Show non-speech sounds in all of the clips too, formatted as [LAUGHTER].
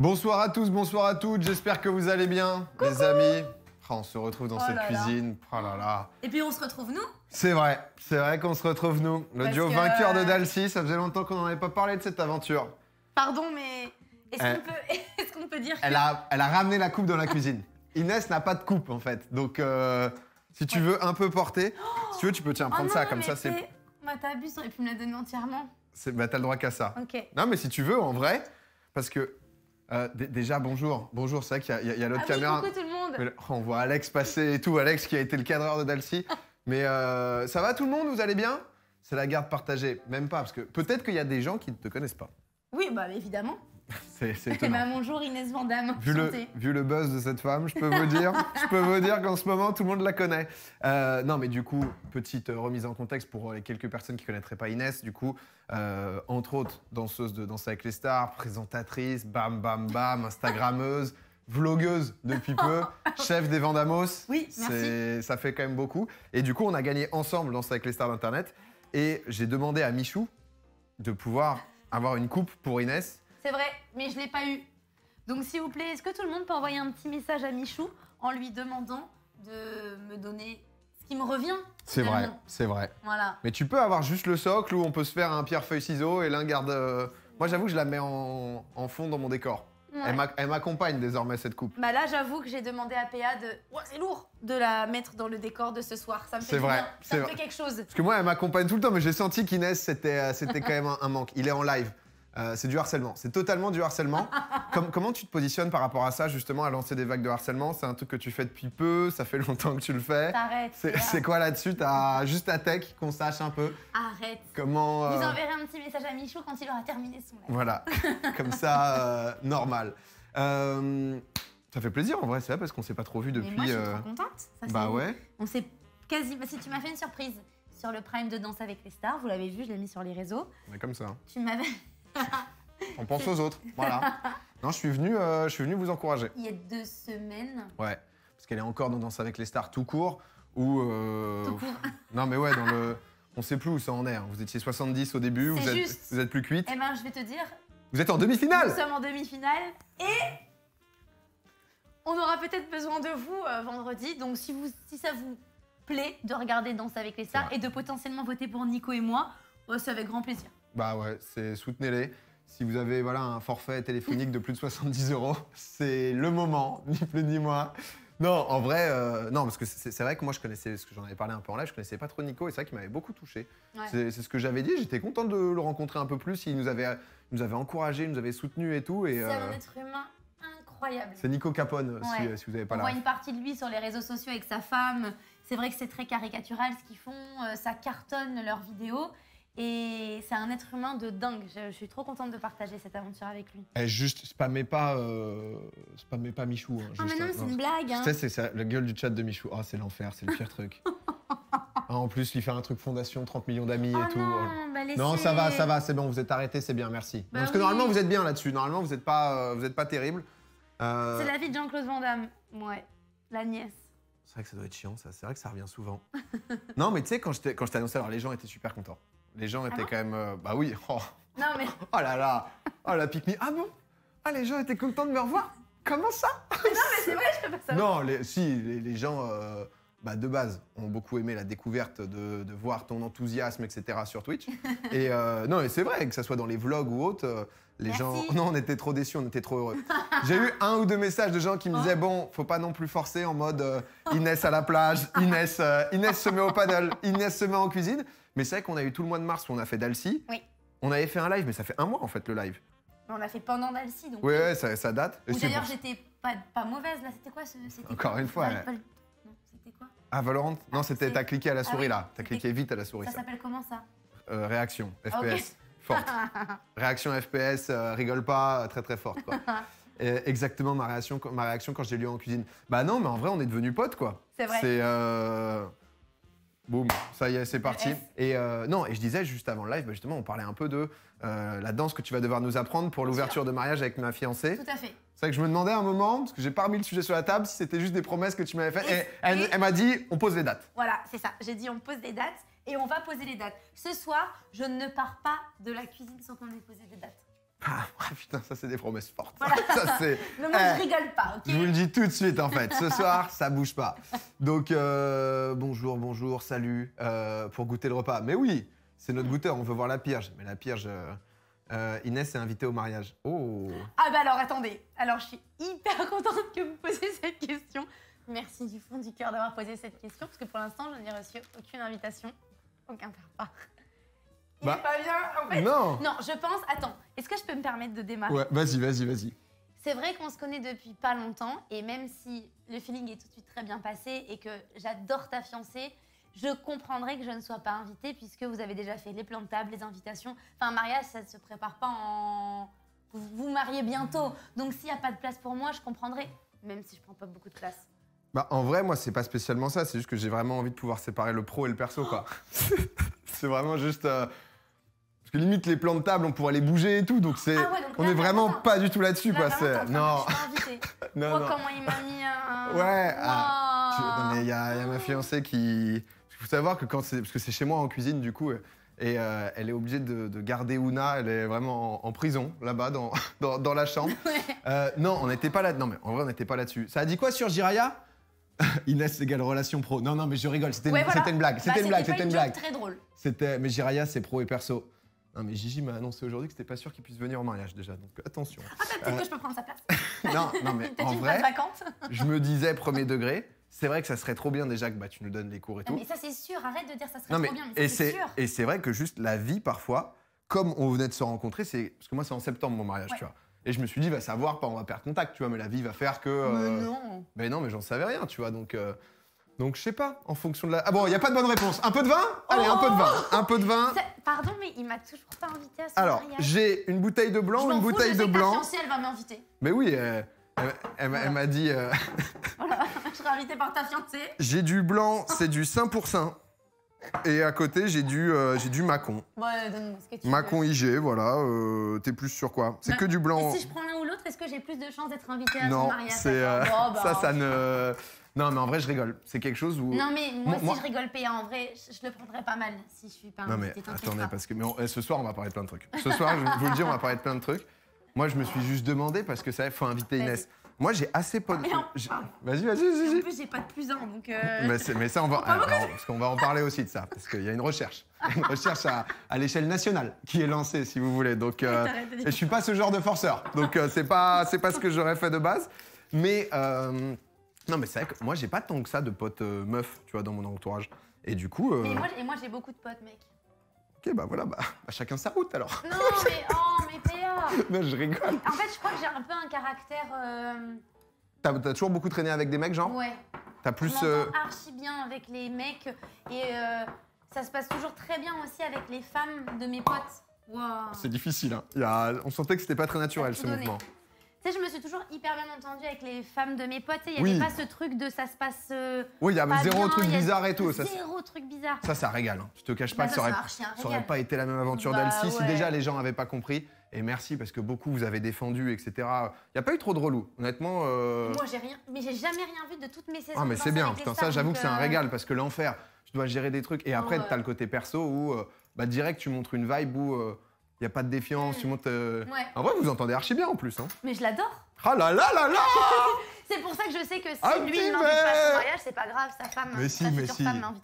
Bonsoir à tous, bonsoir à toutes, j'espère que vous allez bien, les amis. Ah, on se retrouve dans oh cette cuisine. Oh là Et puis on se retrouve nous. C'est vrai, c'est vrai qu'on se retrouve nous. Le duo vainqueur de euh, Dalcy, ça faisait longtemps qu'on n'en avait pas parlé de cette aventure. Pardon, mais est-ce [LAUGHS] qu'on peut... dire que... elle, a... ramené la coupe dans la cuisine. Inès n'a pas de coupe en fait, donc euh, si tu veux un peu porter, si tu veux tu peux tiens oh prendre ça, comme ça c'est... Moi abusé et puis me la donner entièrement. Bah t'as le droit qu'à ça. Ok. Non mais si tu veux en vrai, parce que euh, déjà, bonjour. Bonjour, c'est vrai qu'il y a, l'autre ah caméra. Oui, tout le monde. on voit Alex passer et tout. Alex qui a été le cadreur de Dalcy. [LAUGHS] Mais euh, ça va tout le monde Vous allez bien C'est la garde partagée. Même pas, parce que peut-être qu'il y a des gens qui ne te connaissent pas. Oui, bah évidemment. [LAUGHS] C'est Et eh ben bonjour Inès Vandamme. Vu le, buzz de cette femme, je peux vous dire, je peux vous dire qu'en ce moment tout le monde la connaît. Euh, non, mais du coup, petite euh, remise en contexte pour euh, les quelques personnes qui connaîtraient pas Inès. Du coup, entre autres, danseuse de danser avec les stars, présentatrice, bam bam bam, Instagrammeuse. vlogueuse depuis peu, [LAUGHS] chef des Vandamos. Oui, merci. Ça fait quand même beaucoup. Et du coup, on a gagné ensemble Danse avec les stars d'Internet. Et j'ai demandé à Michou de pouvoir avoir une coupe pour Inès c'est vrai, mais je ne l'ai pas eu. Donc s'il vous plaît, est-ce que tout le monde peut envoyer un petit message à Michou en lui demandant de me donner ce qui me revient C'est vrai, c'est vrai. Voilà. Mais tu peux avoir juste le socle où on peut se faire un pierre-feuille-ciseau et l'un garde... Euh, moi j'avoue que je la mets en, fond dans mon décor. Elle m'accompagne désormais cette coupe. Bah là, j'avoue que j'ai demandé à PA de. c'est lourd de la mettre dans le décor de ce soir. Ça me fait, vrai, Ça me fait quelque chose. Parce que moi, elle m'accompagne tout le temps, mais j'ai senti qu'Inès, c'était euh, quand même un, manque. Il est en live. Euh, c'est du harcèlement. C'est totalement du harcèlement. [LAUGHS] comment tu te positionnes par rapport à ça, justement, à lancer des vagues de harcèlement C'est un truc que tu fais depuis peu, ça fait [LAUGHS] longtemps que tu le fais. Arrête. C'est quoi là-dessus T'as juste à tech, qu'on sache un peu. Arrête. Comment. Vous euh, enverrez un petit message à Michou quand il aura terminé son live. Voilà. [LAUGHS] Comme ça, euh, normal. ça fait plaisir en vrai, c'est vrai, parce qu'on s'est pas trop vu depuis. Mais moi, je suis trop contente. bah ouais. On s'est quasi. Bah, si tu m'as fait une surprise sur le prime de Danse avec les stars, vous l'avez vu, je l'ai mis sur les réseaux. comme ça. Tu m'avais on pense aux autres. [LAUGHS] Voilà. Non, je suis venu, euh, je suis venu vous encourager. Il y a deux semaines. Ouais, parce qu'elle est encore dans Danse avec les stars tout court. Euh, tout court. [LAUGHS] non, mais ouais, dans le. On sait plus où ça en est. Hein. Vous étiez 70 au début, vous êtes, plus cuite. Eh ben, je vais te dire. Vous êtes en demi-finale Nous sommes en demi-finale et. On aura peut-être besoin de vous euh, vendredi. Donc, si, vous, si ça vous plaît de regarder Danse avec les stars et de potentiellement voter pour Nico et moi, c'est avec grand plaisir. Bah ouais, c'est soutenez-les. Si vous avez voilà, un forfait téléphonique de plus de 70 euros, c'est le moment, ni plus ni moins. Non, en vrai, euh, non, parce que c'est vrai que moi, je connaissais, parce que j'en avais parlé un peu en live, je connaissais pas trop Nico et c'est vrai qu'il m'avait beaucoup touché. C'est ce que j'avais dit, j'étais content de le rencontrer un peu plus. Il nous avait, nous avait encouragé, il nous avait soutenu et tout. C'est euh, un être humain incroyable. C'est Nico Capone, si, vous avez pas On voit une partie de lui sur les réseaux sociaux avec sa femme. C'est vrai que c'est très caricatural ce qu'ils font, euh, ça cartonne leurs vidéos. Et c'est un être humain de dingue. Je, suis trop contente de partager cette aventure avec lui. Eh, juste, spammez pas, euh, pas Michou. Hein, ah, non, mais non, c'est une blague. Hein. Tu sais, c'est la gueule du chat de Michou. Ah, c'est l'enfer, c'est le pire truc. [LAUGHS] Ah, en plus, lui fait un truc fondation, 30 millions d'amis et ah, tout. Non, bah, non, ça va, ça va, c'est bon, vous êtes arrêté, c'est bien, merci. Bah parce que normalement, vous êtes bien là-dessus. Normalement, vous n'êtes pas, euh, vous êtes pas terrible. Euh, c'est la vie de Jean-Claude Van Damme, ouais, la nièce. C'est vrai que ça doit être chiant, ça. C'est vrai que ça revient souvent. [LAUGHS] non, mais tu sais, quand je t'ai annoncé, alors les gens étaient super contents. Les gens ah étaient quand même. Euh, bah oui. [LAUGHS] Oh. Non, mais... oh là là. Oh la pique Ah bon Ah, les gens étaient contents de me revoir Comment ça Non, mais c'est vrai, je fais pas ça Non, si, les, gens. Euh, bah, de base, ont beaucoup aimé la découverte de, voir ton enthousiasme, etc. sur Twitch. [LAUGHS] et euh, non, et c'est vrai, que ce soit dans les vlogs ou autres, les gens. [LAUGHS] Non, on était trop déçus, on était trop heureux. J'ai eu un ou deux messages de gens qui me disaient oh. bon, faut pas non plus forcer en mode Inès à la plage, Inès, Inès se met au panel, Inès se met en cuisine. Mais c'est vrai qu'on a eu tout le mois de mars où on a fait Dalsy. Oui. On avait fait un live, mais ça fait un mois en fait le live. On l'a fait pendant Dalsy, donc. Oui, euh, ouais, ça, date. Ou d'ailleurs, j'étais pas, pas mauvaise là. C'était quoi ce, Encore une fois. Non, c'était quoi Ah, Valorant ah, Non, c'était. T'as cliqué à la ah souris là. T'as cliqué vite à la souris. Ça, s'appelle comment ça euh, Réaction, ah, FPS. Forte. [LAUGHS] réaction FPS, euh, rigole pas, très très forte quoi. [LAUGHS] exactement ma réaction, ma réaction quand j'ai lu en cuisine. Bah non, mais en vrai, on est devenus potes quoi. C'est vrai. C'est. Boum, ça y est, c'est parti. Et euh, non, et je disais juste avant le live, bah, justement, on parlait un peu de euh, la danse que tu vas devoir nous apprendre pour l'ouverture de mariage avec ma fiancée. Tout à fait. C'est vrai que je me demandais un moment, parce que j'ai pas remis le sujet sur la table, si c'était juste des promesses que tu m'avais faites. Et, elle, m'a dit, on pose les dates. Voilà, c'est ça. J'ai dit, on pose les dates et on va poser les dates. Ce soir, je ne pars pas de la cuisine sans qu'on ait posé des dates. Ah, putain, ça c'est des promesses fortes. Voilà. [LAUGHS] Ça, non, je eh, rigole pas, ok Je vous le dis tout de suite en fait. Ce soir, ça bouge pas. Donc, euh, bonjour, bonjour, salut, euh, pour goûter le repas. Mais oui, c'est notre goûteur, on veut voir la pierge. Mais la pierge. Euh, Inès est invitée au mariage. Oh Ah bah alors attendez, alors je suis hyper contente que vous posiez cette question. Merci du fond du cœur d'avoir posé cette question, parce que pour l'instant, je n'ai reçu aucune invitation, aucun part. Il bah pas bien, en fait. Non Non, je pense, attends, est-ce que je peux me permettre de démarrer Ouais, vas-y, vas-y, vas-y. C'est vrai qu'on se connaît depuis pas longtemps et même si le feeling est tout de suite très bien passé et que j'adore ta fiancée, je comprendrais que je ne sois pas invitée puisque vous avez déjà fait les plans de table, les invitations. Enfin, un mariage, ça ne se prépare pas en. Vous vous mariez bientôt. Donc s'il n'y a pas de place pour moi, je comprendrai, même si je prends pas beaucoup de place. Bah, en vrai, moi, c'est pas spécialement ça. C'est juste que j'ai vraiment envie de pouvoir séparer le pro et le perso, quoi. [LAUGHS] c'est vraiment juste. Euh, limite, les plans de table, on pourrait les bouger et tout. Donc, c'est, ah on n'est est vraiment pas du tout là-dessus. quoi, c'est... Non. [LAUGHS] non, oh, comment il m'a mis un. [LAUGHS] Ouais. [LAUGHS] Ah. non, mais il y, a ma fiancée qui. Il faut savoir que quand c'est. Parce que c'est chez moi en cuisine, du coup. Et euh, elle est obligée de, garder Una, elle est vraiment en, prison, là-bas, dans, dans, la chambre. Euh, non, on n'était pas là. Non, mais en vrai, on n'était pas là-dessus. Ça a dit quoi sur Jiraya Inès égale relation pro. Non, non, mais je rigole, c'était une, une, blague. C'était une blague, bah, c'était une, blague. très drôle. C'était, mais Jiraya, c'est pro et perso. Non, mais Gigi m'a annoncé aujourd'hui que c'était pas sûr qu'il puisse venir au mariage déjà, donc attention. Ah, peut-être que euh, je peux prendre sa place. [LAUGHS] non, non, mais [LAUGHS] en vrai, [LAUGHS] je me disais premier degré. C'est vrai que ça serait trop bien déjà que bah, tu nous donnes les cours et tout. Mais ça c'est sûr, arrête de dire ça serait trop bien. Mais et c'est sûr. Et c'est vrai que juste la vie parfois, comme on venait de se rencontrer, c'est parce que moi c'est en septembre mon mariage, tu vois. Et je me suis dit, va savoir, pas, on va perdre contact, tu vois, mais la vie va faire que. Mais euh, non. Mais non, mais j'en savais rien, tu vois, donc. Euh, donc je sais pas, en fonction de la. Ah bon, il n'y a pas de bonne réponse. Un peu de vin Allez, un peu de vin. Oh un peu de vin. pardon, mais il m'a toujours pas invité à ce Alors, j'ai une bouteille de blanc, une bouteille de blanc. Fiancée, elle va m'inviter. Mais oui, elle, elle m'a dit. Euh, [LAUGHS] voilà, je serai invitée par ta fiancée. J'ai du blanc, c'est du 5%. Et à côté, j'ai du, euh, du Macon. donne Macon IG, voilà. Euh, t'es plus sur quoi C'est bah, que du blanc. si je prends l'un ou l'autre, est-ce que j'ai plus de chances d'être invitée à non, mariage Non, c'est... Oh, bah. ça, ça ne... Non, mais en vrai, je rigole. C'est quelque chose où. Non, mais moi, si je rigole payant, en vrai, je, le prendrais pas mal si je suis pas Non, mais attendez, parce que mais eh, ce soir, on va parler de plein de trucs. Ce soir, je vous le dis, on va parler de plein de trucs. Moi, je me suis juste demandé, parce que ça, il faut inviter Inès. Moi, j'ai assez pas. de. Ah, vas-y, vas-y, vas-y. En plus, j'ai pas de plus un donc. Euh, [LAUGHS] mais, mais, ça, on va, [LAUGHS] qu'on va en parler aussi de ça, parce qu'il y a une recherche, [LAUGHS] une recherche à, à l'échelle nationale qui est lancée, si vous voulez. Donc, euh, je suis pas ce genre de forceur, donc euh, c'est pas, c'est pas ce que j'aurais fait de base, mais. Euh, non, mais c'est vrai que moi, j'ai pas tant que ça de potes euh, meufs, tu vois, dans mon entourage. Et du coup. Et euh, moi, moi j'ai beaucoup de potes, mec. Ok, bah voilà, bah, [LAUGHS] bah chacun sa route alors. Non, mais oh, mais PA [LAUGHS] non, je rigole. En fait, je crois que j'ai un peu un caractère. Euh, t'as toujours beaucoup traîné avec des mecs, genre ouais. T'as plus. Je archi bien avec les mecs et ça se passe toujours très bien aussi avec les femmes de mes potes. Waouh. C'est difficile, hein. Il y a- On sentait que c'était pas très naturel ce mouvement. Tu sais, je me suis toujours hyper bien entendue avec les femmes de mes potes. Il n'y avait pas ce truc de ça se passe. Euh, oui, il y a zéro truc bizarre et tout. Ça, zéro truc bizarre. Ça, ça régale. Hein. Je te cache pas bah, que ça, n'aurait pas été la même aventure bah, d'Alcy si déjà les gens n'avaient pas compris. Et merci parce que beaucoup vous avez défendu, etc. Il n'y a pas eu trop de relou, honnêtement. Euh Moi, j'ai rien, mais j'ai jamais rien vu de toutes mes saisons. Ah, mais c'est bien, putain, ça, j'avoue que c'est un euh, régal parce que l'enfer, je dois gérer des trucs. Et après, tu as le côté perso où bah, direct, tu montres une vibe où. Il n'y a pas de défiance, tu montes. Euh. Ouais. En vrai, vous entendez archi bien en plus. Hein. Mais je l'adore. Ah là là là là [LAUGHS] C'est pour ça que je sais que si ah, lui ne pas à son mariage, c'est pas grave, sa femme, Mais si, mais si. femme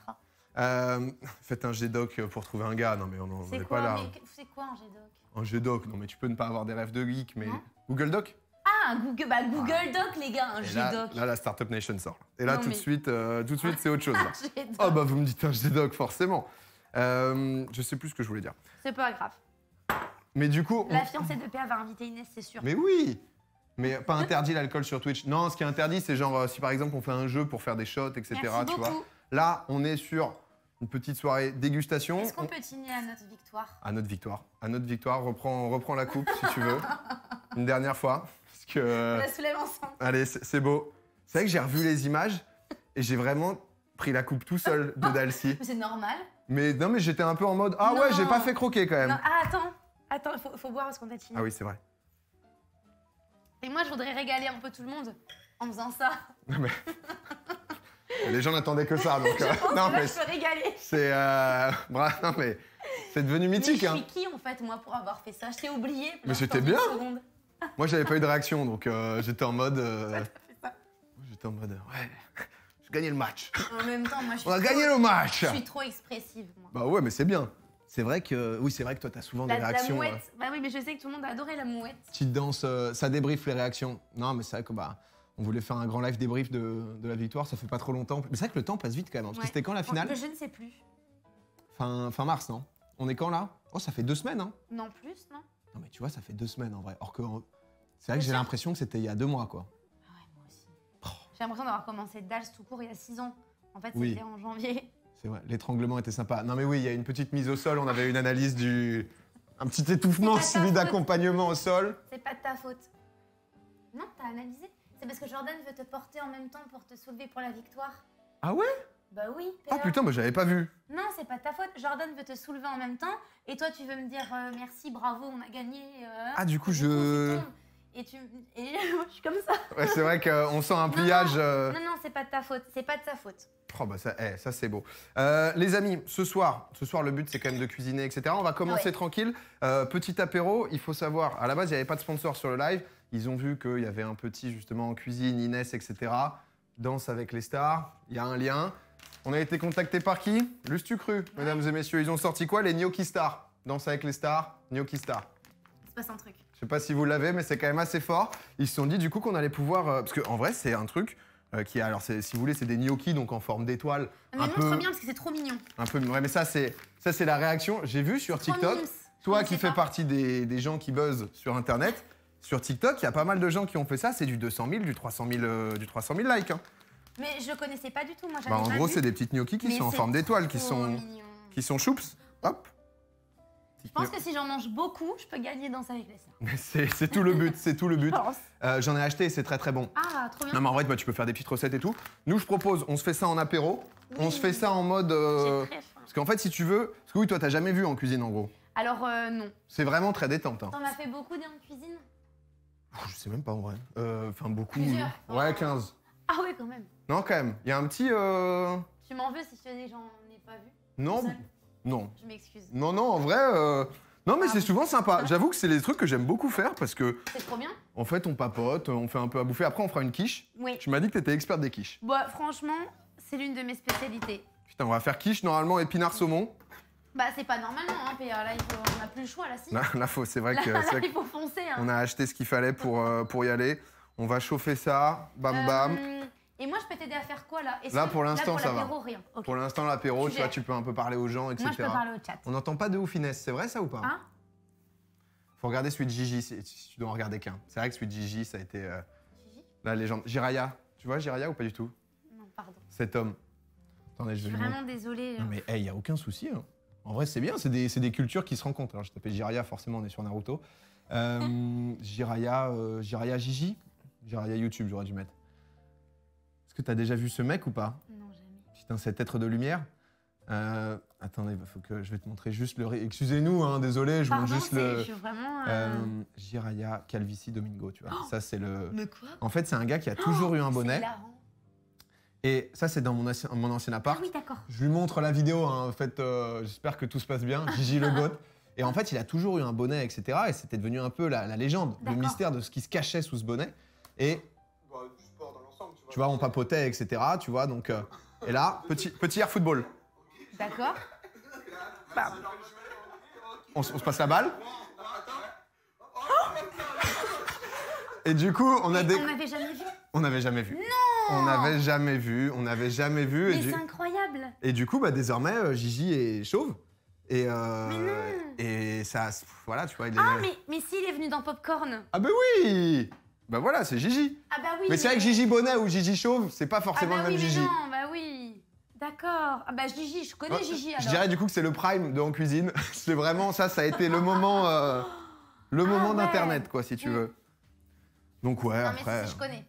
euh, faites un G-Doc pour trouver un gars. Non, mais on n'en est quoi, pas là. c'est quoi un G-Doc Un G-Doc, non, mais tu peux ne pas avoir des rêves de geek, mais. Google Doc Ah, un bah, ah. Google, Doc, les gars, un là, G-Doc. là, la Startup Nation sort. Et là, tout, de suite, euh, tout de suite, c'est autre chose. [LAUGHS] Oh, bah, vous me dites un G-Doc, forcément. Euh, je sais plus ce que je voulais dire. C'est pas grave. Mais du coup. La fiancée de PA va inviter Inès, c'est sûr. Mais oui mais pas interdit l'alcool sur Twitch. Non, ce qui est interdit, c'est genre euh, si par exemple on fait un jeu pour faire des shots, etc. tu vois. Là, on est sur une petite soirée dégustation. Est-ce qu'on peut signer à notre victoire À notre victoire. À notre victoire. Reprends, la coupe si tu veux. [LAUGHS] Une dernière fois. Parce que... On la soulève ensemble. Allez, c'est beau. C'est vrai que j'ai revu les images et j'ai vraiment pris la coupe tout seul de [LAUGHS] Dalcy. c'est normal. Mais non, mais j'étais un peu en mode Ah ouais, j'ai pas fait croquer quand même. Non, ah attends. Attends, il faut, boire parce qu'on a dit. Ah oui, c'est vrai. Et moi, je voudrais régaler un peu tout le monde en faisant ça. [LAUGHS] Mais... [LAUGHS] Les gens n'attendaient que ça, donc. [LAUGHS] je pense euh, non, mais je peux régaler. C'est. c'est euh, devenu mythique. Mais je hein. suis qui en fait, moi, pour avoir fait ça Je t'ai oublié. Mais c'était bien. moi, j'avais pas eu de réaction, donc euh, j'étais en mode. Ah, j'étais en mode. Ouais. J'ai gagné le match. En même temps, moi, je. On a gagné le match. Je suis trop expressive. Moi. Bah ouais, mais c'est bien. C'est vrai que oui, c'est vrai que toi, tu as souvent des réactions. La mouette. Euh. Bah oui, mais je sais que tout le monde a adoré la mouette. Petite danse, euh, ça débriefe les réactions. Non, mais c'est vrai que bah, on voulait faire un grand live débrief de, la victoire. Ça fait pas trop longtemps. Mais c'est vrai que le temps passe vite quand même. parce que c'était quand la finale Je ne sais plus. Fin, fin mars, non On est quand là Oh, ça fait deux semaines, hein Non plus, non Non, mais tu vois, ça fait deux semaines en vrai. Or que euh, c'est vrai que j'ai l'impression que c'était il y a deux mois, quoi. Ah ouais, moi aussi. Oh. J'ai l'impression d'avoir commencé Dals tout court il y a six ans. En fait, c'était en janvier. L'étranglement était sympa. Non, mais oui, il y a une petite mise au sol. On avait une analyse du. Un petit étouffement suivi d'accompagnement au sol. C'est pas de ta faute. Non, t'as analysé. C'est parce que Jordan veut te porter en même temps pour te soulever pour la victoire. Ah ouais Bah oui. Ah e putain, bah j'avais pas vu. Non, c'est pas de ta faute. Jordan veut te soulever en même temps et toi tu veux me dire euh, merci, bravo, on a gagné. Euh, ah du coup je et tu et [LAUGHS] je suis comme ça. c'est vrai qu'on sent un pliage. Euh. Non, non, c'est pas de ta faute, c'est pas de sa faute. Oh bah ça, eh, ça c'est beau. Euh, les amis, ce soir, ce soir le but c'est quand même de cuisiner, etc. On va commencer tranquille. Euh, petit apéro, il faut savoir, à la base il n'y avait pas de sponsor sur le live. Ils ont vu qu'il y avait un petit justement en cuisine, Inès, etc. Danse avec les stars, il y a un lien. On a été contacté par qui Lustu Cru, mesdames et messieurs. Ils ont sorti quoi Les Gnocchi Stars. Danse avec les stars, Gnocchi Stars. Il se passe un truc. Je sais pas si vous l'avez, mais c'est quand même assez fort. Ils se sont dit du coup qu'on allait pouvoir. Euh, parce qu'en vrai, c'est un truc. Euh, qui qui alors si vous voulez c'est des gnocchis donc en forme d'étoile ah, mais montre peu, bien parce que c'est trop mignon un peu ouais, mais ça c'est ça c'est la réaction j'ai vu sur TikTok toi qui fais partie des, des, gens qui buzzent sur internet sur TikTok il y a pas mal de gens qui ont fait ça c'est du 200 000 du 300 000 euh, du 300 likes hein. mais je connaissais pas du tout bah, en gros c'est des petites gnocchis qui sont en forme d'étoile qui sont qui sont choups hop je pense que si j'en mange beaucoup, je peux gagner dans avec les [LAUGHS] c'est tout le but, c'est tout le but. [LAUGHS] Euh, j'en ai acheté c'est très très bon. Ah, trop bien. Non, mais en vrai, tu peux faire des petites recettes et tout. Nous, je propose, on se fait ça en apéro, on se fait ça en mode. Euh, très faim. Parce qu'en fait, si tu veux, parce que oui, toi, t'as jamais vu en cuisine en gros. Alors, euh, non. C'est vraiment très détente. Hein. T'en as fait beaucoup des en cuisine Je sais même pas en vrai. Enfin, beaucoup. Ouais, 15. Ah. ah, ouais, quand même. Non, quand même. Il y a un petit. Tu m'en veux si je j'en ai pas vu Non. Non. Je m'excuse. Non, non, en vrai. Euh, non, mais c'est ah. souvent sympa. J'avoue que c'est les trucs que j'aime beaucoup faire parce que, C'est trop bien. en fait, on papote, on fait un peu à bouffer. Après, on fera une quiche. Oui. Tu m'as dit que t'étais experte des quiches. Bah, franchement, c'est l'une de mes spécialités. Putain, on va faire quiche normalement épinard saumon. Bah, c'est pas normalement, hein, Là, on n'a plus le choix, là, si. Là, faut- c'est vrai que il faut foncer. hein. on a acheté ce qu'il fallait pour, euh, pour y aller. On va chauffer ça. Bam, bam. Euh, et moi, je peux t'aider à faire quoi là Là, pour l'instant, ça va. Pour l'instant, l'apéro, tu, vois, tu peux un peu parler aux gens, etc. je peux parler au chat. On n'entend pas de ouf finesse c'est vrai ça ou pas Hein Faut regarder celui de Gigi, tu dois en regarder qu'un. C'est vrai que celui de Gigi, ça a été euh, la légende. Jiraya, tu vois Jiraya ou pas du tout Non, pardon. Cet homme. Attendez, je, suis vraiment désolé. Hein. Non, mais il n'y a aucun souci. Hein. En vrai, c'est bien, c'est des, cultures qui se rencontrent. Alors, je t'appelle Jiraya, forcément, on est sur Naruto. Euh, [LAUGHS] Jiraya, euh, Jiraya Gigi Jiraya YouTube, j'aurais dû mettre que tu as déjà vu ce mec ou pas Non, jamais. Putain, cet être de lumière euh, attendez, faut que je vais te montrer juste le. Excusez-nous, hein, désolé, je montre juste le. Euh, euh, Jiraya Calvici Domingo, tu vois. Oh ça c'est le. Mais quoi En fait, c'est un gars qui a toujours eu un oh, bonnet. Et ça, c'est dans mon ancien, mon ah appart. Ah oui, d'accord. Je lui montre la vidéo. Hein, en fait, j'espère que tout se passe bien. [LAUGHS] Gigi Le Et en fait, il a toujours eu un bonnet, etc. Et c'était devenu un peu la, la légende, le mystère de ce qui se cachait sous ce bonnet. Et tu vois, on papotait, etc. Tu vois, donc. Euh, et là, petit, petit air football. D'accord. On, se passe la balle. Et du coup, on a des. On n'avait jamais vu. On n'avait jamais vu. on n'avait jamais vu. On jamais vu. Et Mais du, c'est incroyable. et du coup, bah, désormais, euh, Gigi est chauve. Et, euh, et ça. Voilà, tu vois. Ah, mais, mais s'il est venu dans Popcorn. Ah, bah oui bah voilà, c'est Gigi. Ah bah mais c'est vrai que Gigi Bonnet ou Gigi Chauve, c'est pas ah forcément bah le même oui, Gigi. Mais non, bah oui. D'accord. Ah bah Gigi, je connais oh, Gigi Je dirais du coup que c'est le prime de En Cuisine. [LAUGHS] c'est vraiment ça, ça a été le moment, euh, le ah moment d'Internet, quoi, si tu mm. veux. Donc ouais, après. je connais.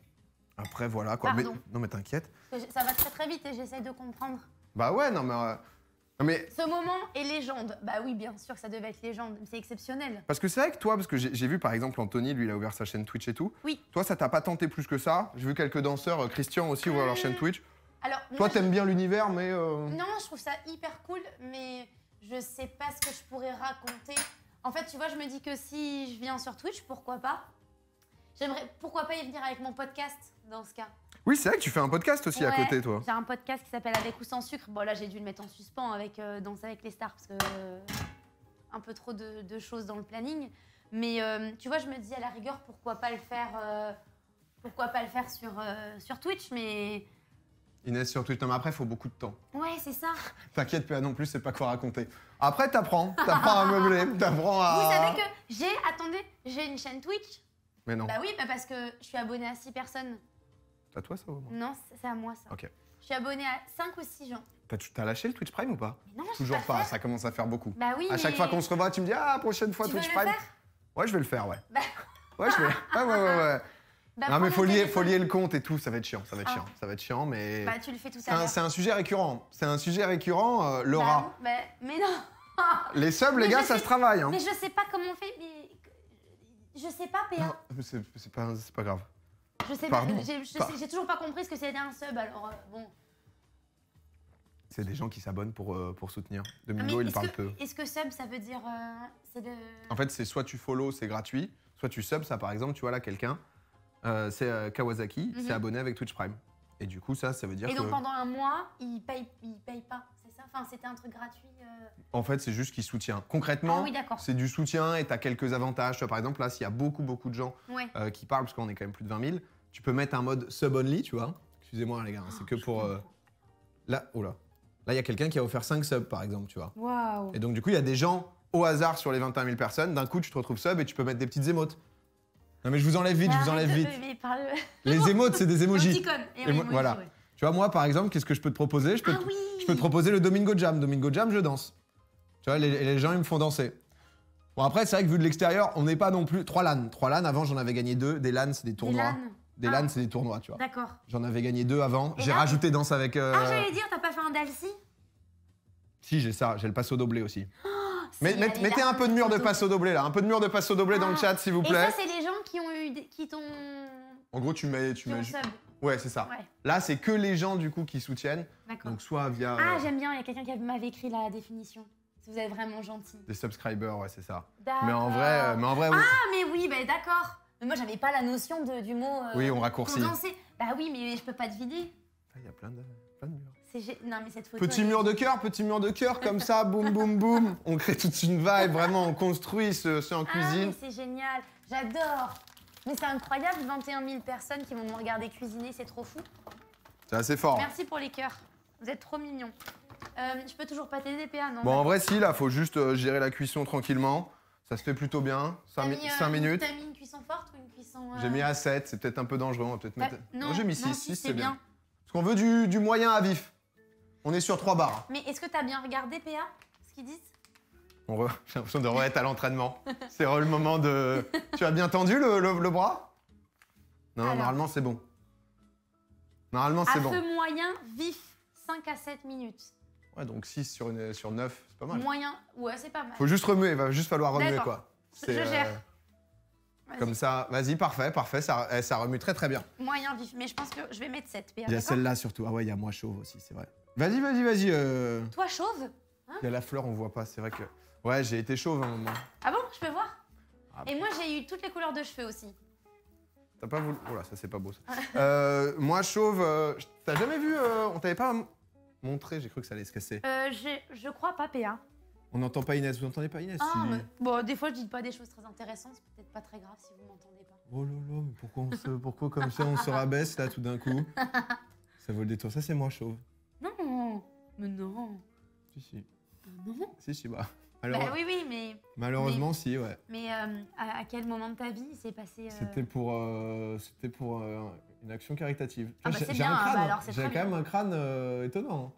Euh, après voilà quoi. non mais t'inquiète. Ça va très très vite et j'essaie de comprendre. Bah ouais, non mais. Euh, ce moment est légende. Bah oui, bien sûr que ça devait être légende. C'est exceptionnel. Parce que c'est vrai que toi, parce que j'ai vu par exemple Anthony, lui, il a ouvert sa chaîne Twitch et tout. Oui. Toi, ça t'a pas tenté plus que ça. J'ai vu quelques danseurs, euh, Christian aussi, ouvrir leur chaîne euh, Twitch. Alors, toi, t'aimes bien l'univers, mais. Euh, non, je trouve ça hyper cool, mais je sais pas ce que je pourrais raconter. En fait, tu vois, je me dis que si je viens sur Twitch, pourquoi pas J'aimerais, pourquoi pas y venir avec mon podcast dans ce cas oui, c'est vrai que tu fais un podcast aussi à côté, toi. J'ai un podcast qui s'appelle Avec ou sans sucre. Bon, là, j'ai dû le mettre en suspens avec euh, avec les stars parce que euh, un peu trop de, choses dans le planning. Mais euh, tu vois, je me dis à la rigueur, pourquoi pas le faire, pourquoi pas le faire sur, sur Twitch, mais. Inès sur Twitch. mais après, il faut beaucoup de temps. Ouais, c'est ça. [LAUGHS] T'inquiète pas non plus, c'est pas quoi raconter. Après, t'apprends. T'apprends à meubler. [LAUGHS] T'apprends à. Vous savez que j'ai. Attendez, j'ai une chaîne Twitch. Mais non. Bah oui, bah parce que je suis abonnée à 6 personnes. C'est à toi ça ou Non, c'est à moi ça. Ok. Je suis abonnée à 5 ou 6 gens. T'as, lâché le Twitch Prime ou pas non, Toujours pas, ça commence à faire beaucoup. Bah oui. À chaque fois qu'on se revoit, tu me dis Ah, prochaine fois Twitch Prime. ouais, je vais le faire, ouais. Bah... [LAUGHS] Ouais, je vais. ouais, ouais, ouais. Bah, non, mais faut lier, faut lier, le compte et tout, ça va être chiant, ça va être ah. chiant, ça va être chiant, mais. Bah, tu le fais tout à C'est un sujet récurrent. C'est un sujet récurrent, euh, bah Laura. Bah, mais non [LAUGHS] Les subs, les gars, ça se travaille. Hein. Mais je sais pas comment on fait, mais. Je sais pas, PA. Non, c'est pas grave. Je sais pas, J'ai toujours pas compris ce que c'était un sub, alors euh, bon. C'est des gens qui s'abonnent pour, euh, pour soutenir. Domingo, ah, il parle peu. Est-ce que sub, ça veut dire. de... Euh, en fait, c'est soit tu follow, c'est gratuit, soit tu sub, ça par exemple, tu vois là, quelqu'un, c'est Kawasaki, c'est mhm. abonné avec Twitch Prime. Et du coup, ça, ça veut dire que. Et donc pendant un mois, il paye, il paye pas. Enfin, c'était un truc gratuit euh. En fait, c'est juste qu'il soutient. Concrètement, ah c'est du soutien et tu as quelques avantages. par exemple, là, s'il y a beaucoup, beaucoup de gens euh, qui parlent, parce qu'on est quand même plus de 20 000, tu peux mettre un mode sub-only, tu vois. Excusez-moi, les gars, hein, c'est ah, que pour. Euh, là, oh là. Là, il y a quelqu'un qui a offert 5 subs, par exemple, tu vois. Et donc, du coup, il y a des gens au hasard sur les 21 000 personnes. D'un coup, tu te retrouves sub et tu peux mettre des petites émotes. Non, mais je vous enlève vite, je vous enlève vite. Les émotes, c'est des [LAUGHS] emojis. voilà. Tu vois, moi, par exemple, qu'est-ce que je peux te proposer je peux, ah te, je peux te proposer le Domingo Jam. Domingo Jam, je danse. Tu vois, les, les gens, ils me font danser. Bon, après, c'est vrai que vu de l'extérieur, on n'est pas non plus. Trois LAN. Trois LAN, avant, j'en avais gagné deux. Des LAN, c'est des tournois. Des LAN, ah. c'est des tournois, tu vois. D'accord. J'en avais gagné deux avant. J'ai rajouté danse avec. Euh, ah, j'allais dire, t'as pas fait un Dalcy Si, j'ai ça. J'ai le passo doblé aussi. Oh, mais, mettez un peu de mur de passo doblé, là. Un peu de mur de passo doblé dans le ah. chat, s'il vous plaît. Et ça, c'est les gens qui ont eu. qui t'ont. En gros, tu mets. Tu mets... Ouais, c'est ça. Là, c'est que les gens du coup qui soutiennent. Donc soit via. Ah, euh, j'aime bien. Il y a quelqu'un qui m'avait écrit la définition. vous êtes vraiment gentil. Des subscribers, ouais, c'est ça. Mais en vrai, euh, mais en vrai. Oui. Ah, mais oui, bah, d'accord. Mais moi, j'avais pas la notion de, du mot. Euh, oui, on raccourcit. Bah oui, mais je peux pas te vider. Ah, il y a plein de, plein de murs. Non, mais cette photo, petit mur de cœur, petit mur de cœur, comme ça, [LAUGHS] boum, boum, boum. On crée toute une vibe, vraiment, on construit ce, ce en ah, cuisine. c'est génial, j'adore. Mais c'est incroyable, 21 000 personnes qui vont me regarder cuisiner, c'est trop fou. C'est assez fort. Hein. Merci pour les cœurs. Vous êtes trop mignons. Euh, je peux toujours pas t'aider, PA, non Bon, en vrai, si, là, faut juste euh, gérer la cuisson tranquillement. Ça se fait plutôt bien. 5, minutes. 5 minutes. T'as mis euh, une cuisson forte ou une cuisson. Euh, j'ai mis à 7, c'est peut-être un peu dangereux. On va peut-être bah, mettre. Non, j'ai mis 6. 6, c'est bien. Parce qu'on veut du, du, moyen à vif. On est sur 3 barres. Mais est-ce que t'as bien regardé, PA, ce qu'ils disent [LAUGHS] J'ai l'impression de re-être à l'entraînement. C'est le moment de. Tu as bien tendu le, le, bras Non, normalement c'est bon. Normalement c'est bon. À moyen, vif, 5 à 7 minutes. Ouais, donc 6 sur, une, sur 9, c'est pas mal. Moyen, ouais, c'est pas mal. Faut juste remuer, il va juste falloir remuer quoi. Je gère. Euh, comme ça, vas-y, parfait, parfait, ça, eh, ça remue très très bien. Moyen, vif, mais je pense que je vais mettre 7. Il y a celle-là surtout. Ah ouais, il y a moi chauve aussi, c'est vrai. Vas-y, vas-y, vas-y. Euh. Toi chauve hein il y a la fleur, on voit pas, c'est vrai que. Ouais, j'ai été chauve un moment. Ah bon Je peux voir ah, Et moi, j'ai eu toutes les couleurs de cheveux aussi. T'as pas voulu. Oh là, ça c'est pas beau ça. [LAUGHS] Euh, moi, chauve, euh, t'as jamais vu. Euh, on t'avait pas montré, j'ai cru que ça allait se casser. je crois pas, Péa. On n'entend pas Inès, vous n'entendez pas Inès ah, Bon, des fois je dis pas des choses très intéressantes, c'est peut-être pas très grave si vous m'entendez pas. Oh là là, mais pourquoi, on se... pourquoi comme ça on se rabaisse là tout d'un coup [LAUGHS] Ça vaut le détour, ça c'est moi chauve. Non, mais non. Si, si. Ah, non Si, si, bah. Bah oui, oui, mais. Malheureusement, si, ouais. Mais euh, à, quel moment de ta vie s'est passé euh C'était pour, euh, c'était pour une action caritative. Ah bah J'ai bien, un crâne. Bah quand même un crâne étonnant. Hein.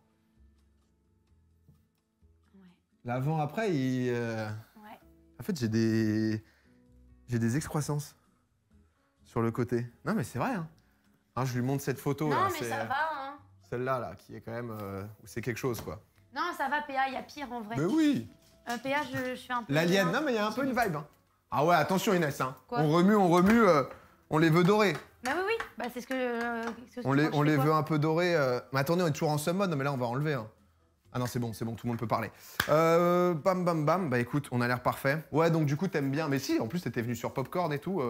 L'avant-après, il. Ouais. En fait, j'ai des. J'ai des excroissances sur le côté. Non, mais c'est vrai. Hein. hein je lui montre cette photo. Non, mais ça va. Hein. Celle-là, là, qui est quand même. c'est quelque chose, quoi. Non, ça va, PA, il y a pire en vrai. Mais oui un euh, je, un peu. L'alien, non, mais il y a un peu une vibe. Hein. Ah ouais, attention Inès. Hein. on remue, on remue, euh, on les veut dorés. Bah oui, oui, bah, c'est ce que. Euh, on les, on les veut un peu dorés. Mais attendez, on est toujours en ce mode, non, mais là on va enlever. Hein. Ah non, c'est bon, c'est bon, tout le monde peut parler. bam, bam, bam. Bah écoute, on a l'air parfait. Ouais, donc du coup, t'aimes bien. Mais si, en plus, t'étais venu sur Popcorn et tout.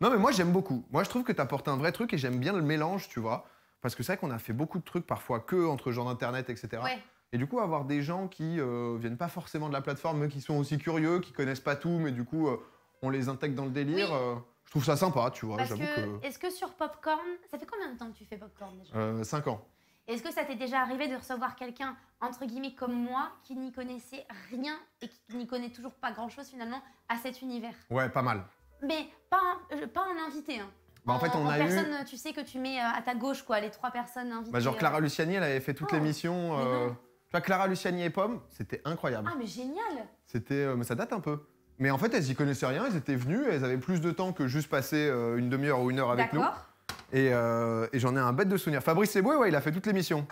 Non, mais moi, j'aime beaucoup. Moi, je trouve que t'apportes un vrai truc et j'aime bien le mélange, tu vois. Parce que c'est vrai qu'on a fait beaucoup de trucs parfois que entre gens d'internet, etc. Ouais. Et du coup, avoir des gens qui euh, viennent pas forcément de la plateforme, mais qui sont aussi curieux, qui connaissent pas tout, mais du coup, euh, on les intègre dans le délire. Euh, je trouve ça sympa, tu vois. J'avoue que, que. est-ce que sur Popcorn, ça fait combien de temps que tu fais Popcorn déjà euh, cinq ans. Est-ce que ça t'est déjà arrivé de recevoir quelqu'un, entre guillemets, comme moi, qui n'y connaissait rien et qui n'y connaît toujours pas grand-chose finalement à cet univers Ouais, pas mal. Mais pas un, pas un invité. Hein. Bah, en fait, on a eu- personne, tu sais, que tu mets à ta gauche, quoi, les trois personnes invitées. Bah, genre, Clara Luciani, elle avait fait toute oh. l'émission. Tu vois, Clara Luciani et Pomme, c'était incroyable. Ah, mais génial C'était, euh, mais ça date un peu. Mais en fait, elles y connaissaient rien, elles étaient venues, elles avaient plus de temps que juste passer euh, une demi-heure ou une heure avec nous. D'accord. Et, euh, et j'en ai un bête de souvenir. Fabrice Eboué, ouais, il a fait toute l'émission.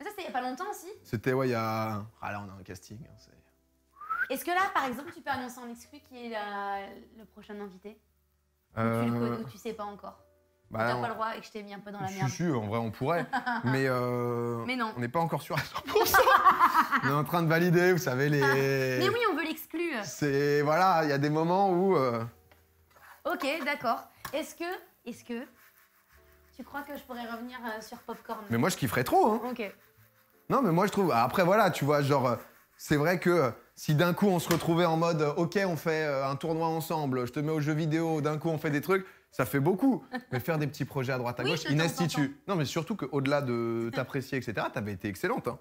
Mais ça, c'était il n'y a pas longtemps aussi C'était, ouais, il y a. Ah là, on a un casting. Hein, Est-ce que là, par exemple, tu peux annoncer en exclu qui est le prochain invité Ou tu le connais ou tu sais pas encore bah, tu n'as pas le droit et que je t'ai mis un peu dans la merde. suis, en vrai, on pourrait. [LAUGHS] Euh, mais, non. on n'est pas encore sûr à 100%. on est en train de valider, vous savez, les. [LAUGHS] mais oui, on veut l'exclure. C'est. Voilà, il y a des moments où. Euh, ok, d'accord. Est-ce que. Est-ce que. Tu crois que je pourrais revenir euh, sur Popcorn Mais moi, je kifferais trop, hein. Ok. Non, mais moi, je trouve. Après, voilà, tu vois, genre. C'est vrai que si d'un coup on se retrouvait en mode ok on fait un tournoi ensemble, je te mets aux jeux vidéo, d'un coup on fait des trucs, ça fait beaucoup. Mais faire des petits projets à droite à gauche, in institut. Non, mais surtout qu'au-delà de [LAUGHS] t'apprécier, etc., t'avais été excellente. Hein.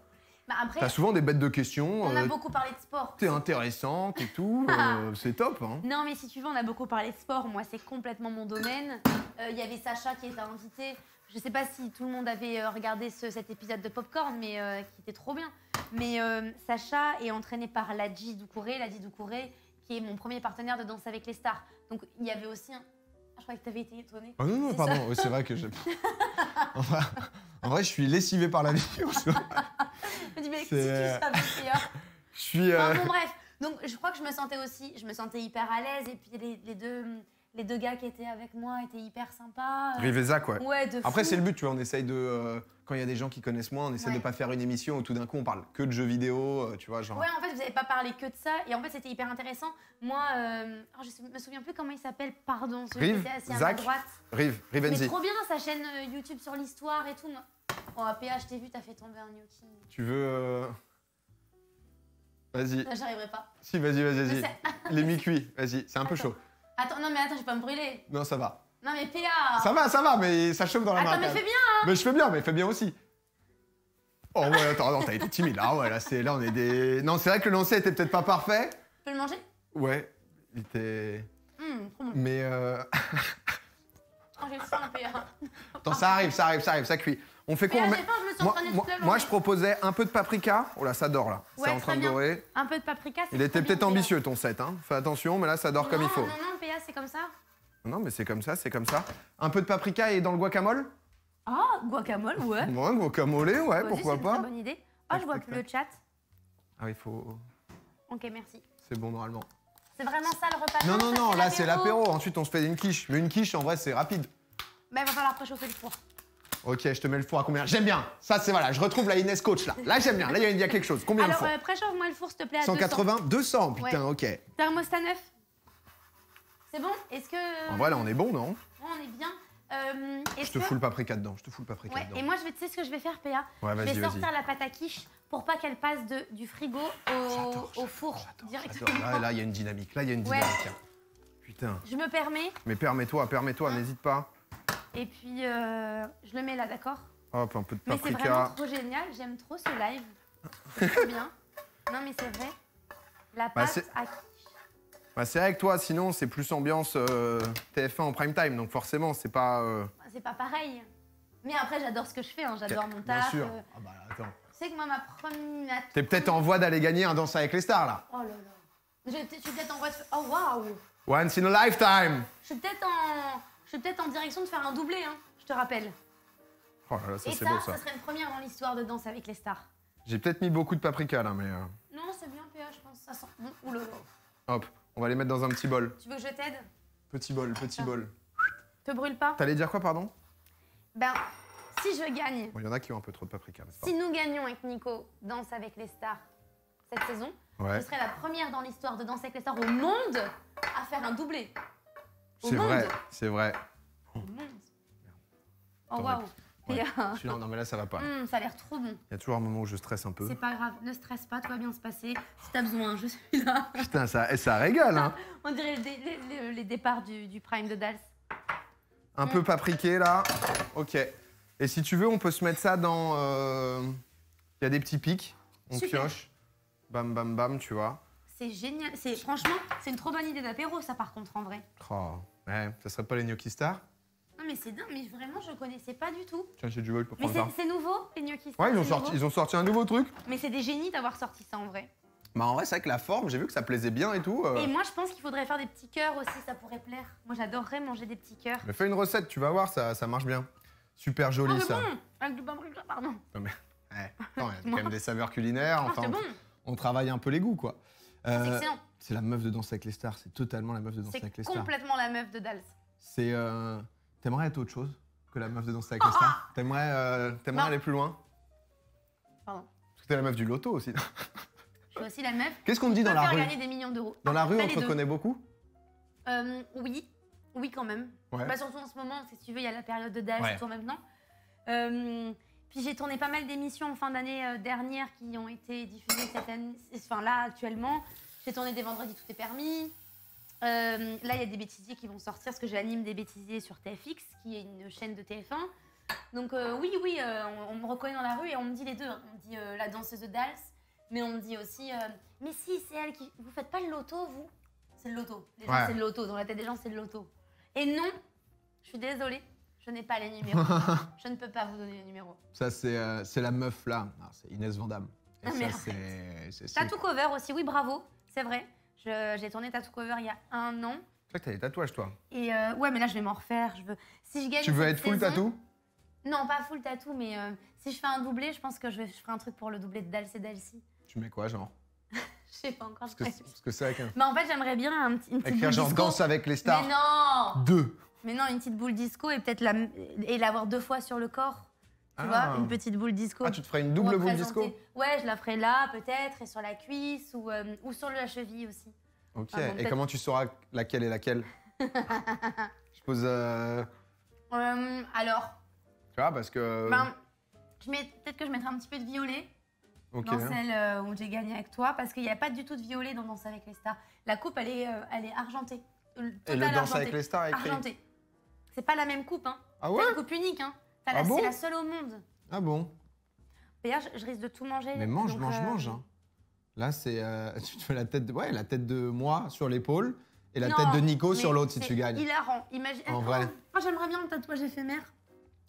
Bah, T'as souvent des bêtes de questions. On a euh, beaucoup parlé de sport. T'es intéressante et tout. [LAUGHS] Euh, c'est top. Hein. Non, mais si tu veux, on a beaucoup parlé de sport. Moi, c'est complètement mon domaine. Euh, il y avait Sacha qui était invité. Je sais pas si tout le monde avait regardé cet épisode de Popcorn, mais qui était trop bien. Mais Sacha est entraîné par Ladji Doucouré, qui est mon premier partenaire de Danse avec les stars. Donc, il y avait aussi un je crois que t'avais été étonné. Oh ah non, non, pardon, c'est vrai que j'ai. [LAUGHS] en, vrai, je suis lessivé par la vie. [LAUGHS] je me dis, mais si tu euh, [LAUGHS] Je suis. Euh, bon, bref. Donc, je crois que je me sentais aussi, je me sentais hyper à l'aise. Et puis, les deux les deux gars qui étaient avec moi étaient hyper sympas. Euh, Riveza, quoi. Ouais, de Après, c'est le but, tu vois, on essaye de. Euh, quand il y a des gens qui connaissent moi, on essaie de de pas faire une émission où tout d'un coup on parle que de jeux vidéo, euh, tu vois, genre. Ouais, en fait, vous n'avez pas parlé que de ça, et en fait, c'était hyper intéressant. Moi, euh, ne oh, je me souviens plus comment il s'appelle, pardon, celui Rive, qui était à droite. Rive, Rive Mais trop bien sa chaîne YouTube sur l'histoire et tout. Oh, PH, t'ai vu, t'as fait tomber un gnocchi. Tu veux. Vas-y. Ah, j'arriverai pas. Si, vas-y, vas-y, Les mi [LAUGHS] vas-y, c'est un peu chaud. Attends, non, mais attends, je vais pas me brûler. Non, ça va. Non, mais PA. Ça va, ça va, mais ça chauffe dans la main. Attends, mais fais bien. Hein. Mais je fais bien, mais fais bien aussi. Oh ouais, attends, t'as été timide là. Hein, ouais, là, c'est là, on est des. Non, c'est vrai que le lancer était peut-être pas parfait. Tu peux le manger Ouais, il était. Hum, trop bon. Mais. Euh... [LAUGHS] oh, j'ai faim, PA. attends, ça arrive, ça arrive, ça arrive, ça cuit. On fait quoi moi, je proposais un peu de paprika. Oh là, ça dort là. c'est en train de dorer. Un peu de paprika. Il était peut-être ambitieux ton set. Hein. Fais attention, mais là, ça dort comme il faut. Non, non, PA, c'est comme ça. Non, mais c'est comme ça, c'est comme ça. Un peu de paprika et dans le guacamole Ah, guacamole, ouais. ouais, guacamole, ouais, pourquoi pas. C'est une bonne idée. Oh, je vois que le chat. Ah, il faut. Ok, merci. C'est bon normalement. C'est vraiment ça le repas Non, non, non, là, c'est l'apéro. Ensuite, on se fait une quiche. Mais une quiche, en vrai, c'est rapide. Mais il va falloir préchauffer le four. Ok, je te mets le four à combien J'aime bien. Ça, c'est voilà, je retrouve la Inès Coach là. Là, j'aime bien. Là, il y, a quelque chose. Combien Alors, le four préchauffe-moi le four, s'il te plaît. À 180 200, putain, ok. Thermostat neuf C'est bon Est-ce que. En vrai, là, on est bon, non On est bien. Euh, je te que... fous le paprika dedans, je te fous le paprika ouais, dedans. Et moi, je vais, tu sais ce que je vais faire, PA ouais, Je vais sortir la pâte à quiche pour pas qu'elle passe du frigo au, au four directement. Là, il y a une dynamique, là, il y a une dynamique. Hein. Putain. Je me permets. Mais permets-toi, permets-toi, hein n'hésite pas. Et puis, euh, je le mets là, d'accord Hop, un peu de paprika. Mais c'est vraiment trop génial. J'aime trop ce live. C'est trop bien. [LAUGHS] Non, mais c'est vrai. La bah, pâte à bah, c'est avec toi, sinon c'est plus ambiance euh, TF1 en prime time, donc forcément c'est pas. Euh, ah, c'est pas pareil. Mais après j'adore ce que je fais, hein, j'adore mon taf. Bien sûr. Ah, bah, attends. Tu sais que moi ma première. T'es peut-être en voie d'aller gagner un danse avec les stars là. Oh là là. Je, je suis peut-être en voie de. Oh waouh. Once in a lifetime. Je suis peut-être en je suis peut-être en direction de faire un doublé, hein, je te rappelle. Oh là là, ça Et ça, beau, ça, ça. serait une première dans l'histoire de Danse avec les stars. J'ai peut-être mis beaucoup de paprika là, mais. Euh, non, c'est bien, PA, je pense. Ça sent bon. Hop, on va les mettre dans un petit bol. Tu veux que je t'aide Petit bol, petit bol. Te brûle pas. T'allais dire quoi, pardon Ben, si je gagne. Il y en a qui ont un peu trop de paprika. Si nous gagnons avec Nico Danse avec les stars cette saison, je serai la première dans l'histoire de Danse avec les stars au monde à faire un doublé. C'est vrai, c'est vrai. Oh, oh waouh. Non, [LAUGHS] non, mais là, ça va pas. Hmm, ça a l'air trop bon. Il y a toujours un moment où je stresse un peu. C'est pas grave, ne stresse pas, tout va bien se passer. Si t'as besoin, je suis là. [LAUGHS] Putain, ça, eh, ça régale, hein. [LAUGHS] On dirait les, départs du, prime de Dals. Un peu papriqué, là. Ok. Et si tu veux, on peut se mettre ça dans... Euh, il y a des petits pics. On pioche. Bam, bam, bam, tu vois. C'est génial. Franchement, c'est une trop bonne idée d'apéro, ça, par contre, en vrai. Oh. Ouais, ça serait pas les gnocchi stars Non, mais c'est dingue, mais vraiment, je connaissais pas du tout. Tiens, j'ai du vol pour Mais c'est nouveau, les gnocchi stars Ouais, ils ont, sorti, ils ont sorti un nouveau truc. Mais c'est des génies d'avoir sorti ça en vrai. Bah en vrai, c'est vrai que la forme, j'ai vu que ça plaisait bien et tout. Euh. Et moi, je pense qu'il faudrait faire des petits cœurs aussi, ça pourrait plaire. Moi, j'adorerais manger des petits cœurs. Mais fais une recette, tu vas voir, ça, ça marche bien. Super ah, joli, oh, ça. Bon, avec du pardon. Non, mais... Ouais, [LAUGHS] il y a quand même des saveurs culinaires. Ah, enfin, on, travaille un peu les goûts, quoi. Ah, c'est euh, c'est la meuf de Danse avec les stars, c'est totalement la meuf de Danse avec les stars. C'est complètement la meuf de Dals. C'est. Euh, t'aimerais être autre chose que la meuf de Danse avec les stars ah T'aimerais euh, aller plus loin Pardon. Parce que t'es la meuf du loto aussi. Je suis aussi la meuf. Qu'est-ce qu'on me dit dans la, rue des millions d'euros. Dans la rue, on te reconnaît beaucoup euh, Oui. Oui, quand même. Ouais. Bah, surtout en ce moment, si tu veux, il y a la période de Dals, ouais. en maintenant. Euh, puis j'ai tourné pas mal d'émissions en fin d'année euh, dernière qui ont été diffusées cette année, enfin là actuellement. J'ai tourné des vendredis, tout est permis. Euh, là, il y a des bêtisiers qui vont sortir parce que j'anime des bêtisiers sur TFX, qui est une chaîne de TF1. Donc, euh, oui, oui, euh, on, me reconnaît dans la rue et on me dit les deux. On me dit la danseuse de Dals, mais on me dit aussi Mais si, c'est elle qui. Vous faites pas le loto, vous C'est le loto. Les c'est le loto. Dans la tête des gens, c'est le loto. Et non, je suis désolée. Je n'ai pas les numéros. [LAUGHS] je ne peux pas vous donner les numéros. Ça, c'est la meuf là. C'est Inès Vandamme. Et ah, ça, c'est. T'as tout cover aussi, oui, bravo. C'est vrai. J'ai tourné Tattoo Cover il y a un an. C'est vrai que t'as des tatouages, toi. Et euh, ouais, mais là, je vais m'en refaire. Je veux... Si je gagne. Tu veux être full tattoo tatou Non, pas full tatou, mais euh, si je fais un doublé, je pense que je, vais, je ferai un truc pour le doublé de Dals et Tu mets quoi, genre [LAUGHS] je sais pas encore. Parce que, c'est avec Mais en fait, j'aimerais bien un petit. Une Avec genre danse avec les stars. Mais non Deux. Mais non, une petite boule disco et peut-être la, et l'avoir deux fois sur le corps. Tu ah. vois, une petite boule disco. Ah, tu te ferais une double boule disco Ouais, je la ferais là, peut-être, et sur la cuisse, ou, euh, ou sur la cheville aussi. Ok, et comment tu sauras laquelle est laquelle [LAUGHS] Je pose. Euh, euh, alors. Tu vois, parce que. Ben, peut-être que je mettrai un petit peu de violet. Dans celle où j'ai gagné avec toi, parce qu'il n'y a pas du tout de violet dans Danse avec les stars. La coupe, elle est, elle est argentée. Et le Danse avec les stars est Argentée. C'est pas la même coupe, hein. Ah ouais C'est une coupe unique, hein. Ah c'est la seule au monde. Ah bon D'ailleurs, je, risque de tout manger. Mais mange, mange, euh, mange. Hein. Là, c'est euh, [LAUGHS] tu te fais la tête, de, ouais, la tête de moi sur l'épaule et la tête de Nico sur l'autre si tu gagnes. Hilarant. Imagine. En vrai. Oh, oh, j'aimerais bien un tatouage éphémère,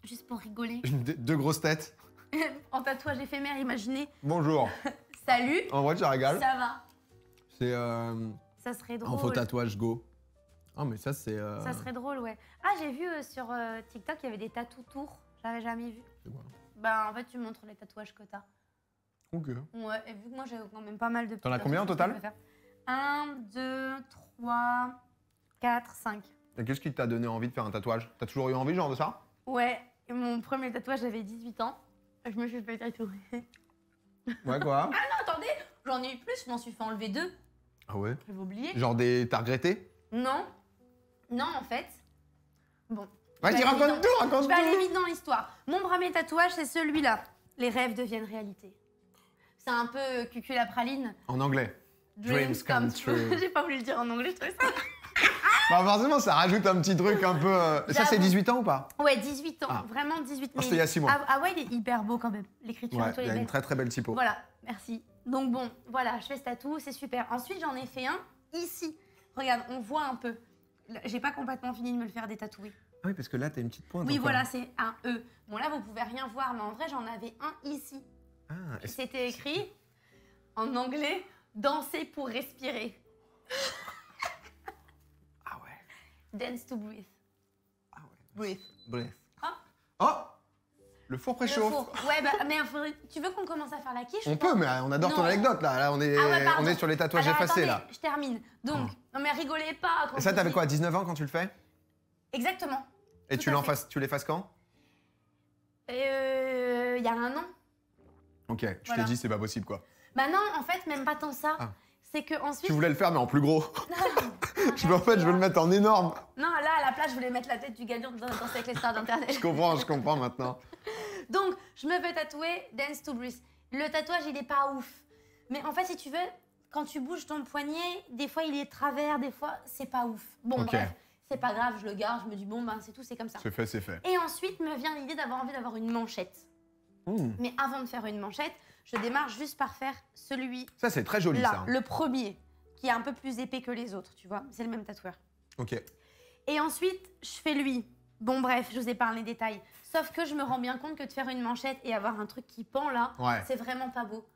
juste pour rigoler. deux grosses têtes. [LAUGHS] en tatouage éphémère, imaginez. Bonjour. [LAUGHS] Salut. En vrai, tu régales. Ça va. C'est. Euh, ça serait drôle. En faux tatouage go. oh, mais ça, c'est. Ça serait drôle, ouais. Ah, j'ai vu sur TikTok, il y avait des tatou tours l'avais jamais vu. Bah, en fait, tu montres les tatouages que t'as. Ok. Ouais, et vu que moi, j'ai quand même pas mal de. T'en as combien au total 1, 2, 3, 4, 5. Et qu'est-ce qui t'a donné envie de faire un tatouage T'as toujours eu envie, genre, de ça Ouais, mon premier tatouage, j'avais 18 ans. Je me suis fait tatouer. [LAUGHS] Ouais, quoi Ah non, attendez, j'en ai eu plus, je m'en suis fait enlever deux. Ah ouais J'avais oublié. Genre des. T'as regretté Non. Non, en fait. Bon, Vas-y, raconte tout, raconte tout. Je vais aller vite dans l'histoire. Mon premier tatouage, c'est celui-là. Les rêves deviennent réalité. C'est un peu cucul la praline. En anglais. Dreams, come, true. [LAUGHS] J'ai pas voulu le dire en anglais, je trouvais ça. [LAUGHS] bah forcément, ça rajoute un petit truc un peu. Euh, ça, c'est 18 ans ou pas Ouais, 18 ans. Ah. Vraiment 18 ans. C'était il y a 6 mois. Ah, ah, ouais, il est hyper beau quand même. L'écriture Il y a une très très belle typo. Voilà, merci. Donc bon, voilà, je fais ce tatou, c'est super. Ensuite, j'en ai fait un ici. Regarde, on voit un peu. J'ai pas complètement fini de me faire des tatouages ah oui, parce que là, tu as une petite pointe. Oui, voilà, c'est un E. Bon, là, vous pouvez rien voir, mais en vrai, j'en avais un ici. Ah, C'était écrit en anglais danser pour respirer. [LAUGHS] ah ouais. Dance to breathe. Ah ouais. Breathe. Breathe. Oh Le four préchauffe. Ouais, bah, mais tu veux qu'on commence à faire la quiche On peut, mais on adore ton anecdote là. Là, on est, ah on est sur les tatouages effacés là. Je termine. Donc, hum. non mais rigolez pas. Et ça, t'avais quoi, 19 ans quand tu le fais Exactement. Et tu, fasses, tu les fasses quand euh, Il y a un an. Ok, tu t'ai t'es dit c'est pas possible quoi. Bah non, en fait, même pas tant ça. Ah. C'est que ensuite. Tu voulais le faire, mais en plus gros. [LAUGHS] Non, je veux, en fait, je veux le mettre en énorme. Non, là, à la place, je voulais mettre la tête du gagnant dans avec les stars d'Internet. je comprends, je comprends maintenant. [LAUGHS] Donc, je me fais tatouer Dance to Bruce. Le tatouage, il est pas ouf. Mais en fait, si tu veux, quand tu bouges ton poignet, des fois, il est travers, des fois, c'est pas ouf. Bon, bref c'est pas grave, je le garde, je me dis bon, ben c'est tout, c'est comme ça. C'est fait, c'est fait. Et ensuite me vient l'idée d'avoir envie d'avoir une manchette. Mmh. Mais avant de faire une manchette, je démarre juste par faire celui. Ça, c'est très joli, là, hein. Le premier, qui est un peu plus épais que les autres, tu vois. C'est le même tatoueur. Ok. Et ensuite, je fais lui. Bon, bref, je vous ai parlé les détails. Sauf que je me rends bien compte que de faire une manchette et avoir un truc qui pend là, c'est vraiment pas beau.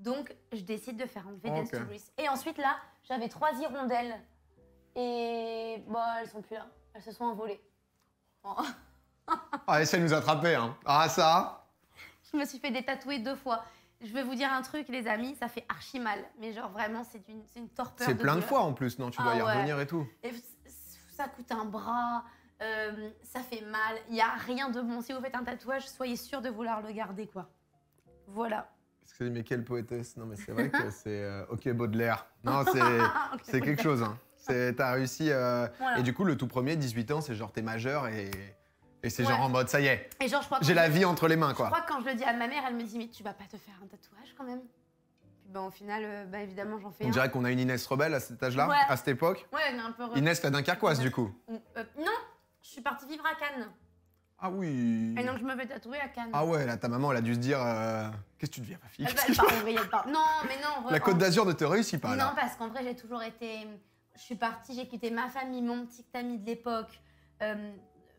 Donc, je décide de faire enlever okay. Et ensuite, là, j'avais trois hirondelles et bon, elles sont plus là. Elles se sont envolées. [LAUGHS] ah, essaie de nous attraper, hein. Ah, ça Je me suis fait des tatouées deux fois. Je vais vous dire un truc, les amis, ça fait archi mal. Mais genre, vraiment, c'est une, torpeur. C'est plein de fois en plus, non Tu dois y ah revenir et tout. ça coûte un bras, euh, ça fait mal. Il n'y a rien de bon. Si vous faites un tatouage, soyez sûr de vouloir le garder, quoi. Voilà. Excusez, mais quelle poétesse Non, mais c'est vrai [LAUGHS] que c'est. Euh, ok, Baudelaire. Non, [LAUGHS] c'est quelque chose, hein. T'as réussi. Euh, et du coup, le tout premier, 18 ans, c'est genre t'es majeur et. Et c'est genre en mode ça y est. J'ai la vie entre les mains, quoi. Je crois que quand je le dis à ma mère, elle me dit Mais tu vas pas te faire un tatouage quand même au final, euh, bah, évidemment, j'en fais On dirait qu'on a une Inès rebelle à cet âge-là, à cette époque. Ouais, mais un peu Inès, t'as dunkerquoise du coup mm, euh, Non, je suis partie vivre à Cannes. Ah oui Et donc je me fais tatouer à Cannes. Ah ouais, là ta maman elle a dû se dire Qu'est-ce que tu deviens ma fille bah, bah, Non mais non. [LAUGHS] La Côte d'Azur ne te réussit pas. Non parce qu'en vrai j'ai toujours été je suis partie, j'ai quitté ma famille, mon petit ami de l'époque, euh,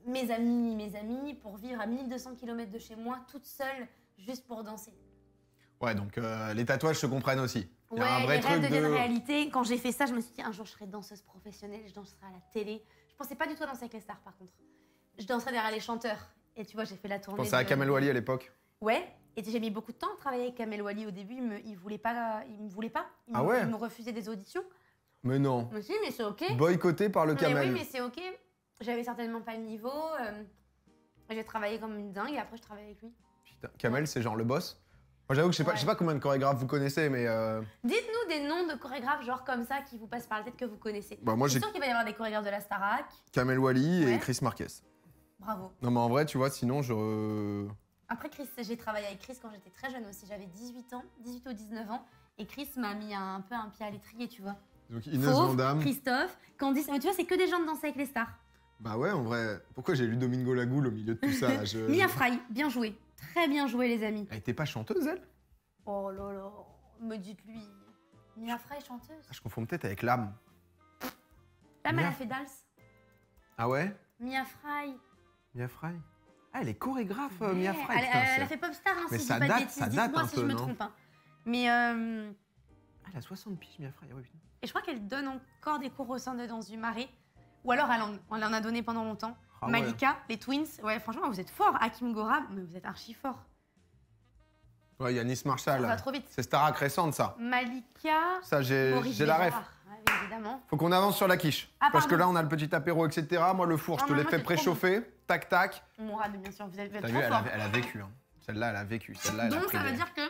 mes amis, mes amis, pour vivre à 1200 km de chez moi, toute seule, juste pour danser. Ouais, donc euh, les tatouages se comprennent aussi. Il y a un vrai les truc rêves deviennent de... réalité. Quand j'ai fait ça, je me suis dit, un jour, je serai danseuse professionnelle, je danserai à la télé. Je pensais pas du tout à danser avec les stars, par contre. Je danserai derrière les chanteurs. Et tu vois, j'ai fait la tournée. Je pensais à Kamel Wally à l'époque. Ouais, et j'ai mis beaucoup de temps à travailler avec Kamel Wally au début. Il me, il voulait pas, il me voulait pas. Ah me, ah il me refusait des auditions. Mais non. Mais si, mais c'est ok. Boycotté par le camel Mais oui, mais c'est ok. J'avais certainement pas le niveau. Euh, j'ai travaillé comme une dingue et après, je travaille avec lui. Putain, Kamel, c'est genre le boss Moi, j'avoue que je sais, pas, je sais pas combien de chorégraphes vous connaissez, mais. Euh, Dites-nous des noms de chorégraphes, genre comme ça, qui vous passent par la tête que vous connaissez. bah, moi, sûr qu'il va y avoir des chorégraphes de la Starac. Camel Wally et Chris Marquez. Bravo. Non, mais en vrai, tu vois, sinon, je. Euh, après, Chris, j'ai travaillé avec Chris quand j'étais très jeune aussi. J'avais 18 ans, 18 ou 19 ans. Et Chris m'a mis un peu un pied à l'étrier, tu vois. Donc Inès Fauve, Christophe, Candice. tu vois, c'est que des gens de danser avec les stars. Bah ouais, en vrai. Pourquoi j'ai lu Domingo Lagoule au milieu de tout ça [LAUGHS] Mia Fry, bien joué. Très bien joué, les amis. Elle était pas chanteuse, elle Oh là là, me dites-lui. Mia Fry, chanteuse. Ah, je confonds peut-être avec l'âme. L'âme, elle a fait Dals. Ah ouais Mia Fry. Mia Fry ah, elle est chorégraphe, Mia Fry. Elle, a fait Popstar, hein, Mais ça, dis date, ça date, moi si je me trompe. Hein. Mais. Euh, ah, elle a 60 piges, bien frais. Et je crois qu'elle donne encore des cours au sein de Danse du Marais. Ou alors, on en a donné pendant longtemps. Ah Malika, les Twins. Ouais, franchement, vous êtes fort. Hakim Gora, mais vous êtes archi fort. Ouais, Yanis Marshall. Ça va trop vite. C'est Starak récente, ça. Malika. Ça, j'ai la ref. Faut qu'on avance sur la quiche. Ah, parce que là, on a le petit apéro, etc. Moi, le four, je te l'ai fait préchauffer. Tac, tac. Mourad, bien sûr, vous êtes, trop fort. Hein. Elle a, vécu. Celle-là, elle a vécu. celle Donc, ça veut dire que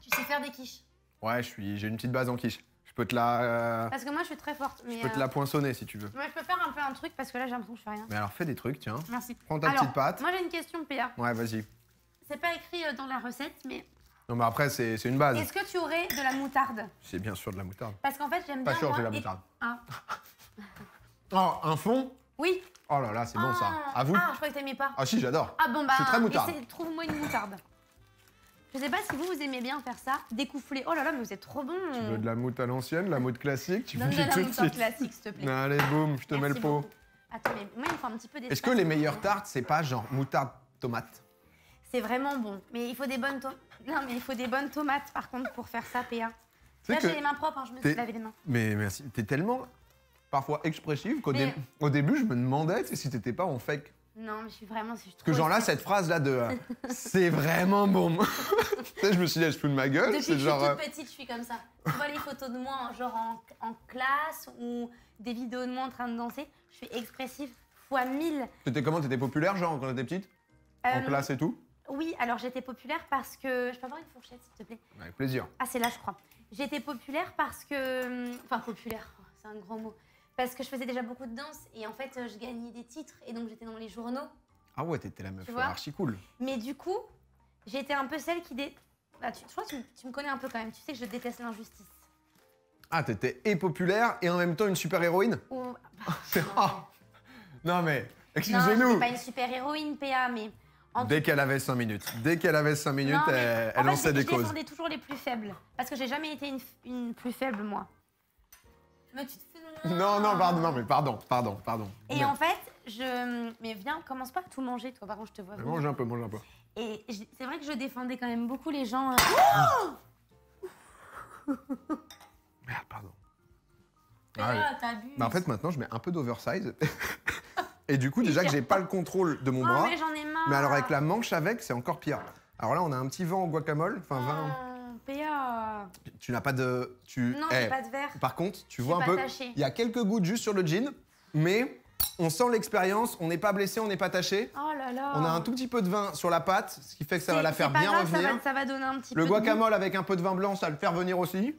tu sais faire des quiches. Ouais, j'ai une petite base en quiche. Je peux te la. Euh, parce que moi, je suis très forte. je peux te la euh, poinçonner si tu veux. Moi, je peux faire un peu un truc parce que là, j'ai l'impression que je fais rien. Mais alors, fais des trucs, tiens. Merci. Prends ta petite pâte. Moi, j'ai une question, Pierre. Ouais, vas-y. C'est pas écrit euh, dans la recette, mais. Non, mais après, c'est une base. Est-ce que tu aurais de la moutarde C'est bien sûr de la moutarde. Parce qu'en fait, j'aime bien. Pas sûr, j'ai la moutarde. Ah. [LAUGHS] oh, un fond Oui. Oh là là, c'est bon ça. Ah. À vous Ah, je crois que t'aimais pas. Ah si, j'adore. Ah bon, bah. Je suis bah, très moutarde. Trouve-moi une moutarde. Je sais pas si vous, vous aimez bien faire ça, découfler. Oh là là, mais vous êtes trop bon. Tu veux de la moutarde à l'ancienne, la moutarde classique Tu veux de la moutarde classique, s'il te plaît. allez, boum, je te mets le pot. Attends, mais moi, il me faut un petit peu Est-ce que les meilleures tartes, c'est pas genre moutarde, tomate C'est vraiment bon. Mais il faut des bonnes tomates. Non, mais il faut des bonnes tomates, par contre, pour faire ça, PA. Là, j'ai les mains propres, hein, je me suis lavé les mains. Mais merci. tu es tellement parfois expressive qu'au début, je me demandais si t'étais pas en fake. Non, mais je suis vraiment. Je Parce que, genre là, cette phrase-là de euh, [LAUGHS] c'est vraiment bon. [LAUGHS] je me suis dit, je de ma gueule. Depuis genre, je suis toute euh, petite, je suis comme ça. Tu vois les photos de moi, genre en, classe ou des vidéos de moi en train de danser, je suis expressive fois 1000. T'étais comment T'étais populaire, genre, quand t'étais petite En euh, classe et tout Oui, alors j'étais populaire parce que. Je peux avoir une fourchette, s'il te plaît Avec plaisir. Ah, c'est là, je crois. J'étais populaire parce que. Hum, enfin, populaire, c'est un gros mot parce que je faisais déjà beaucoup de danse et en fait, euh, je gagnais des titres et donc j'étais dans les journaux. Ah ouais, t'étais la meuf archi cool. Mais du coup, j'étais un peu celle qui. Dé... Bah, tu, je crois que tu, me connais un peu quand même. Tu sais que je déteste l'injustice. Ah, t'étais et populaire et en même temps une super héroïne ah, [LAUGHS] non. mais, excusez-nous. pas une super héroïne, PA, mais. dès qu'elle avait 5 minutes. Dès qu'elle avait 5 minutes, elle, lançait des causes. Je défendais toujours les plus faibles. Parce que j'ai jamais été une, plus faible, moi. tu te non, non, pardon, non, mais pardon, pardon, pardon. Et en fait, je. Mais viens, commence pas à tout manger, toi, par contre, je te vois. mange un peu, mange un peu. Et c'est vrai que je défendais quand même beaucoup les gens. Hein. [LAUGHS] Merde, pardon. Ah, ah t'as bah, en fait, maintenant, je mets un peu d'oversize. [LAUGHS] Et du coup, déjà que j'ai pas le contrôle de mon ah, bras. mais j'en ai marre. Mais alors, avec la manche avec, c'est encore pire. Alors là, on a un petit vent au guacamole. Enfin, vin. Ah. Tu n'as pas de. Tu... Non, eh, j'ai pas de verre. Par contre, tu vois un peu. Il y a quelques gouttes juste sur le jean, mais on sent l'expérience, on n'est pas blessé, on n'est pas taché. Oh là là. On a un tout petit peu de vin sur la pâte, ce qui fait que ça va la faire bien revenir. Ça ça va, donner un petit le guacamole avec un peu de vin blanc, ça va le faire venir aussi.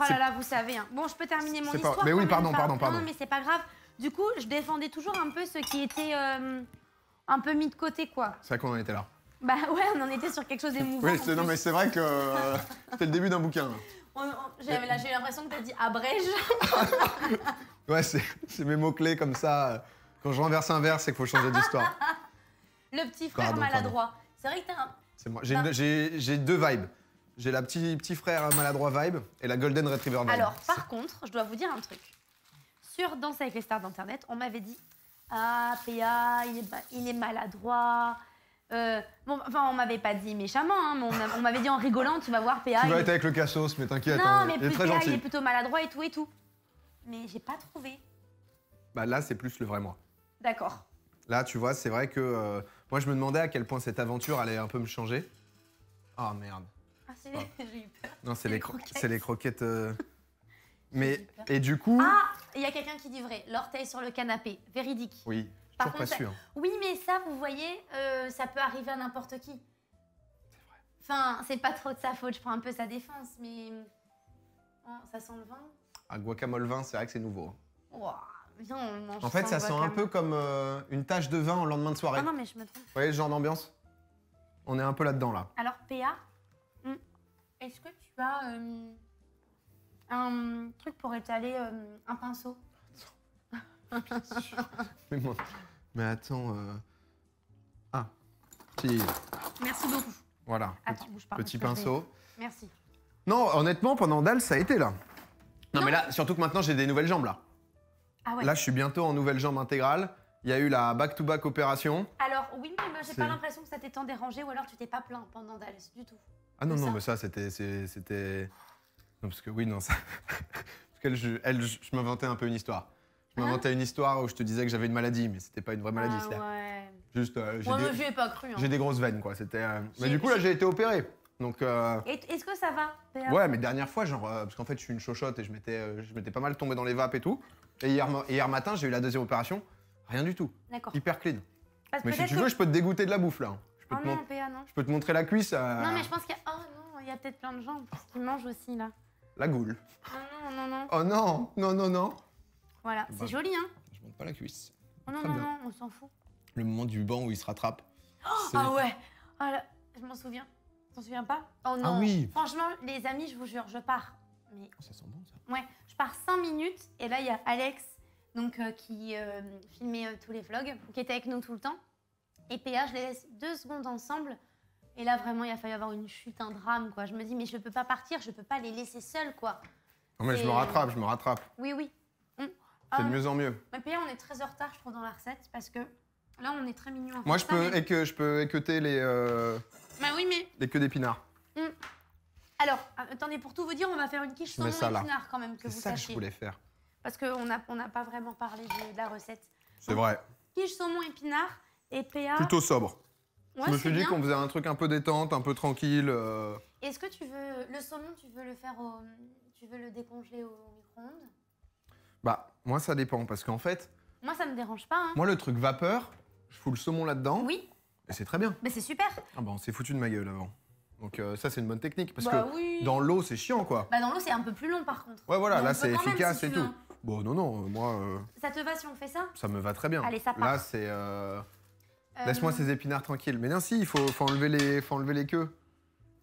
Oh là là, vous savez. Hein. Bon, je peux terminer mon histoire. Mais oui, pardon, hein. pardon, pardon, Non, mais c'est pas grave. Du coup, je défendais toujours un peu ce qui était euh, un peu mis de côté, quoi. C'est vrai qu'on en était là. Bah ouais, on en était sur quelque chose d'émouvant. Oui, non, mais c'est vrai que c'est euh, c'était le début d'un bouquin. J'avais l'impression que t'as dit abrège. [LAUGHS] ouais, c'est mes mots-clés comme ça. Quand je renverse un verre, c'est qu'il faut changer d'histoire. [LAUGHS] Le petit frère maladroit. C'est vrai que t'as un. C'est moi. J'ai deux vibes. J'ai la petit, petit frère maladroit vibe et la Golden Retriever vibe. Alors, par contre, je dois vous dire un truc. Sur danser avec les stars d'Internet, on m'avait dit Ah, PA, il est maladroit, euh, bon, enfin, on m'avait pas dit méchamment, hein, mais on, m'avait dit en rigolant, tu vas voir, PA. Tu vas être avec le cassos, mais t'inquiète. Non, hein, mais il est PA, plutôt maladroit et tout et tout. Mais j'ai pas trouvé. Bah là, c'est plus le vrai moi. D'accord. Là, tu vois, c'est vrai que euh, moi, je me demandais à quel point cette aventure allait un peu me changer. Oh merde. Ah, c'est ah. les... [LAUGHS] Non, c'est les, c'est les croquettes. Euh. [LAUGHS] mais et du coup. Ah, il y a quelqu'un qui dit vrai. L'orteil sur le canapé, véridique. Oui, par contre, pas sûr. oui, mais ça, vous voyez, euh, ça peut arriver à n'importe qui. C'est vrai. Enfin, c'est pas trop de sa faute. Je prends un peu sa défense, mais oh, ça sent le vin. Un guacamole vin, c'est vrai que c'est nouveau. Hein. en fait, ça sent un peu comme euh, une tache de vin au lendemain de soirée. Ah non, mais je me trompe. Vous voyez ce genre d'ambiance On est un peu là-dedans, là. Alors, PA, hmm. est-ce que tu as euh, un truc pour étaler un pinceau mais, [LAUGHS] mais attends. Euh, ah, petit. Merci beaucoup. Voilà. Petit pinceau. Merci. Non, honnêtement, pendant Dalle, ça a été là. Non, mais là, surtout que maintenant, j'ai des nouvelles jambes là. Ah ouais. Là, je suis bientôt en nouvelle jambe intégrale. Il y a eu la back-to-back opération. Alors, oui, mais j'ai pas l'impression que ça t'ait tant dérangé ou alors tu t'es pas plaint pendant Dals du tout. Ah non, non, mais ça, c'était. C'était. Non, parce que oui, non, ça. [LAUGHS] parce qu'elle, je m'inventais un peu une histoire. Je t'as une histoire où je te disais que j'avais une maladie, mais c'était pas une vraie maladie. Ah juste, euh, j'ai Moi, des... pas cru. Hein. J'ai des grosses veines, quoi. C'était. Euh, mais du coup, là, j'ai été opéré. Donc. Euh, est-ce que ça va Ouais, mais dernière fois, genre, parce qu'en fait, je suis une chochotte et je m'étais, je m'étais pas mal tombé dans les vapes et tout. Et hier, hier matin, j'ai eu la deuxième opération. Rien du tout. D'accord. Hyper clean. Mais si tu veux, je peux te dégoûter de la bouffe là. Je peux, ah te, non, non. je peux te montrer la cuisse. Non, mais je pense qu'il oh y a. peut-être plein de gens qui mangent aussi là. La goule. Non, non, non, non. Oh non, non, non, non. Voilà, bah, c'est joli, hein Je monte pas la cuisse. Oh non, non, non, on s'en fout. Le moment du banc où il se rattrape. Oh, ah ouais ah Je m'en souviens. T'en souviens pas Oh ah non. oui. Franchement, les amis, je vous jure, je pars. Mais... Oh, ça sent bon, ça. Ouais, je pars 5 minutes et là, il y a Alex donc, euh, qui euh, filmait euh, tous les vlogs, qui était avec nous tout le temps. Et PA, je les laisse deux secondes ensemble. Et là, vraiment, il a fallu avoir une chute, un drame, quoi. Je me dis, mais je peux pas partir, je peux pas les laisser seuls, quoi. Non, mais je me rattrape, je me rattrape. Oui, oui. C'est de ah. mieux en mieux. Mais on est très en retard, je trouve, dans la recette, parce que là, on est très mignon. Moi, je peux, et que, je peux équeuter les. Euh, bah oui, mais. Les queues d'épinards. Mm. Alors, ah, attendez, pour tout vous dire, on va faire une quiche saumon-épinard, quand même, que vous ça que je voulais faire. Parce qu'on n'a on n'a pas vraiment parlé de, la recette. C'est vrai. Quiche saumon épinard et PA. Plutôt sobre. je me suis dit qu'on faisait un truc un peu détente, un peu tranquille. Euh. Est-ce que tu veux le saumon, tu veux le faire au, tu veux le décongeler au micro-ondes bah, moi, ça dépend, parce qu'en fait. Moi, ça me dérange pas. Hein. Moi, le truc vapeur, je fous le saumon là-dedans. Oui. Et c'est très bien. Mais c'est super. Ah, bah, on s'est foutu de ma gueule avant. Donc euh, ça c'est une bonne technique parce bah que dans l'eau c'est chiant quoi. Bah dans l'eau c'est un peu plus long par contre. Ouais voilà, là c'est efficace et tout. Bon non non, euh, moi euh, Ça te va si on fait ça Ça me va très bien. Allez, ça part. Là c'est Laisse-moi ces épinards tranquilles. Mais non si, il faut, enlever les faut enlever les queues.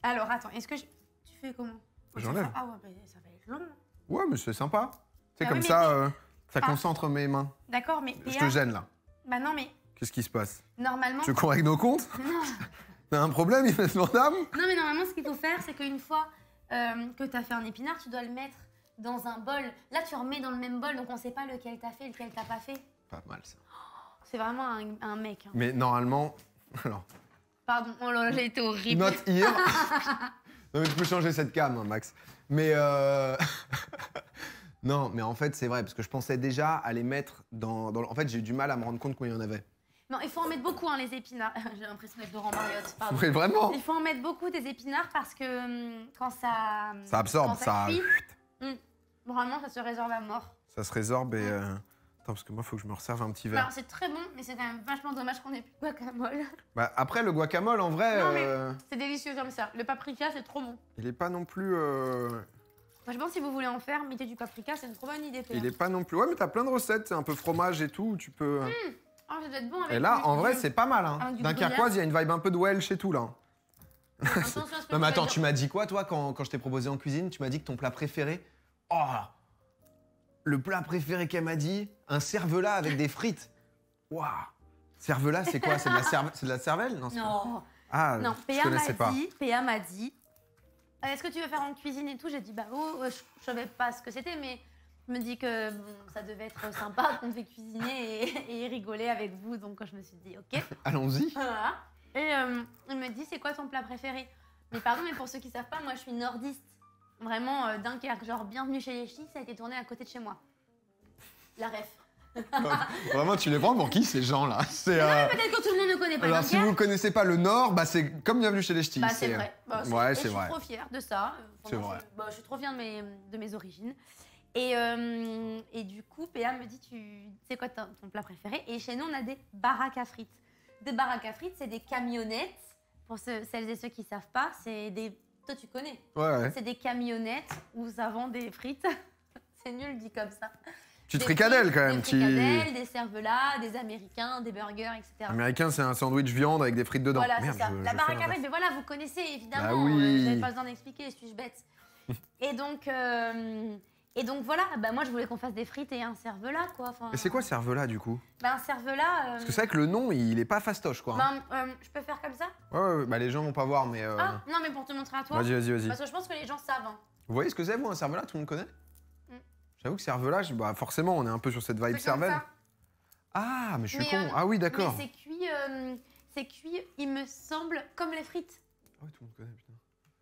Alors attends, est-ce que je... tu fais comment J'enlève. Ah ouais, bah, ça va être long. Ouais, mais c'est sympa. C'est ah comme ça, euh, ça ah. concentre mes mains. D'accord, mais. Je te gêne là. Bah non, mais. Qu'est-ce qui se passe Normalement. Tu cours avec nos comptes Non. [LAUGHS] T'as un problème, il madame Non, mais normalement, ce qu'il faut faire, c'est qu'une fois euh, que t'as fait un épinard, tu dois le mettre dans un bol. Là, tu remets dans le même bol, donc on sait pas lequel t'as fait et lequel t'as pas fait. Pas mal ça. [GASPS] C'est vraiment un, mec. Hein. Mais normalement. [LAUGHS] Alors. Pardon, oh là là, été horrible. Not here. [LAUGHS] non, mais tu peux changer cette cam, hein, Max. Mais. Euh... Non, mais en fait, c'est vrai, parce que je pensais déjà à les mettre dans. En fait, j'ai eu du mal à me rendre compte qu'il y en avait. Non, il faut en mettre beaucoup, hein, les épinards. [LAUGHS] J'ai l'impression d'être Laurent Mariotte. vraiment. Il faut en mettre beaucoup des épinards parce que hum, hum, quand ça. Ça absorbe, ça. Normalement, ça se résorbe à mort. Ça se résorbe et. Euh, attends, parce que moi, il faut que je me reserve un petit verre. c'est très bon, mais c'est quand même vachement dommage qu'on ait plus de guacamole. [LAUGHS] Bah, après, le guacamole, en vrai. Euh, c'est délicieux comme ça. Le paprika, c'est trop bon. Il est pas non plus. Euh, moi, je pense si vous voulez en faire, mettez du paprika, c'est une trop bonne idée. Il n'est pas non plus. Ouais, mais as plein de recettes, un peu fromage et tout, tu peux. Hein. Hum, oh, ça doit être bon Et là, en vrai, c'est pas mal. Hein. Ah, Dunkerquoise, il y a une vibe un peu de Welsh et tout, là. non, mais attends, tu m'as dit quoi, toi, quand, je t'ai proposé en cuisine Tu m'as dit que ton plat préféré. Oh Le plat préféré qu'elle m'a dit, un cervelas avec des frites. Waouh Cervelas, c'est quoi C'est de, [LAUGHS] de, la cervelle Non, Non. Pas... Ah, non, m'a dit, PA m'a dit, euh, est-ce que tu veux faire en cuisine et tout J'ai dit Bah, oh, je, savais pas ce que c'était, mais je me dis que ça devait être sympa [LAUGHS] qu'on fait cuisiner et, rigoler avec vous. Donc, je me suis dit Ok. [LAUGHS] Allons-y. Et euh, il me dit C'est quoi ton plat préféré Mais pardon, mais pour ceux qui savent pas, moi, je suis nordiste. Vraiment, euh, Dunkerque. Genre, bienvenue chez les chiens. ça a été tourné à côté de chez moi. La ref. [LAUGHS] Vraiment, tu les prends pour qui ces gens-là C'est euh, peut-être que tout le monde ne connaît pas. Alors, si vous ne connaissez pas le Nord, bah, c'est comme bienvenue chez les Ch'tis. Bah, c'est vrai. ouais, c'est vrai. Bah, euh, je suis trop fière de ça. Euh, c'est vrai. Je, bah, je suis trop fière de mes, de mes origines. Et, et du coup, Péa me dit tu sais quoi ton, plat préféré Et chez nous, on a des baraques à frites. Des baraques à frites, c'est des camionnettes. Pour celles et ceux qui ne savent pas, c'est des. Toi, tu connais. Ouais, C'est des camionnettes où ça vend des frites. [LAUGHS] c'est nul dit comme ça. Tu des fricadelle quand même. Des fricadelles, des cervelas, des américains, des burgers, etc. Américain, c'est un sandwich viande avec des frites dedans. Voilà, c'est ça. la baraka mais voilà, vous connaissez évidemment. Bah euh, oui. vous n'avez pas besoin d'expliquer, suis-je bête. [LAUGHS] et donc. Euh, et donc voilà, bah moi je voulais qu'on fasse des frites et un cervela. quoi. Enfin, et c'est quoi cervela, du coup Bah un cervela... Euh, Parce que c'est vrai que le nom il est pas fastoche quoi. Hein. Bah, je peux faire comme ça ouais, ouais, bah les gens vont pas voir mais. Ah non mais pour te montrer à toi. Vas-y vas-y vas-y. Parce que je pense que les gens savent. Hein. Vous voyez ce que c'est vous un cervelas Tout le monde connaît J'avoue que cervelage, bah forcément, on est un peu sur cette vibe cervelle. Ah, mais je suis con. Euh, ah oui, d'accord. C'est cuit, euh, c'est cuit, il me semble, comme les frites. Ah oui, tout le monde connaît, putain.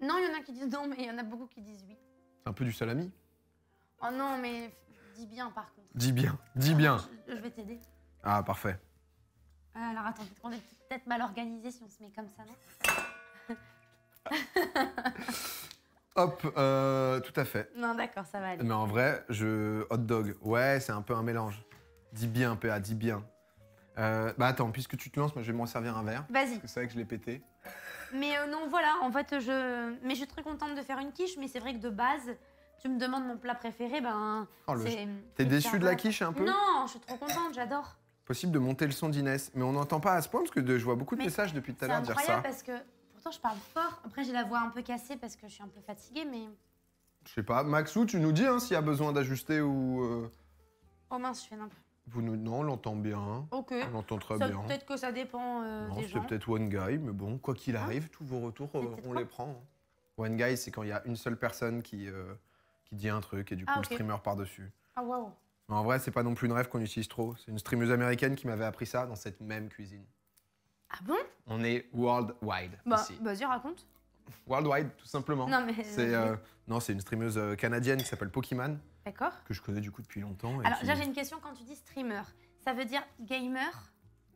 Non, il y en a qui disent non, mais il y en a beaucoup qui disent oui. C'est un peu du salami Oh non, mais dis bien par contre. Dis bien, dis bien. Je, vais t'aider. Ah, parfait. Ah, alors attends, peut est peut-être mal organisé si on se met comme ça, non [LAUGHS] Hop, euh, tout à fait. Non, d'accord, ça va aller. Mais en vrai, je hot dog. Ouais, c'est un peu un mélange. Dis bien, PA, dis bien. Euh, bah attends, puisque tu te lances, moi je vais m'en servir un verre. Vas-y. c'est vrai que je l'ai pété. Mais euh, non, voilà, en fait, je. Mais je suis très contente de faire une quiche, mais c'est vrai que de base, tu me demandes mon plat préféré, ben. Oh, T'es déçu de la quiche un peu Non, je suis trop contente, j'adore. Possible de monter le son d'Inès. Mais on n'entend pas à ce point parce que je vois beaucoup de messages depuis tout à l'heure dire ça. incroyable parce que je parle fort. Après, j'ai la voix un peu cassée parce que je suis un peu fatiguée, mais. Je sais pas, Maxou, tu nous dis hein, s'il y a besoin d'ajuster ou. Euh, oh mince, je fais n'importe vous nous... Non, on l'entend bien. Ok. On l'entend très bien. Peut-être que ça dépend euh, Non, c'est peut-être One Guy, mais bon, quoi qu'il ah. arrive, tous vos retours, euh, on les prend. Hein. One Guy, c'est quand il y a une seule personne qui, qui dit un truc et du coup ah, le streamer par-dessus. Ah waouh. En vrai, c'est pas non plus une rêve qu'on utilise trop. C'est une streameuse américaine qui m'avait appris ça dans cette même cuisine. Ah bon On est worldwide bah, ici. Vas-y, raconte. Worldwide, tout simplement. Non, mais. C'est euh, une streameuse euh, canadienne qui s'appelle Pokémon D'accord. Que je connais du coup depuis longtemps. Alors j'ai une question. Quand tu dis streamer, ça veut dire gamer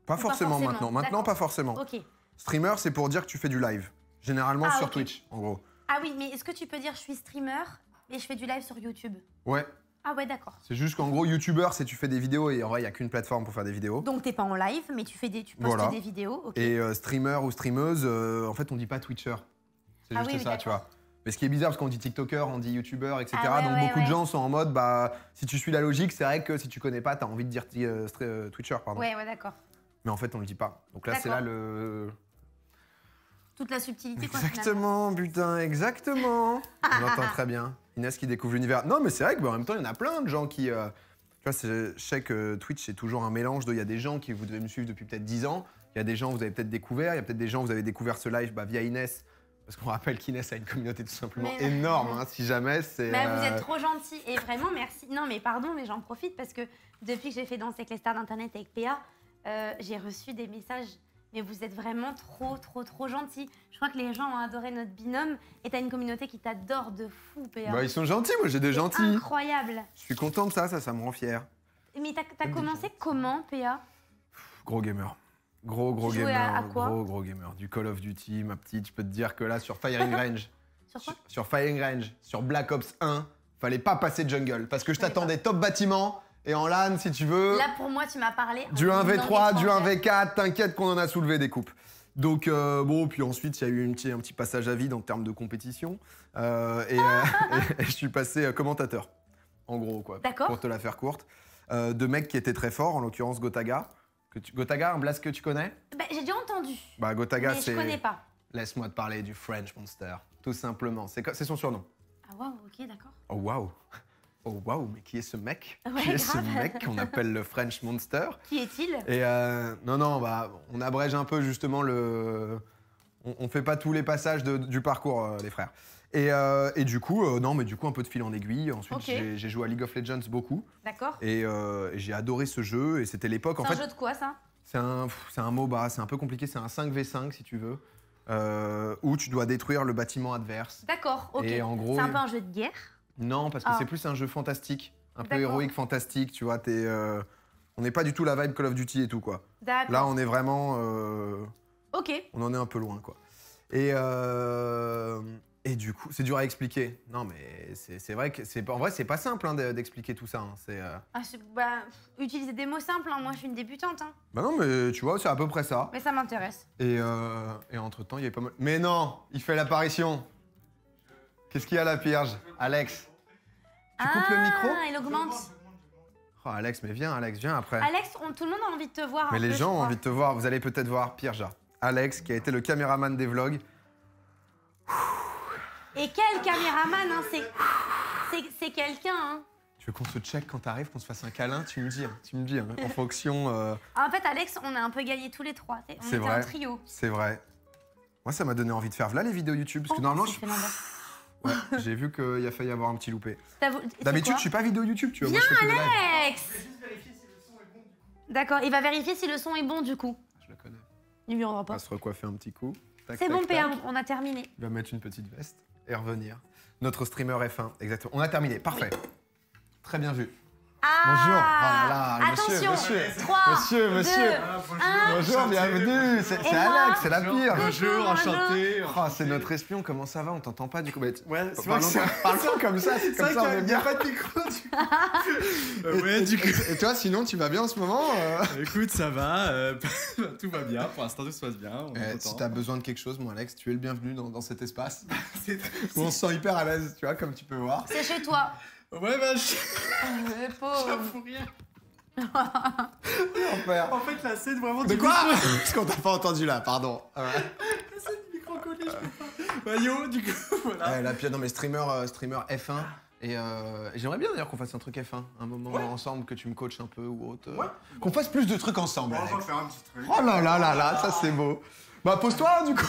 Pas, forcément, maintenant. Maintenant, pas forcément. Ok. Streamer, c'est pour dire que tu fais du live. Généralement ah, sur Twitch, en gros. Ah oui, mais est-ce que tu peux dire je suis streamer et je fais du live sur YouTube Ouais, ah ouais, d'accord. C'est juste qu'en gros, youtubeur, c'est tu fais des vidéos et en vrai, il n'y a qu'une plateforme pour faire des vidéos. Donc t'es pas en live, mais tu fais des, tu postes des vidéos. Et euh, streamer ou streameuse, euh, en fait, on dit pas Twitcher. C'est ah juste ça, tu vois. Mais ce qui est bizarre, parce qu'on dit TikToker, on dit YouTuber, etc. Ah Donc beaucoup de gens sont en mode, bah, si tu suis la logique, c'est vrai que si tu connais pas, t'as envie de dire euh, Twitcher, pardon. Ouais, ouais, d'accord. Mais en fait, on le dit pas. Donc là, c'est là le. Toute la subtilité, Exactement, putain, exactement. [LAUGHS] On entend très bien. Inès qui découvre l'univers. Non, mais c'est vrai qu'en bah, même temps, il y en a plein de gens qui. Euh, tu vois, je sais que Twitch, c'est toujours un mélange de. Il y a des gens qui vous devez me suivre depuis peut-être 10 ans. Il y a des gens que vous avez peut-être découvert. Il y a peut-être des gens que vous avez découvert ce live bah, via Inès. Parce qu'on rappelle qu'Inès a une communauté tout simplement énorme, hein, si jamais c'est. Vous euh, êtes trop gentil et vraiment merci. Non, mais pardon, mais j'en profite parce que depuis que j'ai fait danser avec les stars d'Internet avec PA, euh, j'ai reçu des messages mais vous êtes vraiment trop, trop, trop gentils. Je crois que les gens ont adoré notre binôme et t'as une communauté qui t'adore de fou, PA. Bah, ils sont gentils, moi j'ai des gentils. Incroyable. Je suis content de ça, ça, ça me rend fier. Mais t'as commencé comment, PA Gros gamer. Gros, gros gamer. À, quoi gros, gamer. Du Call of Duty, ma petite. Je peux te dire que là, sur Firing Range. [LAUGHS] sur quoi sur, sur Firing Range, sur Black Ops 1, fallait pas passer jungle parce que je t'attendais top bâtiment et en LAN si tu veux. Là pour moi tu m'as parlé. Du 1v3, du 1v4, t'inquiète qu'on en a soulevé des coupes. Donc euh, bon, puis ensuite il y a eu un petit passage à vide en termes de compétition euh, euh, ah [LAUGHS] et, je suis passé commentateur, en gros quoi, D'accord. pour te la faire courte. Euh, de mecs qui étaient très forts, en l'occurrence Gotaga. Que Gotaga, un blast que tu connais bah, J'ai déjà entendu. Bah Gotaga, c'est. Je connais pas. Laisse-moi te parler du French Monster, tout simplement. C'est son surnom. Ah waouh, ok, d'accord. Oh waouh. Oh waouh, mais qui est ce mec C'est Qui est ce mec qu'on appelle le French Monster Qui est-il Et euh, non, non, bah, on abrège un peu justement le. On, ne fait pas tous les passages du parcours, euh, les frères. Et, euh, du coup, non, mais du coup, un peu de fil en aiguille. Ensuite, j'ai joué à League of Legends beaucoup. D'accord. Et, j'ai adoré ce jeu. Et c'était l'époque. C'est un jeu de quoi ça C'est un, c'est un MOBA. C'est un peu compliqué. C'est un 5v5 si tu veux, où tu dois détruire le bâtiment adverse. D'accord. Ok. C'est un peu un jeu de guerre. Non, parce que ah. c'est plus un jeu fantastique, un peu héroïque fantastique, tu vois. Es, euh, on n'est pas du tout la vibe Call of Duty et tout, quoi. Là, on est vraiment. Euh, ok. On en est un peu loin, quoi. Et. Euh, et du coup, c'est dur à expliquer. Non, mais c'est vrai que c'est en vrai, c'est pas simple hein, d'expliquer tout ça. Hein. C'est ah, bah, utiliser des mots simples. Hein. Moi, je suis une débutante. Bah non, mais tu vois, c'est à peu près ça. Mais ça m'intéresse. Et, et entre temps, il y a pas mal. Mais non, il fait l'apparition. Qu'est-ce qu'il y a la Pierge Alex. Tu coupes le ah, micro Ah, il augmente. Oh, Alex, mais viens, Alex, viens après. Alex, tout le monde a envie de te voir. mais hein, les gens ont envie de te voir. Vous allez peut-être voir Pierge. Alex, qui a été le caméraman des vlogs. Et quel caméraman, hein, c'est. quelqu'un, hein. Tu veux qu'on se check quand t'arrives, qu'on se fasse un câlin Tu me dis, hein, tu me dis, hein, en fonction. Euh. [LAUGHS] En fait, Alex, on a un peu gagné tous les trois. C'est trio. c'est vrai. Moi, ça m'a donné envie de faire là les vidéos YouTube, parce que oh, normalement, j'ai vu qu'il a failli avoir un petit loupé. D'habitude, je suis pas vidéo YouTube, tu vois. Viens, je Alex D'accord, il va vérifier si le son est bon du coup. Je le connais. Il lui rendra pas. va se recoiffer un petit coup. C'est bon, on a terminé. Il va mettre une petite veste et revenir. Notre streamer F1, exactement. On a terminé, parfait. Très bien vu. Ah, Bonjour. attention. Monsieur, monsieur, 3, monsieur, Bonjour, bienvenue. C'est Alex, c'est la pire. Bonjour, enchanté. Oh, c'est notre espion. Comment ça va On t'entend pas du coup. ouais, bah, c'est vrai comme ça. C'est comme ça, on est bien. pas de micro, [LAUGHS] euh, ouais, du coup, Et toi, sinon, tu vas bien en ce moment euh? écoute, ça va, euh, [LAUGHS] bah, tout va bien, pour l'instant tout se passe bien. Eh, si t'as besoin de quelque chose, mon Alex, tu es le bienvenu dans, cet espace [LAUGHS] où on se sent hyper à l'aise, tu vois, comme tu peux voir. C'est chez toi. Ouais, vache je... [LAUGHS] J'avoue rien [LAUGHS] En fait, la scène vraiment. De quoi [LAUGHS] Parce qu'on t'a pas entendu là, pardon. La scène du micro collé, je pas. Bah yo, du coup, voilà. Ouais, la pire, non mais streamer, euh, streamer F1. Euh, et j'aimerais bien d'ailleurs qu'on fasse un truc F1, un moment ensemble, que tu me coaches un peu ou autre. Ouais. Qu'on fasse plus de trucs ensemble. on va faire un petit truc. Oh là là là là, ça c'est beau. Bah pose-toi du coup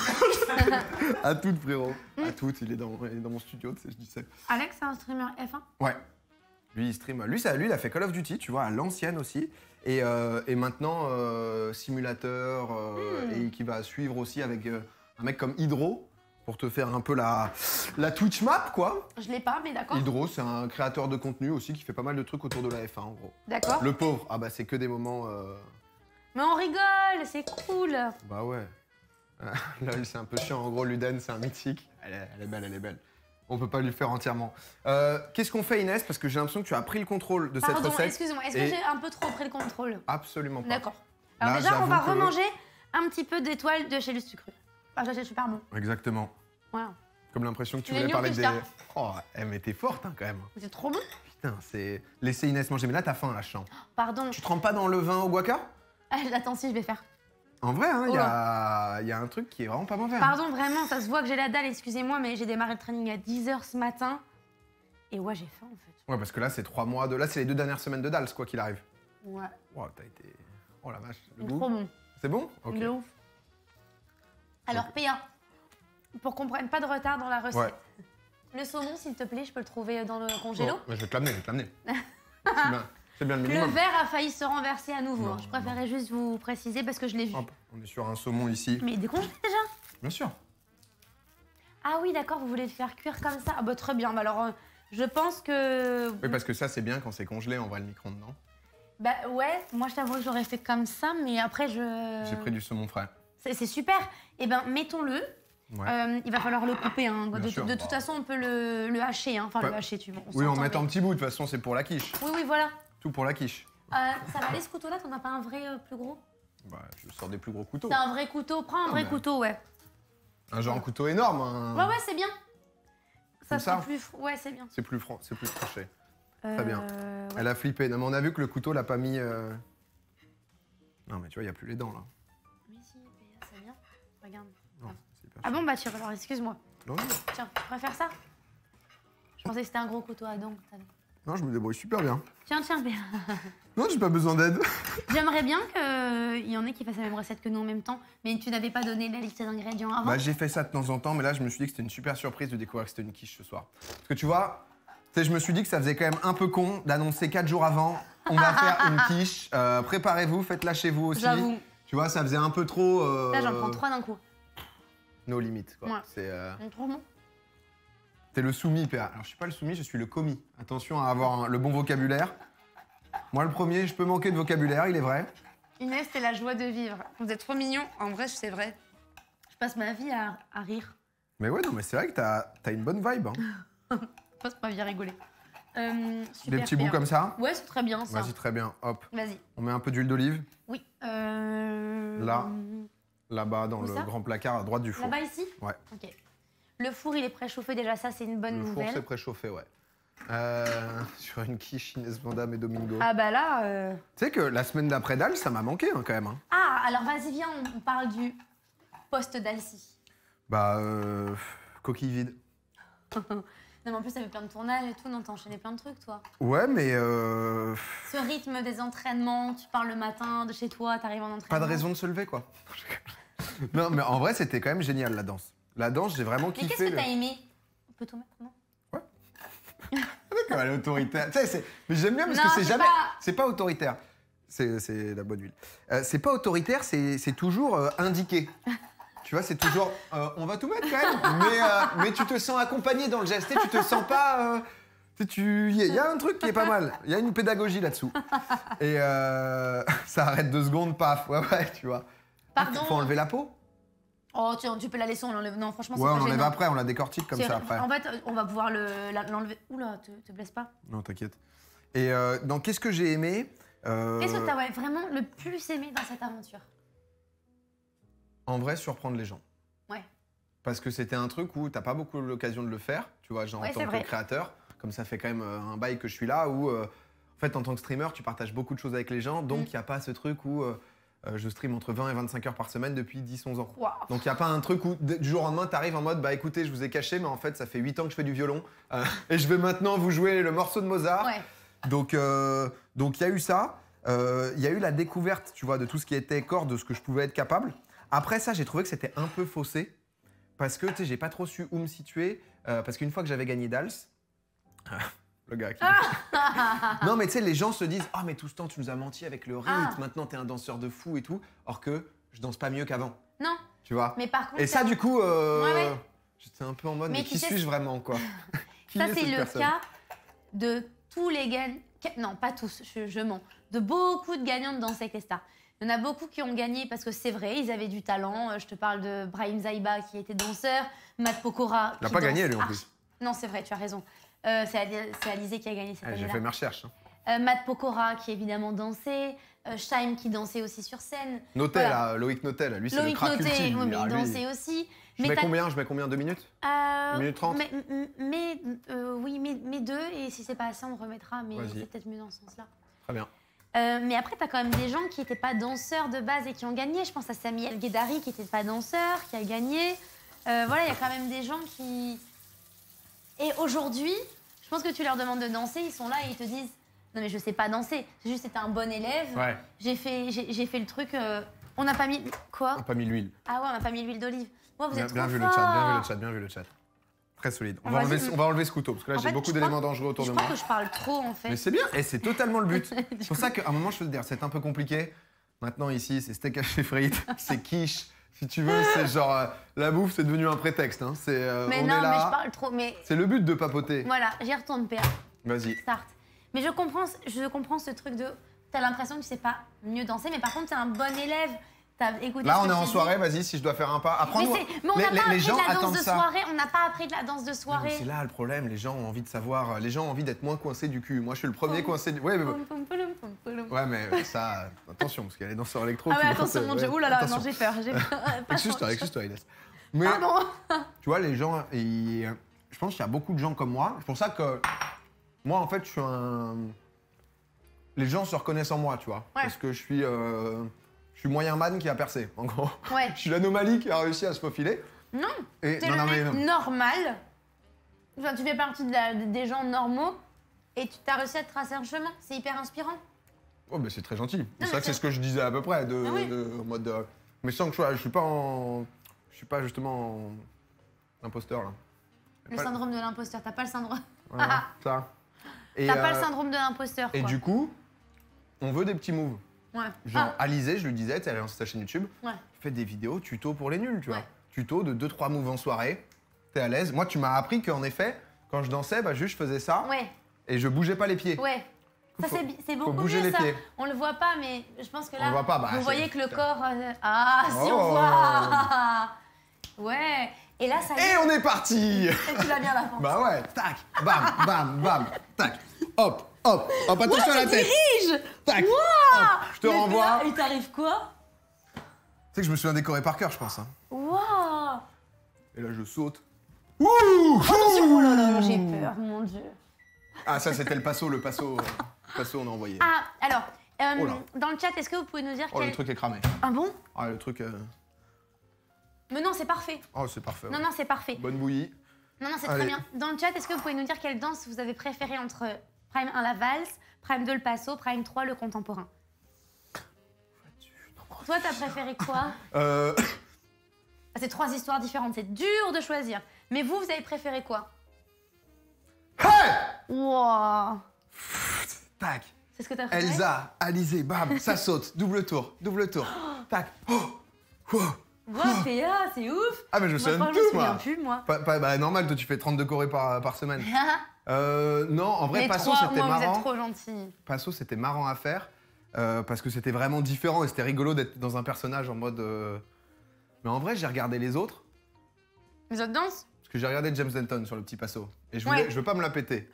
[LAUGHS] À toutes frérot. À toutes, il est dans, dans mon studio, tu sais, je dis ça. Alex, c'est un streamer F1 Ouais. Lui, il stream. Lui, ça, lui, il a fait Call of Duty, tu vois, à l'ancienne aussi. Et, euh, maintenant, euh, simulateur, euh, hmm. et qui va suivre aussi avec un mec comme Hydro, pour te faire un peu la, la Twitch map, quoi. Je l'ai pas, mais d'accord. Hydro, c'est un créateur de contenu aussi qui fait pas mal de trucs autour de la F1, en gros. D'accord. Le pauvre, ah bah c'est que des moments. Mais on rigole, c'est cool. Bah ouais. LOL, [LAUGHS] c'est un peu chiant. En gros, Luden, c'est un mythique. Elle est, belle, elle est belle. On peut pas lui faire entièrement. Euh, qu'est-ce qu'on fait, Inès Parce que j'ai l'impression que tu as pris le contrôle de cette recette. excuse-moi, est-ce que j'ai un peu trop pris le contrôle Absolument pas. D'accord. Alors déjà, on va remanger un petit peu d'étoiles de chez le sucre. Ah, c'est super bon. Exactement. Voilà. Comme l'impression que tu voulais parler des. Oh, elle eh, était forte hein, quand même. C'est trop bon. Putain, c'est. Laissez Inès manger, mais là t'as faim, la chambre. Pardon. Tu te pas dans le vin au guaca ah, Attends, si, je vais faire. En vrai, hein, oh. il y, a, un truc qui est vraiment pas mauvais. Hein. Pardon, vraiment, ça se voit que j'ai la dalle, excusez-moi, mais j'ai démarré le training à 10h ce matin. Et ouais, j'ai faim en fait. Ouais, parce que là, c'est trois mois de. Là, c'est les deux dernières semaines de dalle, quoi qu'il arrive. Ouais. Oh, t'as été. Oh la vache. Le trop bon. C'est bon Ok. ouf. Alors, okay. pour qu'on prenne pas de retard dans la recette. Ouais. Le saumon, s'il te plaît, je peux le trouver dans le congélo oh, Je vais te l'amener, je vais te l'amener. [LAUGHS] le verre a failli se renverser à nouveau. Hein. Je préférais juste vous préciser parce que je l'ai vu. Ah, on est sur un saumon ici. Mais il congelé déjà Bien sûr. Ah oui, d'accord, vous voulez le faire cuire comme ça Ah bah très bien, bah, alors euh, je pense que... Oui, parce que ça c'est bien quand c'est congelé, on va le micro-ondes, non Bah ouais, moi je t'avoue que j'aurais fait comme ça, mais après je... J'ai pris du saumon frais. C'est super Eh ben, mettons-le. Euh, il va falloir le couper. Hein. De, bah. toute façon, on peut le, hacher. Hein. Enfin, le bah, hacher, tu vois. oui, on met un petit bout. De toute façon, c'est pour la quiche. Oui, oui, voilà. Tout pour la quiche. Euh, ça va aller ce couteau-là T'en as pas un vrai euh, plus gros Bah, je sors des plus gros couteaux. C'est un vrai couteau. Prends un ah, vrai couteau, ouais. Un genre couteau énorme. Hein. Ouais, ouais, c'est bien. Ça plus. Ouais, c'est bien. C'est plus franc, c'est plus tranché. Euh, Très bien. Elle a flippé. Non, mais on a vu que le couteau l'a pas mis. Non, mais tu vois, il n'y a plus les dents là. Mais si, c'est bien. Regarde. Ah bon, bah, tiens, alors, excuse-moi. Non, Tiens, tu préfères ça Je pensais que c'était un gros couteau à dents. Non, je me débrouille super bien. Tiens, tiens, bien. non, j'ai pas besoin d'aide. [LAUGHS] J'aimerais bien qu'il euh, y en ait qui fassent la même recette que nous en même temps, mais tu n'avais pas donné la liste d'ingrédients avant. Bah, j'ai fait ça de temps en temps, mais là, je me suis dit que c'était une super surprise de découvrir que c'était une quiche ce soir. Parce que tu vois, je me suis dit que ça faisait quand même un peu con d'annoncer quatre jours avant on va faire [LAUGHS] une quiche. Euh, préparez-vous, faites-la chez vous aussi. J'avoue. Tu vois, ça faisait un peu trop. Euh, là, j'en prends trois d'un coup. Nos limites, quoi. C'est. Trop bon le soumis, Alors, je suis pas le soumis, je suis le commis. Attention à avoir le bon vocabulaire. Moi, le premier, je peux manquer de vocabulaire, il est vrai. Inès, c'est la joie de vivre. Vous êtes trop mignon. En vrai, c'est vrai. Je passe ma vie à, rire. Mais ouais, non, mais c'est vrai que tu as une bonne vibe. hein. Je [LAUGHS] passe ma vie à rigoler. Euh, Des petits bouts comme ça. Ouais, c'est très bien ça. Vas-y, très bien. Hop, Vas-y. on met un peu d'huile d'olive Oui. Euh, Là. Hum. là-bas dans le grand placard à droite du four. Là-bas ici Ouais. Ok. Le four, il est préchauffé déjà, ça c'est une bonne nouvelle. Le four, c'est préchauffé, ouais. Euh, [LAUGHS] sur une quiche Inès Vandamme et Domingo. Ah bah là... Euh, tu sais que la semaine d'après Dalle, ça m'a manqué hein, quand même. Hein. Ah, alors vas-y, viens, on parle du poste d'Alcy. Bah, euh, coquille vide. [LAUGHS] non mais en plus, t'avais plein de tournages et tout, non t'enchaînais plein de trucs, toi. Ouais, mais... Ce rythme des entraînements, tu pars le matin de chez toi, t'arrives en entraînement... Pas de raison de se lever, quoi. [LAUGHS] non, mais en vrai, c'était quand même génial, la danse. La danse, j'ai vraiment kiffé. Mais qu'est-ce que t'as aimé On peut tout mettre, non Ouais. Ah, est autoritaire. Tu sais, mais j'aime bien parce que c'est jamais. C'est pas autoritaire. C'est la bonne huile. Euh, c'est pas autoritaire, c'est toujours euh, indiqué. Tu vois, c'est toujours. Euh, on va tout mettre quand même, mais, tu te sens accompagné dans le geste. tu te sens pas. tu il y a un truc qui est pas mal. Il y a une pédagogie là-dessous. Et [LAUGHS] ça arrête deux secondes, paf. Ouais, ouais, tu vois. Pardon. Faut enlever la peau. Oh, tu, peux la laisser, on l'enlève. Non, franchement, c'est pas Ouais, on après, on la décortique comme ça après. En fait, on va pouvoir l'enlever. Oula, te, te blesse pas. Non, t'inquiète. Et euh, donc, qu'est-ce que j'ai aimé euh, Qu'est-ce que t'as vraiment le plus aimé dans cette aventure En vrai, surprendre les gens. Ouais. Parce que c'était un truc où t'as pas beaucoup l'occasion de le faire, tu vois, genre en tant que créateur. Comme ça fait quand même euh, un bail que je suis là, où en fait, en tant que streamer, tu partages beaucoup de choses avec les gens, donc il mm. y n'y a pas ce truc où euh, je stream entre 20 et 25 heures par semaine depuis 10-11 ans. Donc il n'y a pas un truc où du jour au lendemain, tu arrives en mode, bah écoutez, je vous ai caché, mais en fait, ça fait 8 ans que je fais du violon, euh, [LAUGHS] et je vais maintenant vous jouer le morceau de Mozart. Donc il euh, y a eu ça, il y a eu la découverte, tu vois, de tout ce qui était corps, de ce que je pouvais être capable. Après ça, j'ai trouvé que c'était un peu faussé, parce que, tu sais, j'ai pas trop su où me situer, parce qu'une fois que j'avais gagné DALS, le ah non, mais tu sais, les gens se disent Ah, mais tout ce temps, tu nous as menti avec le ah. rythme, maintenant maintenant, t'es un danseur de fou et tout. Or que je danse pas mieux qu'avant. Non. Tu vois Mais par contre. Et ça, du coup, euh, j'étais un peu en mode Mais, qui suis-je vraiment, quoi [LAUGHS] Ça, c'est le cas de tous les gagnants. Non, pas tous, je, mens. De beaucoup de gagnants de Danse avec Il y en a beaucoup qui ont gagné parce que c'est vrai, ils avaient du talent. Euh, je te parle de Brahim Zaiba qui était danseur, Matt Pokora. Il n'a pas gagné, lui, en plus. non, c'est vrai, tu as raison. Euh, c'est Alizé qui a gagné cette ah, année-là. J'ai fait mes recherches. Hein. Euh, Matt Pokora qui évidemment dansait, euh, Shime qui dansait aussi sur scène. Notel, Loïc Notel, lui c'est le crack Notel, ultime. il ah, dansait aussi. Je mets combien Je mets combien Deux minutes 1 minute 30 Mais, oui, mais, mais deux, et si c'est pas assez, on remettra, mais c'est peut-être mieux dans ce sens-là. Très bien. mais après, tu as quand même des gens qui n'étaient pas danseurs de base et qui ont gagné. Je pense à Samuel Guédari qui n'était pas danseur, qui a gagné. voilà, il y a quand même des gens qui, et aujourd'hui, je pense que tu leur demandes de danser, ils sont là et ils te disent Non, mais je sais pas danser. C'est juste, t'es un bon élève. J'ai fait, j'ai fait le truc. Euh, on n'a pas mis. Quoi On n'a pas mis l'huile. Ah ouais, on n'a pas mis l'huile d'olive. Moi, vous bien, êtes bien vu le chat, bien vu le chat, bien vu le chat. Très solide. On, va, enlever, ce couteau, parce que là, j'ai beaucoup d'éléments dangereux autour de moi. Je crois que je parle trop, en fait. Mais c'est bien, et c'est totalement le but. [LAUGHS] c'est pour ça qu'à un moment, je veux dire, c'est un peu compliqué. Maintenant, ici, c'est steak haché frites, [LAUGHS] c'est quiche. Si tu veux, c'est genre euh, la bouffe, c'est devenu un prétexte. Hein. C'est euh, on est là. mais parle trop. C'est le but de papoter. voilà, j'y retourne, Pierre. Vas-y. Start. Mais je comprends, je comprends ce truc de. T'as l'impression que tu sais pas mieux danser, mais par contre, t'es un bon élève. Là, on est en soirée, vas-y, si je dois faire un pas. apprends Mais, on n'a pas appris de la danse de soirée, on n'a pas appris de la danse de soirée. C'est là le problème, les gens ont envie de savoir, euh, les gens ont envie d'être moins coincés du cul. Moi, je suis le premier coincé du... Ouais, mais... ouais, mais euh, ça, euh, attention, parce qu'il y a les danseurs électro ah ouais, attention, mon Dieu, oulala, non, j'ai peur, [LAUGHS] excuse-toi, excuse-toi, Mais, [LAUGHS] Tu vois, les gens, je pense qu'il y a beaucoup de gens comme moi. C'est pour ça que moi, en fait, je suis un... Les gens se reconnaissent en moi, tu vois, parce que je suis je suis moyen man qui a percé, en gros. Ouais. [LAUGHS] je suis l'anomalie qui a réussi à se faufiler. Non, t'es le mec normal. Enfin, tu fais partie de des gens normaux et tu as réussi à tracer un chemin. C'est hyper inspirant. Oh, mais c'est très gentil. C'est vrai que c'est ce que je disais à peu près, de, ah mode. Euh, mais sans que je sois. Je suis pas en. Je suis pas justement en. L'imposteur, là. Le syndrome de l'imposteur, t'as pas le syndrome. [LAUGHS] ça. T'as pas le euh, syndrome de l'imposteur. Et du coup, on veut des petits moves. Genre, ah. je lui disais, elle est lancé sa chaîne YouTube, Tu fais des vidéos tuto pour les nuls, tu vois. Tuto de 2-3 moves en soirée, t'es à l'aise. Moi, tu m'as appris qu'en effet, quand je dansais, bah, juste je faisais ça Ouais. et je bougeais pas les pieds. Ouais. Ça, c'est beaucoup mieux, ça. Pieds. On le voit pas, mais je pense que là, on voit pas, bah, vous voyez que le corps. Euh, ah, si on voit oh. [LAUGHS] Ouais Et là, ça. Et on est parti Et tu l'as bien la Bah ouais, tac Bam, bam, bam Tac Hop Hop, hop, attention à la tête. Je te renvoie. Il t'arrive quoi Tu sais que je me suis indécoré par cœur, je pense. Hein. Et là, je saute. Ouh Oh là j'ai peur, mon dieu. Ah, ça, c'était le passo, le passo. Euh, le passo, on a envoyé. Ah, alors, euh, oh dans le chat, est-ce que vous pouvez nous dire Oh, le truc est cramé. Un ah bon Ah, le truc. Euh. Mais non, c'est parfait. Oh, c'est parfait. Non, non, c'est parfait. Bonne bouillie. Non, non, c'est très bien. Dans le chat, est-ce que vous pouvez nous dire quelle danse vous avez préférée entre Prime 1, la valse. Prime 2, le passo. Prime 3, le contemporain. Toi, t'as préféré quoi [LAUGHS] euh... Ah, c'est trois histoires différentes, c'est dur de choisir. Mais vous, vous avez préféré quoi Hey Wow Tac C'est ce que t'as préféré Elsa, Alizé, bam, ça saute, double tour, double tour. Tac Oh Wow Wow, c'est ouf Ah, mais je suis un plus, moi. bah, normal, toi, tu fais 32 corées par, par semaine. [LAUGHS] Euh, non, en vrai, Passo, c'était marrant. Vous êtes trop gentil. Passo, c'était marrant à faire euh, parce que c'était vraiment différent et c'était rigolo d'être dans un personnage en mode. Euh, mais en vrai, j'ai regardé les autres Les autres danses parce que j'ai regardé James Denton sur le petit Passo et je, voulais- veux pas me la péter.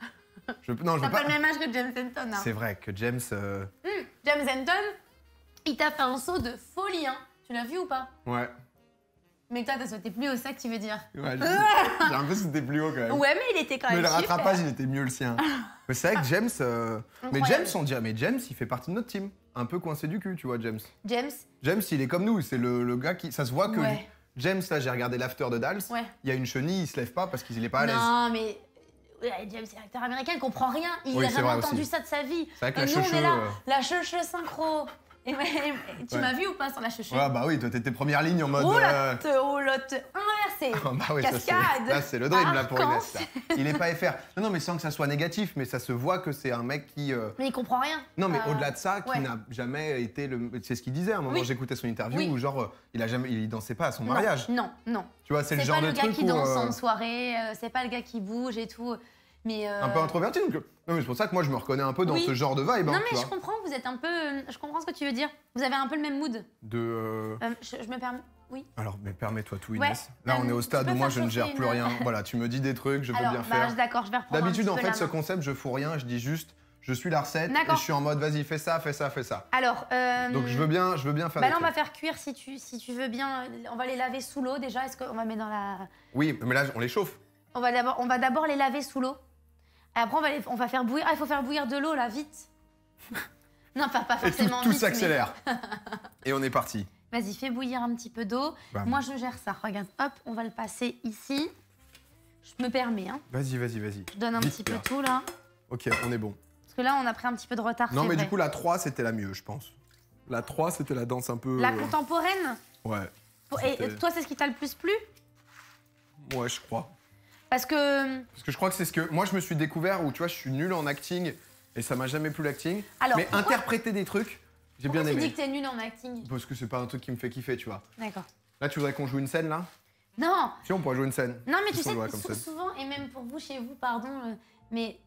Je, pas le même âge que James Denton. Hein. C'est vrai que James. Hum, James Denton, il t'a fait un saut de folie. Hein. Tu l'as vu ou pas Ouais. Mais toi, t'as sauté plus haut, ça que tu veux dire Ouais, [LAUGHS] j'ai un peu sauté plus haut quand même. Ouais, mais il était quand même. Mais le rattrapage, il était mieux le sien. [LAUGHS] Mais c'est vrai que James. Euh, mais James, on dirait, mais James, il fait partie de notre team. Un peu coincé du cul, tu vois, James. James James, il est comme nous, c'est le, le gars qui. Ça se voit que. James, là, j'ai regardé l'after de Dals. Ouais. Il y a une chenille, il se lève pas parce qu'il est pas à l'aise. Non, mais. James, c'est acteur américain, il comprend rien. Il a jamais entendu ça de sa vie. C'est vrai Et euh, la nous, on est là. Euh, la cheucheu synchro. Et, tu m'as vu ou pas sur la chouchou Ouais, ah, bah oui, toi, t'étais première ligne en mode. Roulotte, euh, roulotte inversée. Oh, [LAUGHS] ah, bah cascade. Là, c'est, le dream, là, pour Inès. Il est pas FR. Non, non, mais sans que ça soit négatif, mais ça se voit que c'est un mec qui. Euh, mais il comprend rien. Non, mais euh, au-delà de ça, qui n'a jamais été le. C'est ce qu'il disait à un moment, j'écoutais son interview ou où, genre, il a jamais. Il dansait pas à son mariage. Non, non. Tu vois, c'est, le genre de. C'est pas le gars qui danse en soirée, c'est pas le gars qui bouge et tout. Euh, un peu introverti, donc. Non, mais c'est pour ça que moi, je me reconnais un peu dans ce genre de vibe. Hein, non, mais je comprends, vous êtes un peu. Euh, je comprends ce que tu veux dire. Vous avez un peu le même mood. De. Euh, je, me permets. Oui. Alors, mais permets-toi tout, Là, on est au stade où moi, je ne gère plus rien. [LAUGHS] voilà, tu me dis des trucs, je peux bien bah, faire. D'accord, je vais D'habitude, en fait, ce concept, je fous rien, je dis juste. Je suis la recette et je suis en mode vas-y fais ça, fais ça, fais ça. Alors donc je veux bien, je veux bien faire. Bah là on va faire cuire si tu si tu veux bien. On va les laver sous l'eau déjà. Est-ce qu'on va mettre dans la. Oui, mais là on les chauffe. On va d'abord les laver sous l'eau après, on va, faire bouillir. Ah, il faut faire bouillir de l'eau là, vite. [LAUGHS] non, pas, tout, forcément tout s'accélère. [LAUGHS] Et on est parti. Vas-y, fais bouillir un petit peu d'eau. Bah, Moi, je gère ça. Regarde, hop, on va le passer ici. Je me permets, hein. Vas-y, vas-y, vas-y. Je donne un petit peu tout là. Ok, on est bon. Parce que là, on a pris un petit peu de retard. Non, mais du coup, la 3, c'était la mieux, je pense. La 3, c'était la danse un peu. La euh, contemporaine Ouais, Et toi, c'est ce qui t'a le plus plu ouais, je crois. Parce que. Hum, Parce que je crois que c'est ce que. Moi, je me suis découvert où, tu vois, je suis nul en acting et ça m'a jamais plu l'acting. Mais interpréter des trucs, j'ai bien Pourquoi tu dis que t'es nul en acting Parce que c'est pas un truc qui me fait kiffer, tu vois. D'accord. Là, tu voudrais qu'on joue une scène, là Non, Si, on pourrait jouer une scène. non, mais tu sais, souvent, et même pour vous, chez vous, pardon, euh, mais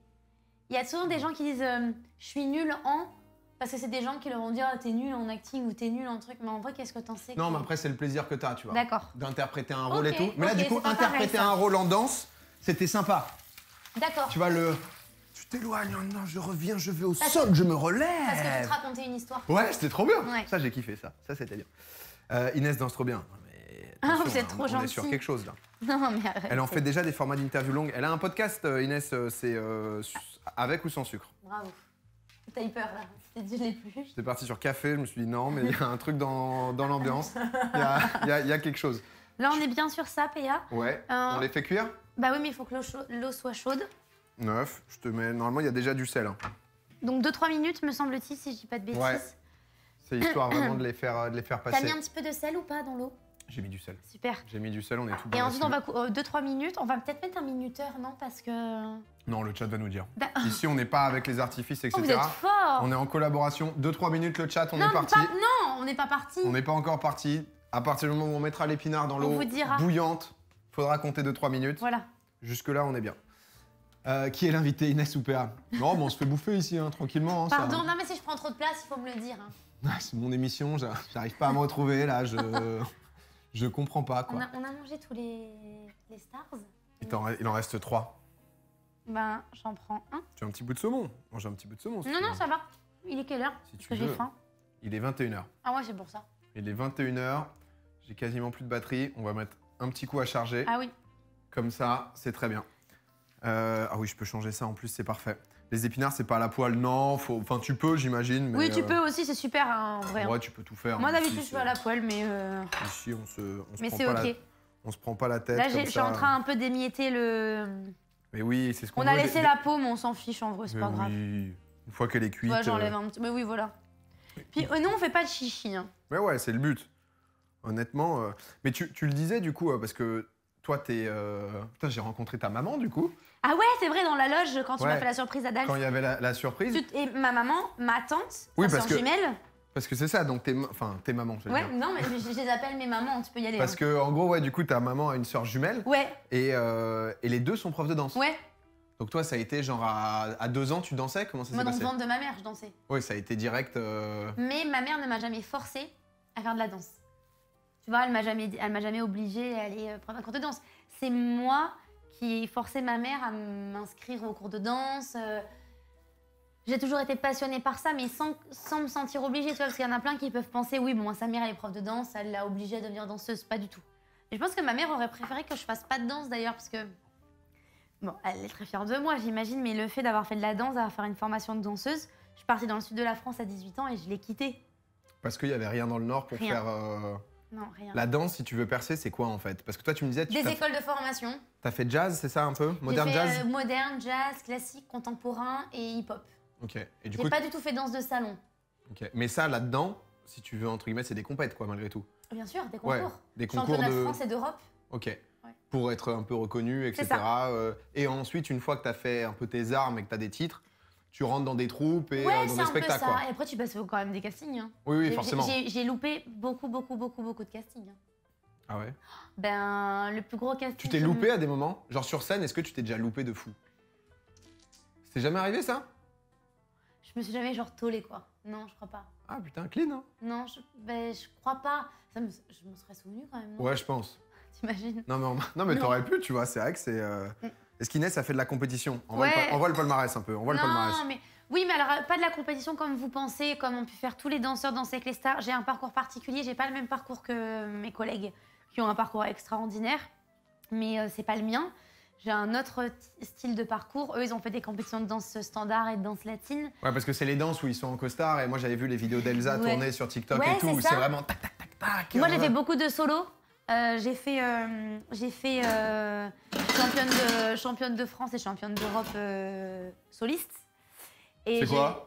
il y a souvent des gens qui disent euh, je suis nul en, parce que c'est des gens qui leur vont dire ah, t'es nul en acting ou t'es nul en truc, mais en vrai qu'est-ce que t'en sais Non, mais après c'est le plaisir que t'as, tu vois. D'accord. D'interpréter un rôle et tout. Mais là du coup, interpréter un rôle en danse, c'était sympa. D'accord. Tu vas le. Tu t'éloignes, non, je reviens, je vais au sol, je me relève. Parce que tu te racontais une histoire. Ouais, c'était trop bien. Ça j'ai kiffé ça. Ça c'était bien. Euh, Inès danse trop bien. ah, vous êtes hein, trop On est sur quelque chose là. [LAUGHS] Non, mais Elle en fait déjà des formats d'interview longues. Elle a un podcast, euh, Inès, euh, c'est avec ou sans sucre. Bravo. T'as peur là, tu t'es dit je J'étais parti sur café, je me suis dit non, mais il y a un truc dans, dans l'ambiance, [LAUGHS] il y a, quelque chose. Là on est bien sur ça, Péa. Ouais, euh, on les fait cuire Bah oui, mais il faut que l'eau soit chaude. Neuf, je te mets. Normalement, il y a déjà du sel. Hein. Donc 2-3 minutes, me semble-t-il, si je dis pas de bêtises. Ouais. C'est histoire vraiment [CLEARS THROAT] de les faire, euh, de les faire passer. T'as mis un petit peu de sel ou pas dans l'eau j'ai mis du sel. Super. J'ai mis du sel, on est tout bon. Et ensuite, on va 2-3 euh, minutes. On va peut-être mettre un minuteur, non Parce que. Non, le chat va nous dire. Bah, [LAUGHS] ici, on n'est pas avec les artifices, oh, etc. vous êtes fort. On est en collaboration. 2-3 minutes, le chat, on est parti. Non, on n'est pas parti. On n'est pas encore parti. À partir du moment où on mettra l'épinard dans l'eau bouillante, faudra compter 2-3 minutes. Voilà. Jusque-là, on est bien. Euh, qui est l'invité Inès ou PA Non, mais on se fait bouffer ici, hein, tranquillement. Hein, Pardon, non, mais si je prends trop de place, il faut me le dire. Hein. Ah, c'est mon émission, j'arrive pas à me retrouver là. Je... [LAUGHS] Je comprends pas, quoi. On a, mangé tous les, les stars. Il, en, reste trois. Ben, j'en prends un. Tu as un petit bout de saumon Mange un petit bout de saumon. Non, non, ça va. Il est quelle heure Si Parce tu que j'ai faim. Il est 21h. Ah ouais, c'est pour ça. Il est 21h. J'ai quasiment plus de batterie. On va mettre un petit coup à charger. Ah oui. Comme ça, c'est très bien. Euh, ah oui, je peux changer ça en plus, c'est parfait. Les épinards, c'est pas à la poêle, non. Faut... Enfin, tu peux, j'imagine. Oui, tu euh, peux aussi, c'est super, hein, en vrai. Hein. tu peux tout faire. Moi, hein, d'habitude, je vais à la poêle, mais. Euh, ici, on se. On mais c'est ok. se prend pas la tête. Là, je suis en train un peu d'émietter le. Mais oui, c'est ce qu'on On, on a laissé la peau, mais on s'en fiche, en vrai, c'est pas grave. Une fois qu'elle est cuite. Ouais, j'enlève euh, un petit. Mais oui, voilà. Puis, nous, on fait pas de chichi. Hein. Mais ouais, c'est le but. Honnêtement. Mais tu, tu, le disais, du coup, parce que toi, t'es. Putain, j'ai rencontré ta maman, du coup. Ah ouais, c'est vrai, dans la loge, quand tu m'as fait la surprise à Dalle. Quand il y avait la, surprise. Et ma maman, ma tante, Oui, ma jumelle. Parce que c'est ça, donc t'es mamans, enfin, t'es maman, je veux Ouais, non, mais je, les appelle mes mamans, tu peux y aller. Parce hein. que en gros, ouais, du coup, ta maman a une sœur jumelle Ouais, et, euh, et les deux sont profs de danse. ouais. Donc toi, ça a été genre à, à deux ans, tu dansais Comment ça Moi, dans le ventre de ma mère, je dansais. Ouais, ça a été direct. Euh, mais ma mère ne m'a jamais forcée à faire de la danse. Tu vois, elle m'a jamais, m'a jamais obligée à aller euh, prendre un cours de danse. C'est moi qui forçait ma mère à m'inscrire au cours de danse. Euh, j'ai toujours été passionnée par ça, mais sans, sans me sentir obligée, parce qu'il y en a plein qui peuvent penser, oui, bon, sa mère, est prof de danse, elle l'a obligée à devenir danseuse, pas du tout. je pense que ma mère aurait préféré que je fasse pas de danse, d'ailleurs, parce que, bon, elle est très fière de moi, j'imagine, mais le fait d'avoir fait de la danse, d'avoir fait une formation de danseuse, je suis partie dans le sud de la France à 18 ans et je l'ai quittée. Parce qu'il n'y avait rien dans le Nord pour faire. Euh, non, rien. La danse, si tu veux percer, c'est quoi en fait Parce que toi, tu me disais. Tu Des écoles de formation. T'as fait jazz, c'est ça un peu Moderne jazz euh, Moderne, jazz, classique, contemporain et hip-hop. Ok. Et du coup. J'ai pas du tout fait danse de salon. Ok. Mais ça, là-dedans, si tu veux, entre guillemets, c'est des compètes, quoi, malgré tout. Bien sûr, des concours. des concours. de... France et d'Europe. Ok. Pour être un peu reconnu, etc. Euh, et ensuite, une fois que t'as fait un peu tes armes et que t'as des titres, tu rentres dans des troupes et euh, dans des un Peu ça. Et après, tu passes quand même des castings. Hein. Oui, oui, forcément. J'ai loupé beaucoup, beaucoup, beaucoup, beaucoup de castings. Hein. Ah ouais Ben, le plus gros casting. Tu t'es loupé à des moments Genre sur scène, est-ce que tu t'es déjà loupé de fou C'est jamais arrivé ça Je me suis jamais genre tollé quoi. Non, je crois pas. Ah putain, clean hein Non, je, ben, je crois pas. Ça me, je m'en serais souvenu quand même. ouais, je pense. T'imagines non mais, mais t'aurais pu, tu vois, c'est vrai que c'est. Euh, mm. Est-ce qu'Inès ça fait de la compétition. On, voit, le, on voit palmarès un peu. On voit le Mais... Oui, mais alors euh, pas de la compétition comme vous pensez, comme ont pu faire tous les danseurs dans avec les stars. J'ai un parcours particulier, j'ai pas le même parcours que euh, mes collègues qui ont un parcours extraordinaire, mais euh, c'est pas le mien. J'ai un autre style de parcours. Eux, ils ont fait des compétitions de danse standard et de danse latine. Ouais, parce que c'est les danses où ils sont en costard. Et moi, j'avais vu les vidéos d'Elsa tourner sur TikTok et tout. C'est vraiment tac, tac, tac, tac. Moi, j'ai hein. fait beaucoup de solos. Euh, j'ai fait, euh, j'ai fait euh, championne, de, championne de France et championne d'Europe soliste. Et C'est quoi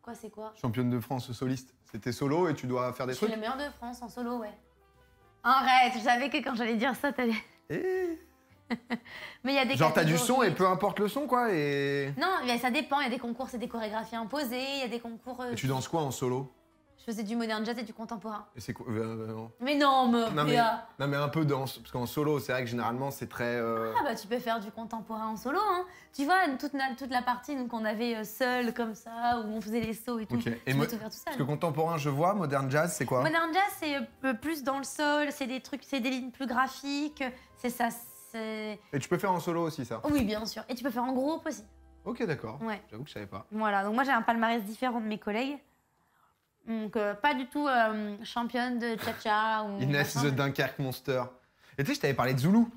Quoi, c'est quoi Championne de France soliste. C'était solo et tu dois faire des Je suis la de France en solo, ouais. vrai, je savais que quand j'allais dire ça, t'allais. Eh. [LAUGHS] Mais il y a des Genre t'as du son et peu importe le son quoi et. Non, ça dépend. Il y a des concours, c'est des chorégraphies imposées. Il y a des concours. Et tu danses quoi en solo je faisais du modern jazz et du contemporain. Et c'est euh, euh, euh, Mais non, non, mais, non, mais un peu dans, parce qu'en solo, c'est vrai que généralement c'est très. Ah bah tu peux faire du contemporain en solo, hein. Tu vois toute, toute la partie qu'on avait seul comme ça où on faisait les sauts et tout. Ok. et peux tout faire tout seul. Parce que contemporain, je vois, modern jazz, c'est quoi Modern jazz, c'est plus dans le sol, c'est des trucs, c'est des lignes plus graphiques, c'est ça. Et tu peux faire en solo aussi ça Oui, bien sûr. Et tu peux faire en groupe aussi. Ok, d'accord. J'avoue que je savais pas. Voilà, donc moi j'ai un palmarès différent de mes collègues. Donc, euh, pas du tout euh, championne de cha-cha ou. Inès The Dunkerque Monster. Et tu sais, je t'avais parlé de Zoulou.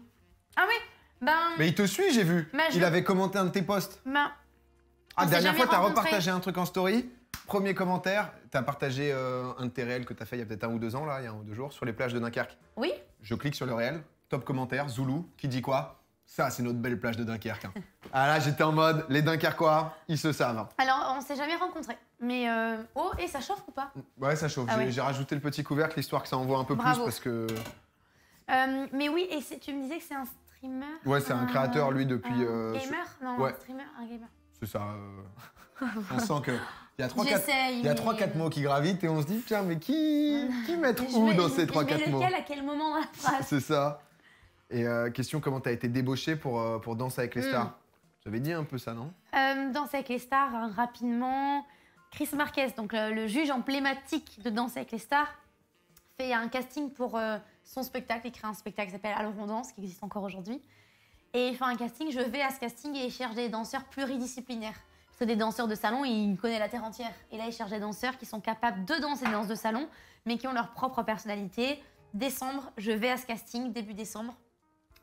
Ah oui Ben. Mais il te suit, j'ai vu. Il avait commenté un de tes posts. ben, Ah, dernière fois, t'as repartagé un truc en story. Premier commentaire, t'as partagé euh, un de tes réels que t'as fait il y a peut-être un ou deux ans, là, il y a un ou deux jours, sur les plages de Dunkerque. oui Je clique sur le réel, top commentaire, Zoulou, qui dit quoi ça, c'est notre belle plage de Dunkerque. Hein. [LAUGHS] Ah là, j'étais en mode, les Dunkerquois, ils se savent. Hein. Alors, on s'est jamais rencontrés. Mais euh, oh, et ça chauffe ou pas Ouais, ça chauffe. Ah j'ai- rajouté le petit couvercle, histoire que ça envoie un peu plus, parce que... Euh, mais oui, et tu me disais que c'est un streamer. Ouais, c'est un créateur, lui, depuis... euh, gamer Non, un streamer, un gamer. C'est ça. Euh, [LAUGHS] on sent que... Il y a 3-4 mots qui gravitent et on se dit, tiens, mais qui, [LAUGHS] qui mettre où dans ces trois 3-4 mots lequel à quel moment dans la phrase C'est ça. Et euh, question, comment t'as été débauchée pour, euh, pour Danse avec les hmm. stars J'avais dit un peu ça, non Euh, Danse avec les stars, hein, rapidement. Chris Marquez, donc le, juge emblématique de Danse avec les stars, fait un casting pour euh, son spectacle. Il crée un spectacle qui s'appelle Alors on danse, qui existe encore aujourd'hui. Et il fait un casting, je vais à ce casting et il cherche des danseurs pluridisciplinaires. C'est des danseurs de salon, il connaît la terre entière. Et là, il cherche des danseurs qui sont capables de danser des danses de salon, mais qui ont leur propre personnalité. Décembre, je vais à ce casting, début décembre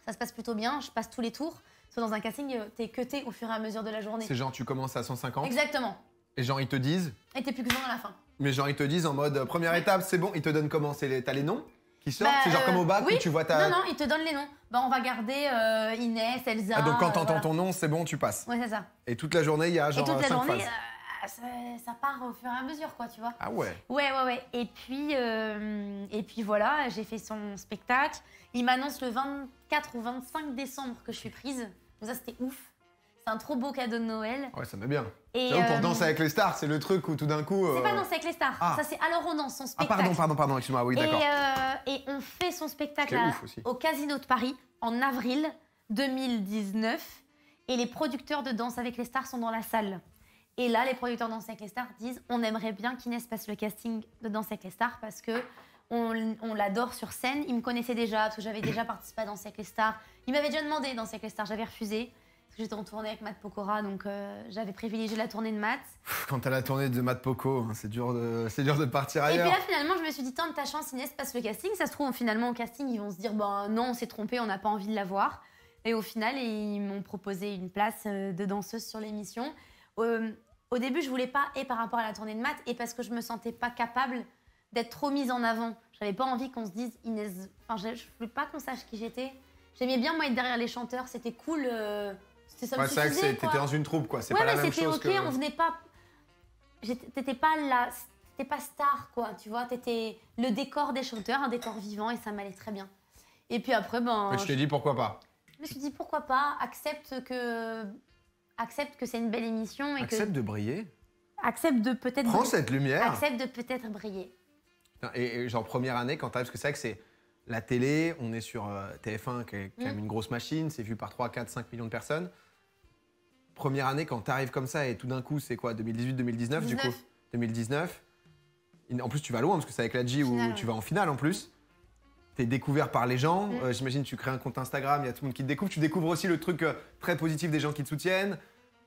ça se passe plutôt bien, je passe tous les tours. Soit dans un casting, t'es cuté au fur et à mesure de la journée. C'est genre, tu commences à 150 Exactement. Et genre, ils te disent Et t'es plus que 20 à la fin. Mais genre, ils te disent en mode euh, première étape, c'est bon, ils te donnent comment les... T'as les noms qui sortent bah, C'est genre euh, comme au bac où tu vois ta. Non, non, ils te donnent les noms. Bah, on va garder euh, Inès, Elsa. Ah, donc quand t'entends ton nom, c'est bon, tu passes. Ouais, c'est ça. Et toute la journée, il y a genre. Et ça, part au fur et à mesure, quoi, tu vois. Ah ouais Ouais, ouais, ouais. Et puis, euh, et puis voilà, j'ai fait son spectacle. Il m'annonce le 24 ou 25 décembre que je suis prise. ça, c'était ouf. C'est un trop beau cadeau de Noël. Ouais, ça me bien. Et pour euh, Danse avec les stars, c'est le truc où tout d'un coup. C'est pas euh, danser avec les stars. Ah. Ça, c'est alors on danse son spectacle. Ah, pardon, pardon, pardon, excuse-moi, oui, d'accord. Et, et, on fait son spectacle au Casino de Paris en avril 2019. Et les producteurs de Danse avec les stars sont dans la salle. Et là, les producteurs Danse avec les stars disent on aimerait bien qu'Inès passe le casting de Danse avec les stars parce que on, l'adore sur scène. Ils me connaissaient déjà parce que j'avais déjà participé à Danse avec les stars. Ils m'avaient déjà demandé Danse avec les stars, j'avais refusé. parce que J'étais en tournée avec Matt Pokora, donc euh, j'avais privilégié la tournée de Matt. Quand à la tournée de Matt Poco, hein, c'est dur, de, c'est dur de partir ailleurs. Et puis là, finalement, je me suis dit, Tant de ta chance, Inès passe le casting. Ça se trouve, finalement, au casting, ils vont se dire, Bon, bah, non, on s'est trompé, on n'a pas envie de la voir. Et au final, ils m'ont proposé une place euh, de danseuse sur l'émission. Euh, au début, je voulais pas, et par rapport à la tournée de maths, et parce que je me sentais pas capable d'être trop mise en avant. J'avais pas envie qu'on se dise Inès. Enfin, je voulais pas qu'on sache qui j'étais. J'aimais bien moi être derrière les chanteurs, c'était cool. Euh, c'était ça ouais, tu T'étais dans une troupe, quoi. C'est pas la même chose. C'était ok, on venait pas. T'étais pas là, t'étais pas star, quoi. Tu vois, t'étais le décor des chanteurs, un décor vivant, et ça m'allait très bien. Et puis après, ben. Mais je te dit pourquoi pas. Je me suis dit pourquoi pas. Accepte que accepte que c'est une belle émission. Et accepte de briller. Accepte de peut-être. Prends cette lumière. Accepte de peut-être briller. Et, genre première année quand t'arrives, parce que c'est que c'est la télé, on est sur euh, TF1 qui est quand même mm. une grosse machine, c'est vu par 3, 4, 5 millions de personnes. Première année quand t'arrives comme ça et tout d'un coup c'est quoi 2018, 2019 du coup 2019. En plus tu vas loin parce que c'est avec la G où tu vas en finale en plus t'es découvert par les gens. Mm. Euh, j'imagine tu crées un compte Instagram, il y a tout le monde qui te découvre. Tu découvres aussi le truc euh, très positif des gens qui te soutiennent.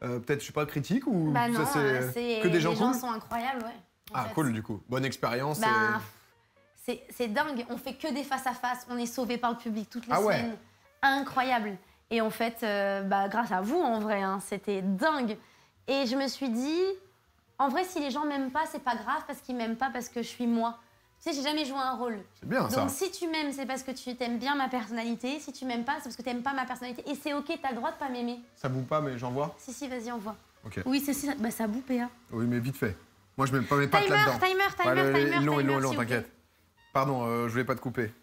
Euh, peut-être, je suis pas critique ou bah ça c'est que des gens Les gens sont incroyables, ouais. Ah cool du coup, bonne expérience. Bah, C'est dingue, on fait que des face à face, on est sauvé par le public toutes les ah semaines, incroyable. Et en fait, bah, grâce à vous en vrai, hein, c'était dingue. Et je me suis dit, en vrai, si les gens m'aiment pas, c'est pas grave parce qu'ils m'aiment pas parce que je suis moi j'ai jamais joué un rôle. C'est bien ça. Donc si tu m'aimes, c'est parce que tu aimes bien ma personnalité. Si tu m'aimes pas, c'est parce que tu aimes pas ma personnalité. Et c'est ok, t'as le droit de pas m'aimer. Ça boue pas, mais j'en vois Si, si, vas-y, envoie. Ok. Oui, ça... bah ça boue, PA. Oui, mais vite fait. Moi, je m'aime pas mes pattes là-dedans. Timer, timer, ouais, timer, timer. Long, il est long, t'inquiète. Pardon, euh, je voulais pas te couper.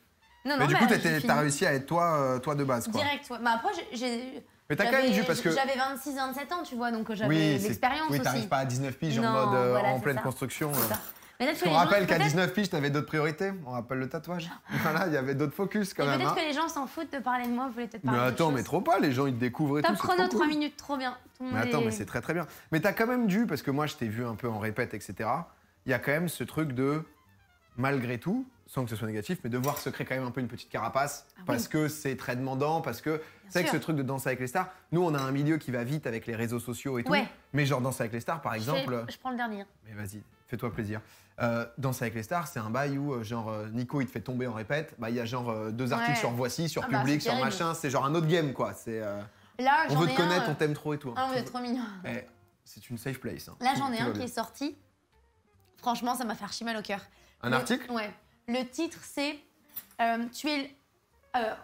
Non, non, mais du coup, bah, t'as réussi à être toi, euh, toi de base. Quoi. Direct, ouais. Bah, mais après, j'ai. Mais t'as quand même dû parce que. J'avais 26, 27 ans, tu vois, donc euh, j'avais oui, l'expérience. Oui, t'arrives pas à 19 piges en mode en pleine construction. On rappelle qu'à 19 piges, t'avais d'autres priorités. On rappelle le tatouage. Ah. [LAUGHS] Voilà, il y avait d'autres focus quand même. peut-être hein. que les gens s'en foutent de parler de moi, vous voulez peut-être parler Mais attends, mais trop pas, les gens ils te découvrent et tout. Tu chrono, 3 minutes, trop bien. Mais attends, mais c'est très très bien. Mais t'as quand même dû, parce que moi je t'ai vu un peu en répète, etc. Il y a quand même ce truc de, malgré tout, sans que ce soit négatif, mais de voir se créer quand même un peu une petite carapace, ah parce que c'est très demandant, parce que c'est que ce truc de danser avec les stars, nous on a un milieu qui va vite avec les réseaux sociaux et tout. Mais genre danser avec les stars par exemple, Je prends le dernier. mais vas-y, Fais-toi plaisir. Euh, Danse avec les stars, c'est un bail où, euh, genre, euh, Nico, il te fait tomber en répète. Bah, il y a genre euh, deux articles sur Voici, sur ah bah, Public, sur machin. C'est genre un autre game, quoi. C'est. Là, on veut te connaître, on t'aime trop et ah tout. Ah, vous trop mignon. Eh, c'est une safe place. Hein. Là, j'en ai un qui est sorti. Franchement, ça m'a fait archi mal au cœur. Un article Ouais. Le titre, c'est Tu es,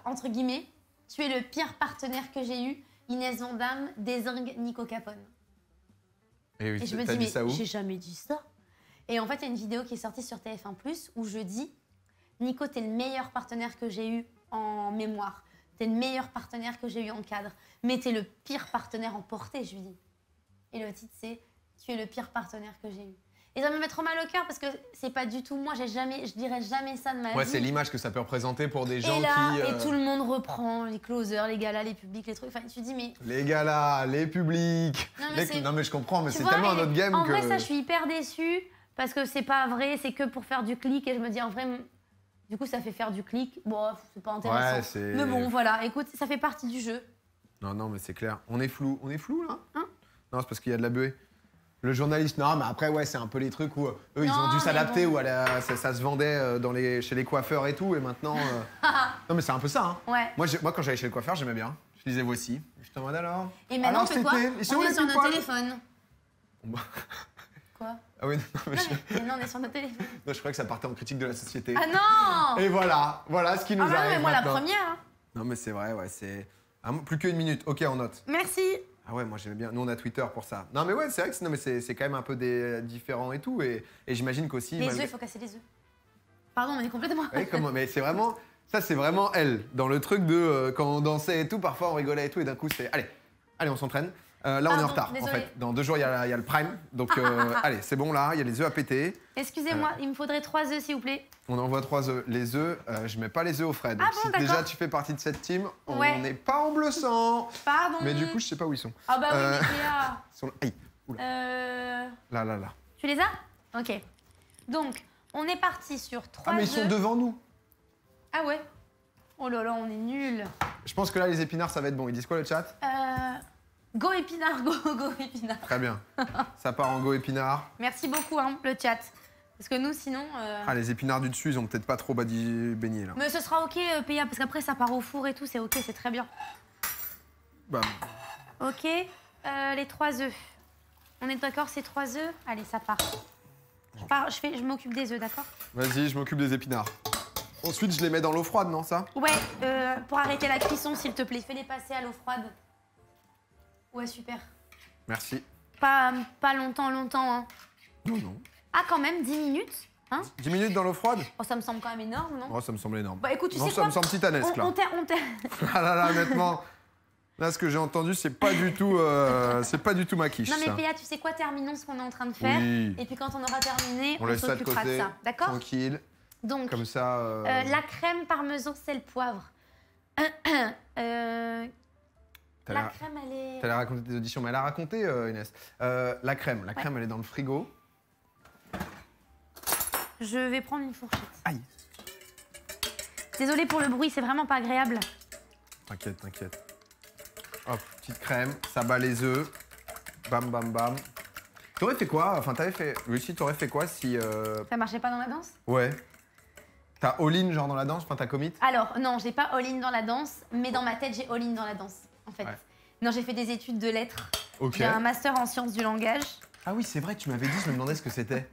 entre guillemets, tu es le pire partenaire que j'ai eu. Inès Vandamme désingue Nico Capone. Eh et, je me dis, j'ai jamais dit ça. Et en fait, il y a une vidéo qui est sortie sur TF1 ⁇ où je dis, Nico, t'es le meilleur partenaire que j'ai eu en mémoire. T'es le meilleur partenaire que j'ai eu en cadre. Mais t'es le pire partenaire en portée, je lui dis. Et le titre, c'est Tu es le pire partenaire que j'ai eu. Et ça me met trop mal au cœur parce que c'est pas du tout moi, j'ai jamais, je dirais jamais ça de ma ouais, c'est l'image que ça peut représenter pour des gens et là, qui. Et euh, tout le monde reprend les closers, les galas, les publics, les trucs. Enfin, tu dis, mais. Les galas, les publics. Non, mais, je comprends, mais c'est tellement un autre game que. En vrai, ça, je suis hyper déçue parce que c'est pas vrai, c'est que pour faire du clic. Et je me dis, en vrai, du coup, ça fait faire du clic. Bon, c'est pas intéressant. mais bon, voilà, écoute, ça fait partie du jeu. Non, non, mais c'est clair. On est flou. On est flou, là hein Non, c'est parce qu'il y a de la buée. Le journaliste, non, mais après, ouais, c'est un peu les trucs où eux, ils ont dû s'adapter, où ça, se vendait euh, dans les, chez les coiffeurs et tout, et maintenant. Euh, [LAUGHS] non, mais c'est un peu ça, hein. Ouais. Moi, moi, quand j'allais chez le coiffeur, j'aimais bien. Je disais, voici. Je te demande alors. Et maintenant, c'est bah. quoi On est sur notre téléphone. Quoi ah oui, [LAUGHS] non, mais, je... mais [LAUGHS] non, on est sur notre non, je croyais que ça partait en critique de la société. Ah non Et voilà, voilà ce qui nous ah, bah arrive. mais moi la première. Hein. Non, mais c'est vrai, ouais, c'est. plus qu'une minute, ok, on note. Merci. Ah ouais, moi j'aimais bien. Nous on a Twitter pour ça. Non, mais ouais, c'est vrai que c'est quand même un peu des... différent et tout. Et, et j'imagine qu'aussi. Les il faut casser les œufs. Pardon, on est complètement. mais c'est vraiment. Ça, c'est vraiment elle. Dans le truc de euh, quand on dansait et tout, parfois on rigolait et tout, et d'un coup c'est. Allez, allez, on s'entraîne. Euh, là, on est en retard, en fait. Dans deux jours, il y, a, le prime. Donc, [LAUGHS] euh, allez, c'est bon, là, il y a les œufs à péter. Excusez-moi, euh. il me faudrait trois œufs, s'il vous plaît. On envoie trois œufs. Les œufs, je je mets pas les œufs au frais. Ah bon, si déjà tu fais partie de cette team, on n'est pas en bleu sang. Pardon. Mais du coup, je sais pas où ils sont. Ah bah oui, mais Ils sont là. Aïe, là, là, là. tu les as Ok. Donc, on est parti sur trois Ah, mais ils sont devant nous. Ah ouais Oh là là, on est nuls. Je pense que là, les épinards, ça va être bon. Ils disent quoi, le chat Euh, Go épinard, go, go épinard. Très bien. Ça part en go épinard. Merci beaucoup, hein, le chat. Parce que nous, sinon. Euh, ah, les épinards du dessus, ils ont peut-être pas trop baigné là. Mais ce sera ok, euh, parce qu'après, ça part au four et tout, c'est ok, c'est très bien. Bam. Ok, euh, les trois œufs. On est d'accord, ces trois œufs Allez, ça part. Je, pars, je, fais, je m'occupe des œufs, d'accord Vas-y, je m'occupe des épinards. Ensuite, je les mets dans l'eau froide, non, ça Ouais, euh, pour arrêter la cuisson, s'il te plaît, fais-les passer à l'eau froide. Ouais, super. Merci. Pas, pas longtemps, longtemps. Hein. Non, non. Ah, quand même, 10 minutes hein 10 minutes dans l'eau froide oh, Ça me semble quand même énorme, non oh, Ça me semble énorme. Bah écoute, tu sais ça me semble titanesque, on, là. On [LAUGHS] ah là là, honnêtement, là, ce que j'ai entendu, c'est pas du tout euh, c'est pas du tout ma quiche. Non mais Péa, tu sais quoi Terminons ce qu'on est en train de faire. Et puis quand on aura terminé, on, on laisse ça de côté, D'accord tranquille. Donc, Comme ça, euh, euh, la crème parmesan, sel, poivre. [CLEARS THROAT] Euh, la crème, elle est. Tu raconter tes auditions, mais elle a raconté, euh, Inès. Euh, la crème, la crème, elle est dans le frigo. Je vais prendre une fourchette. Aïe. Désolée pour le bruit, c'est vraiment pas agréable. T'inquiète, t'inquiète. Hop, petite crème, ça bat les œufs. Bam, bam, bam. T'aurais fait quoi Enfin, t'avais fait. Lucie, t'aurais fait quoi si. euh, Ça marchait pas dans la danse Ouais. T'as all-in genre dans la danse, enfin t'as commit Alors, non, j'ai pas all-in dans la danse, mais dans ma tête, j'ai all-in dans la danse fait. Non, j'ai fait des études de lettres. J'ai un master en sciences du langage. Ah oui, c'est vrai, tu m'avais dit, je me demandais ce que c'était.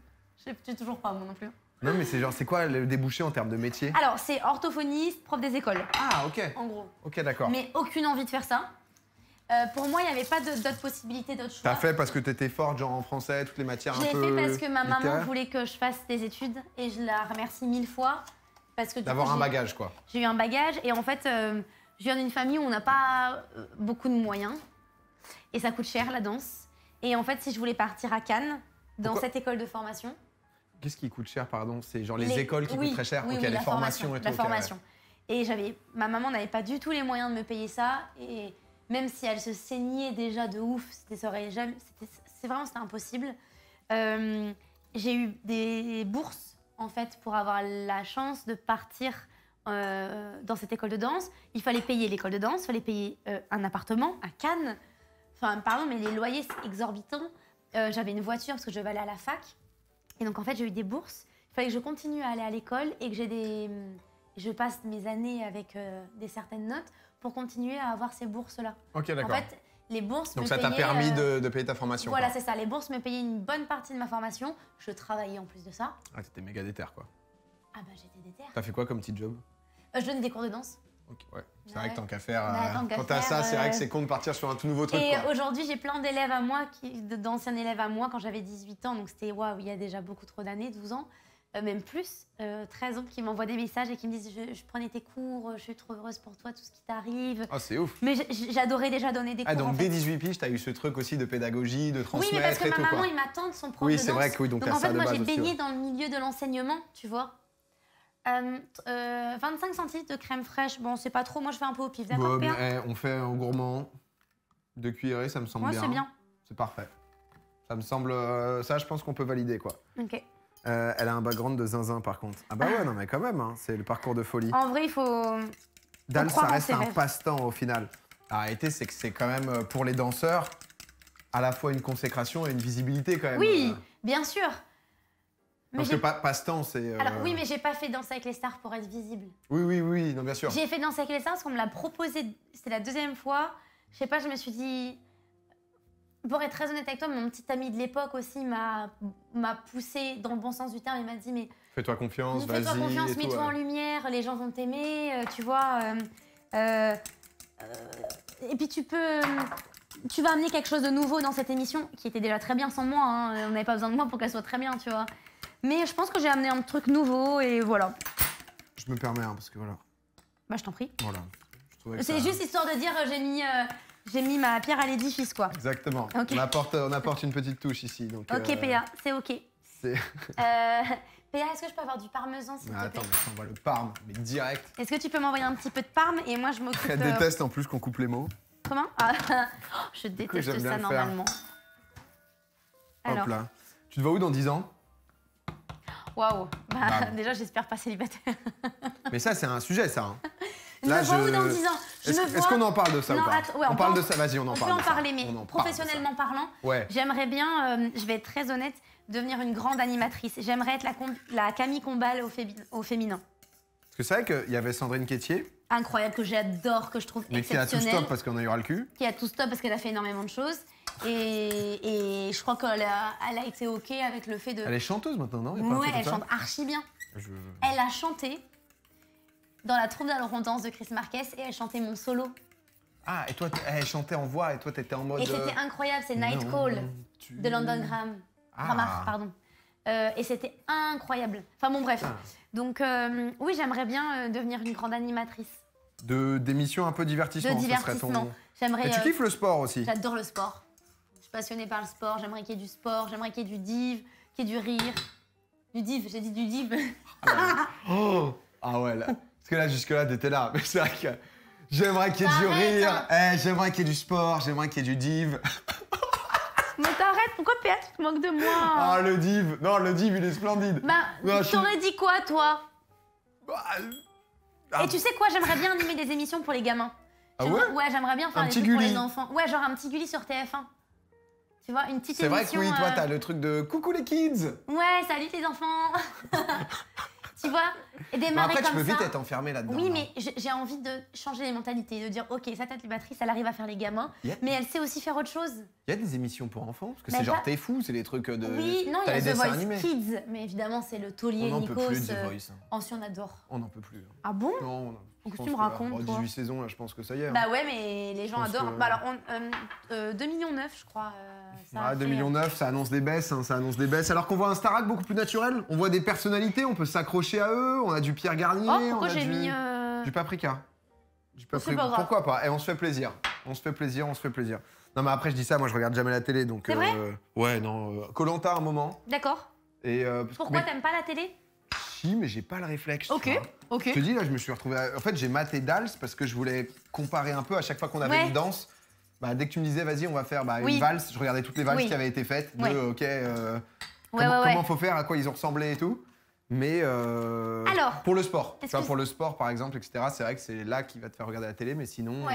Je sais toujours pas, moi non plus. Non, mais c'est genre, c'est quoi le débouché en termes de métier Alors, c'est orthophoniste, prof des écoles. Ah, ok. En gros. Ok, d'accord. Mais aucune envie de faire ça. Euh, pour moi, il n'y avait pas d'autres possibilités, d'autres choix. T'as fait parce que t'étais forte, genre en français, toutes les matières un peu... J'ai fait parce que ma maman voulait que je fasse des études et je la remercie mille fois. D'avoir un bagage, quoi. J'ai eu un bagage et en fait, euh, je viens d'une famille où on n'a pas euh, beaucoup de moyens. Et ça coûte cher, la danse. Et en fait, si je voulais partir à Cannes, dans cette école de formation. Qu'est-ce qui coûte cher, pardon C'est genre les, écoles qui coûtent très cher, oui, y oui, les formations formation, et tout. La formation. Et j'avais, ma maman n'avait pas du tout les moyens de me payer ça. Et même si elle se saignait déjà de ouf, c'était c'est vraiment c'était impossible. Euh, j'ai eu des bourses en fait pour avoir la chance de partir euh, dans cette école de danse, il fallait payer l'école de danse, il fallait payer euh, un appartement à Cannes. Enfin, pardon, mais les loyers, exorbitants euh, j'avais une voiture parce que je devais aller à la fac. Et donc, en fait, j'ai eu des bourses. Il fallait que je continue à aller à l'école et que j'ai des... Hum, je passe mes années avec des certaines notes pour continuer à avoir ces bourses-là. Ok, d'accord. En fait, les bourses Donc ça t'a permis de, payer ta formation. Voilà, c'est ça. Les bourses me payaient une bonne partie de ma formation. Je travaillais en plus de ça. Ah, t'étais méga déter, quoi. Ah bah j'étais déter. T'as fait quoi comme petit job euh, je donne des cours de danse. ouais. C'est vrai que tant qu'à faire, bah, t'as ça, c'est vrai que euh, c'est con de partir sur un tout nouveau truc. Et aujourd'hui, j'ai plein d'élèves à moi, d'anciens élèves à moi quand j'avais 18 ans, donc c'était waouh, il y a déjà beaucoup trop d'années, 12 ans, même plus, 13 ans, qui m'envoient des messages et qui me disent je, prenais tes cours, je suis trop heureuse pour toi, tout ce qui t'arrive. Ah, c'est ouf. Mais j'adorais déjà donner des ah, cours. Ah, donc dès 18 piges, t'as eu ce truc aussi de pédagogie, de transmettre. Oui, mais parce que ma maman quoi. m'attend de son sont Oui, c'est vrai que oui, donc, donc en fait, moi j'ai baigné dans le milieu de l'enseignement, tu vois. 25 euh, euh, centimes de crème fraîche, bon, c'est pas trop, moi je fais un peu au pif, d'accord eh, On fait un gourmand, de cuillerée, ça me semble bien. c'est bien. C'est parfait. Ça me semble... Euh, ça, je pense qu'on peut valider, quoi. Ok. elle a un background de zinzin, par contre. Ah bah ouais, [LAUGHS] non mais quand même, hein, c'est le parcours de folie. En vrai, il faut... Dalle, ça reste un passe-temps, au final. La réalité, c'est que c'est quand même, pour les danseurs, à la fois une consécration et une visibilité, quand même. Oui, bien sûr parce que passe-temps, c'est. Euh, Alors oui, mais j'ai pas fait danser avec les stars pour être visible. Oui, oui, oui, non, bien sûr. J'ai fait danser avec les stars parce qu'on me l'a proposé. C'était la deuxième fois. Je sais pas, je me suis dit. Pour être très honnête avec toi, mon petit ami de l'époque aussi m'a poussé dans le bon sens du terme. Il m'a dit mais. Fais-toi confiance, vas-y. Fais-toi confiance, mets-toi en lumière, les gens vont t'aimer, euh, tu vois. Euh, et puis tu peux tu vas amener quelque chose de nouveau dans cette émission qui était déjà très bien sans moi. Hein. On n'avait pas besoin de moi pour qu'elle soit très bien, tu vois. Mais je pense que j'ai amené un truc nouveau et voilà. Je me permets, hein, parce que voilà. Bah, je t'en prie. Voilà. C'est juste histoire de dire euh, j'ai mis, euh, j'ai mis ma pierre à l'édifice, quoi. Exactement. On, apporte, on apporte une petite touche ici. Donc, ok, euh, PA, c'est ok. C'est... [LAUGHS] est-ce que je peux avoir du parmesan, s'il bah, te plaît Attends, on voit le parme, mais direct. Est-ce que tu peux m'envoyer un petit peu de parme et moi je m'occupe. Elle déteste en plus qu'on coupe les mots. Comment ah, [LAUGHS] oh, Je déteste ça normalement. Hop là. Tu te vois où dans 10 ans Waouh bah, ah Déjà, j'espère pas célibataire. [LAUGHS] Mais ça, c'est un sujet, ça. Hein. Là, je dans 10 ans Est-ce qu'on en parle de ça ou pas on, parle de ça, vas-y, on en parle. On peut en parler, mais professionnellement parlant, j'aimerais bien, euh, je vais être très honnête, devenir une grande animatrice. J'aimerais être la, la Camille Combal au, féminin au féminin. Parce que c'est vrai qu'il y avait Sandrine Quétier. Incroyable, que j'adore, que je trouve exceptionnelle. Mais qui a tout stop parce qu'on a eu ras le cul. Qui a tout stop parce qu'elle a fait énormément de choses. Et, je crois qu'elle a, elle a été OK avec le fait de. Elle est chanteuse maintenant, non Oui, Ouais, elle chante archi bien. Elle a chanté dans la troupe d'Alorondance de Chris Marquez et elle chantait mon solo. Ah, et toi, elle chantait en voix et toi, t'étais en mode. Et c'était euh, incroyable, c'est Night Call de London Graham. Ah. pardon. Euh, et c'était incroyable. Enfin bon, bref. Ah. Donc euh, oui, j'aimerais bien devenir une grande animatrice De d'émissions un peu divertissement. de ce ton- divertissement. J'aimerais. Et tu kiffes le sport aussi J'adore le sport. Passionné par le sport, j'aimerais qu'il y ait du sport, j'aimerais qu'il y ait du div, qu'il y ait du rire. Du div, j'ai dit du div. Ah, [LAUGHS] oh ah ouais, là. parce que là, jusque-là, t'étais là. [LAUGHS] Mais c'est vrai que j'aimerais qu'il y ait bah, du rire, hein. eh, j'aimerais qu'il y ait du sport, j'aimerais qu'il y ait du div. [LAUGHS] Mais t'arrêtes, pourquoi Péa, tu te manques de moi Ah, le div, non, le div, il est splendide. Bah, t'aurais dit quoi, toi bah, euh, Et ah. tu sais quoi, j'aimerais bien animer des émissions pour les gamins. Ah ouais, ouais j'aimerais bien faire un des trucs pour les enfants. Ouais, genre un petit gulli sur TF1. Tu vois, une petite C'est vrai que oui, toi, euh, t'as le truc de coucou les kids Ouais, salut les enfants [LAUGHS] Tu vois Et bah, démarrer après, comme ça. Après, tu peux vite être enfermé là-dedans. Oui, mais j'ai envie de changer les mentalités, de dire, ok, sa tête les batteries, ça arrive à faire les gamins, mais elle sait aussi faire autre chose. Il y a des émissions pour enfants Parce que bah, c'est genre, t'es fou, c'est des trucs de. Oui, non, il y a The Voice Kids, mais évidemment, c'est le taulier, on n'en Peut plus, The euh, Voice. on adore. On n'en peut plus. Hein. Ah bon Non, tu me racontes. 18 saisons, là, je pense que ça y est. Hein. Bah ouais, mais les gens adorent. Bah alors, on, 2 euh, euh, millions 9, je crois. 2 euh, millions 9, ça annonce des baisses, hein, ça annonce des baisses. Alors qu'on voit un Starac beaucoup plus naturel. On voit des personnalités, on peut s'accrocher à eux. On a du Pierre Garnier, oh, on du... Mis, du paprika. Du paprika. pourquoi pas Et eh, on se fait plaisir. On se fait plaisir, on se fait plaisir. Non, mais après, je dis ça, moi, je regarde jamais la télé, donc. Vrai ouais, non. Colanta, un moment. D'accord. Et pourquoi t'aimes pas la télé mais j'ai pas le réflexe. Ok, ok. Je te dis, là, je me suis retrouvé. En fait, j'ai maté Dals parce que je voulais comparer un peu à chaque fois qu'on avait une danse. Bah, dès que tu me disais, vas-y, on va faire bah, une valse, je regardais toutes les valses qui avaient été faites. De, ok, euh, comment, faut faire, à quoi ils ont ressemblé et tout. Mais euh, Alors, pour le sport, enfin, pour le sport par exemple, etc. C'est vrai que c'est là qui va te faire regarder la télé, mais sinon, euh,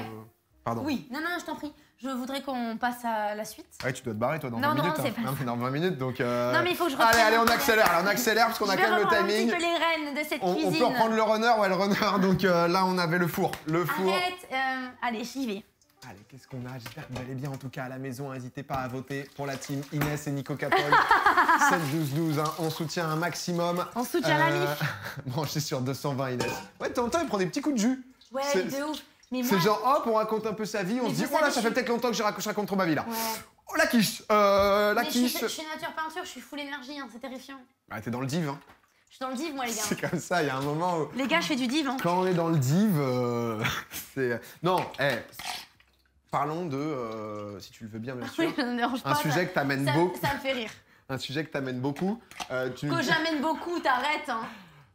pardon. Oui, non, non, je t'en prie. Je voudrais qu'on passe à la suite. Ouais, ah, tu dois te barrer, toi, dans non, 20 minutes. Hein. non, mais dans 20 minutes, donc. Euh, non, mais il faut que je reprenne. Allez, allez, on accélère, on accélère, parce qu'on a quand même le timing. Un les rênes de cette on, cuisine. On peut reprendre le runner, ouais, le runner. [LAUGHS] Donc euh, là, on avait le four. Le four. Euh, allez, j'y vais. Allez, qu'est-ce qu'on a J'espère que vous allez bien en tout cas à la maison. N'hésitez pas à voter pour la team Inès et Nico Capone. 7-12-12, [LAUGHS] on soutient un maximum. On soutient la Bon, je suis sur 220, Inès. Ouais, de il prend des petits coups de jus. Ouais, de ouf. C'est genre, hop, on raconte un peu sa vie, on se dit, oh là, ça fait peut-être longtemps que je raconte, trop ma vie là. Oh la quiche euh, La quiche Je suis, nature peinture, je suis full énergie, hein, c'est terrifiant. Bah, t'es dans le div, hein. Je suis dans le div, moi, les gars. [LAUGHS] C'est comme ça, il y a un moment où. Les gars, je fais du div, hein. Quand on est dans le div, euh, [LAUGHS] c'est. Non, eh. parlons de, euh, si tu le veux bien, bien ah sûr. oui, je [LAUGHS] un pas, sujet que t'amènes beaucoup. Ça me fait rire. Un sujet que t'amènes beaucoup. Que j'amène beaucoup, t'arrêtes. Hein.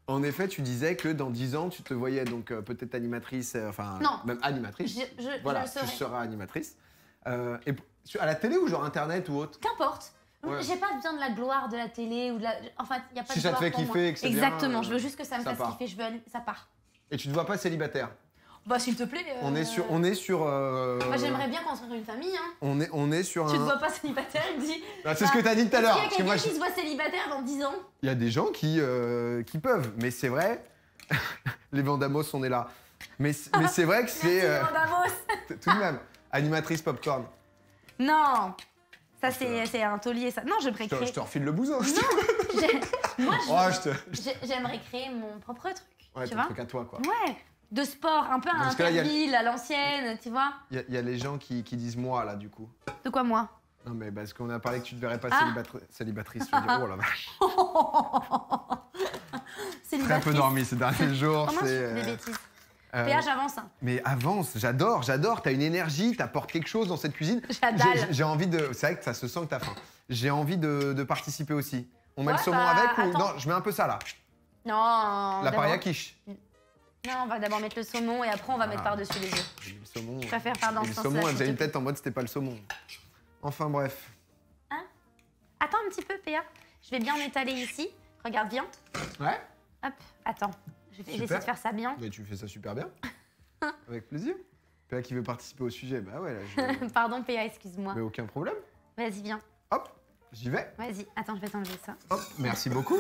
En effet, tu disais que dans 10 ans, tu te voyais donc euh, peut-être animatrice, euh, enfin même animatrice. Je, voilà, tu seras animatrice. Euh, et à la télé ou genre internet ou autre Qu'importe. J'ai pas besoin de la gloire de la télé ou de Enfin, il n'y a pas si de ça te fait kiffer, Exactement. je veux juste que ça me fasse kiffer. Je veux ça part. Et tu te vois pas célibataire bah, s'il te plaît. On est sur. Euh, on est sur euh, Moi, j'aimerais bien construire une famille. Hein. On, est, on est sur. Tu ne te vois pas célibataire, il dit. Bah, c'est ce bah, que t'as dit tout à l'heure. Il y a quelqu'un qui se voit célibataire dans 10 ans. Il y a des gens qui, euh, qui peuvent, mais c'est vrai. [LAUGHS] les Vandamos, on est là. Mais, mais c'est vrai que [LAUGHS] c'est. Vandamos. [LAUGHS] tout de même. Animatrice popcorn. Non Ça, c'est un taulier, ça. Non, j'aimerais créer. Je te refile le bouson. Non Moi, oh, j'aimerais créer mon propre truc. Ouais, tu ton vois truc à toi, quoi. Ouais de sport, un peu à à l'ancienne, tu vois. Il y a- les gens qui, qui disent moi, là, du coup. De quoi moi Non, mais parce qu'on a parlé que tu ne verrais pas Ah. célibatrice. Je oh la vache. [LAUGHS] C'est Très peu dormi ces derniers [LAUGHS] jours. c'est, des euh, bêtises euh, hein. mais avance, j'adore, j'adore. T'as une énergie, t'apportes quelque chose dans cette cuisine. J'ai- envie de. C'est vrai que ça se sent que t'as faim. J'ai envie de, participer aussi. On met le saumon bah, avec ou. Non, je mets un peu ça là. Non. La quiche. Non, on va d'abord mettre le saumon et après on va mettre ah. par-dessus les œufs. le saumon. Je préfère faire dans le, le saumon, elle une tête en mode c'était pas le saumon. Enfin bref. Hein Attends un petit peu, Péa. Je vais bien m'étaler ici. Regarde bien. Ouais. Hop, attends. Je vais essayer de faire ça bien. Mais tu fais ça super bien. [LAUGHS] Avec plaisir. Péa qui veut participer au sujet. Bah ouais, là. Je... [LAUGHS] Pardon, Péa, excuse-moi. Mais aucun problème. Vas-y, viens. Hop, J'y vais. Vas-y, attends, je vais t'enlever ça. Hop, merci beaucoup.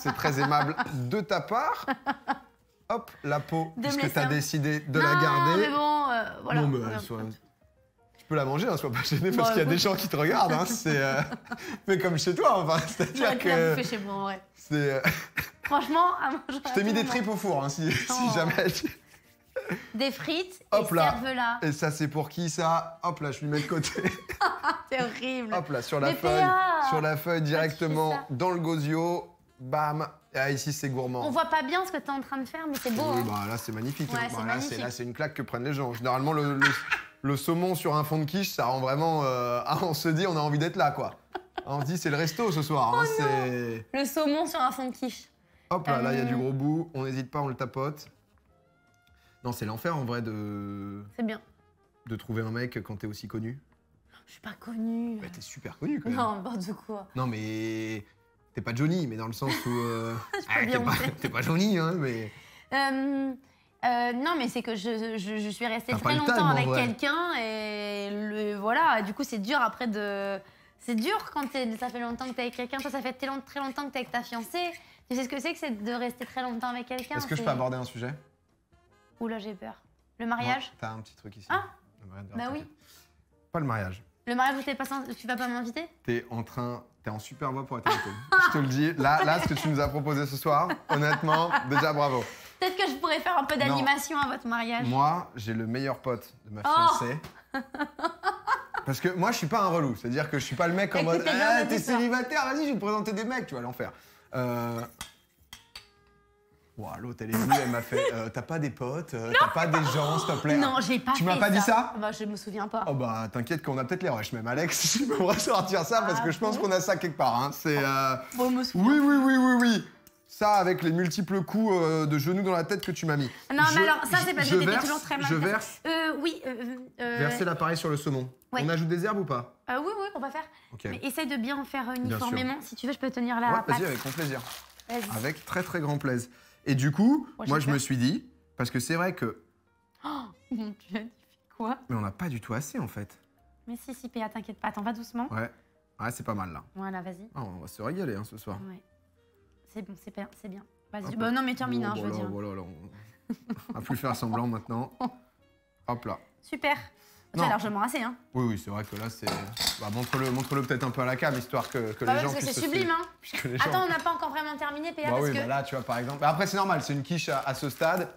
C'est très aimable de ta part. [LAUGHS] hop, la peau, que tu t'as décidé de la garder. mais bon, euh, voilà. mais Tu peux la manger, hein, sois pas gêné, parce qu'il y a bah, des gens qui te regardent. Hein, [LAUGHS] c'est, euh, mais comme chez toi, enfin, c'est-à-dire que... chez moi, ouais. C'est... Euh, [LAUGHS] Franchement, à ah, manger... Je t'ai mis des tripes au four, hein, si, [LAUGHS] oh. jamais... Des frites Hop et là. Et ça, c'est pour qui ça Hop là, je lui mets de côté. c'est horrible. Hop là, sur la feuille. Sur la feuille ah, directement dans le gosio. Bam, ah, ici, c'est gourmand. On voit pas bien ce que t'es en train de faire, mais c'est beau. Oui, hein. bah, là, c'est magnifique. Ouais, bah, là, c'est une claque que prennent les gens. Généralement, le, saumon sur un fond de quiche, ça rend vraiment. Euh, [LAUGHS] ah, on se dit, on a envie d'être là, quoi. Ah, on se dit, c'est le resto ce soir. Hein, oh le saumon sur un fond de quiche. Hop là, là, il y a du euh. gros bout. On n'hésite pas, on le tapote. Non, c'est l'enfer en vrai de. C'est bien. De trouver un mec quand t'es aussi connu. Je suis pas connu. Bah, t'es super connu. quand même. Non, quoi. Non, mais T'es pas Johnny, mais dans le sens où. Euh, [LAUGHS] ah, t'es, pas, Johnny, hein, mais. Euh, euh, non, mais c'est que je, suis restée très longtemps avec quelqu'un et le, voilà, du coup, c'est dur après de. C'est dur quand ça fait longtemps que t'es avec quelqu'un. Toi, ça fait très longtemps que t'es avec ta fiancée. Tu sais ce que c'est que c'est de rester très longtemps avec quelqu'un Est-ce que je peux aborder un sujet Oula, j'ai peur. Le mariage T'as un petit truc ici. Ah Bah oui. Pas le mariage. Le mariage où t'es tu vas pas m'inviter T'es en train, t'es en super voie pour être invité. je te le dis, là, là, ce que tu nous as proposé ce soir, honnêtement, déjà bravo. Peut-être que je pourrais faire un peu d'animation à votre mariage. Moi, j'ai le meilleur pote de ma oh. fiancée. Parce que moi, je suis pas un relou. C'est-à-dire que je suis pas le mec en mode, ah, t'es eh, célibataire, vas-y, je vais te présenter des mecs, tu vas l'enfer. Euh, Wow, l'autre, elle est venue, elle m'a fait T'as pas des potes T'as pas des gens, s'il te plaît Non, j'ai pas Tu m'as pas dit ça Bah, je me souviens pas. Oh, bah, t'inquiète qu'on a peut-être les rushs, même Alex, si tu peux ressortir ça, parce que je pense qu'on a ça quelque part. Hein. C'est. Oui, oui, oui, oui, oui. Ça, avec les multiples coups de genoux dans la tête que tu m'as mis. Non, mais alors, ça, c'est pas... que toujours très mal. Je verse. oui. Verser l'appareil sur le saumon. On ajoute des herbes ou pas Oui, oui, on va faire. Mais essaye de bien en faire uniformément. si tu veux, je peux tenir la ouais, Vas-y, avec grand plaisir. Avec très, très grand plaisir. Et du coup, moi, je me suis dit, parce que c'est vrai que. Oh mon dieu, tu quoi Mais on n'a pas du tout assez en fait. Mais si, si, Péa, t'inquiète pas, Attends, va doucement. Ouais, ouais c'est pas mal là. Voilà, vas-y. Ah, on va se régaler hein, ce soir. Ouais. C'est bon, c'est bien. bien. Vas-y, bah non, mais termine, oh, hein, je veux oh dire. Voilà, oh voilà, on [LAUGHS] va plus faire semblant maintenant. Hop là. Super. Tu as largement assez, hein Oui, oui, c'est vrai que là, c'est. Bah, montre -le peut-être un peu à la cam, histoire que, que bah les gens. Parce que c'est sublime, hein Attends, on n'a pas encore vraiment terminé, Péa, bah parce oui, que... bah là, tu vois, par exemple. après, c'est normal, c'est une quiche à, ce stade.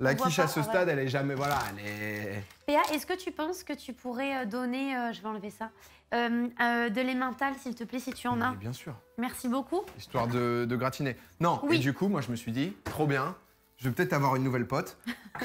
La quiche à ce stade, elle est jamais. Voilà, elle est. Péa, est-ce que tu penses que tu pourrais euh, donner. Euh, je vais enlever ça. Euh, de l'emmental, s'il te plaît, si tu en as. Bien sûr. Merci beaucoup. Histoire de, de gratiner. Non, oui. et du coup, moi, je me suis dit, trop bien, je vais peut-être avoir une nouvelle pote [LAUGHS]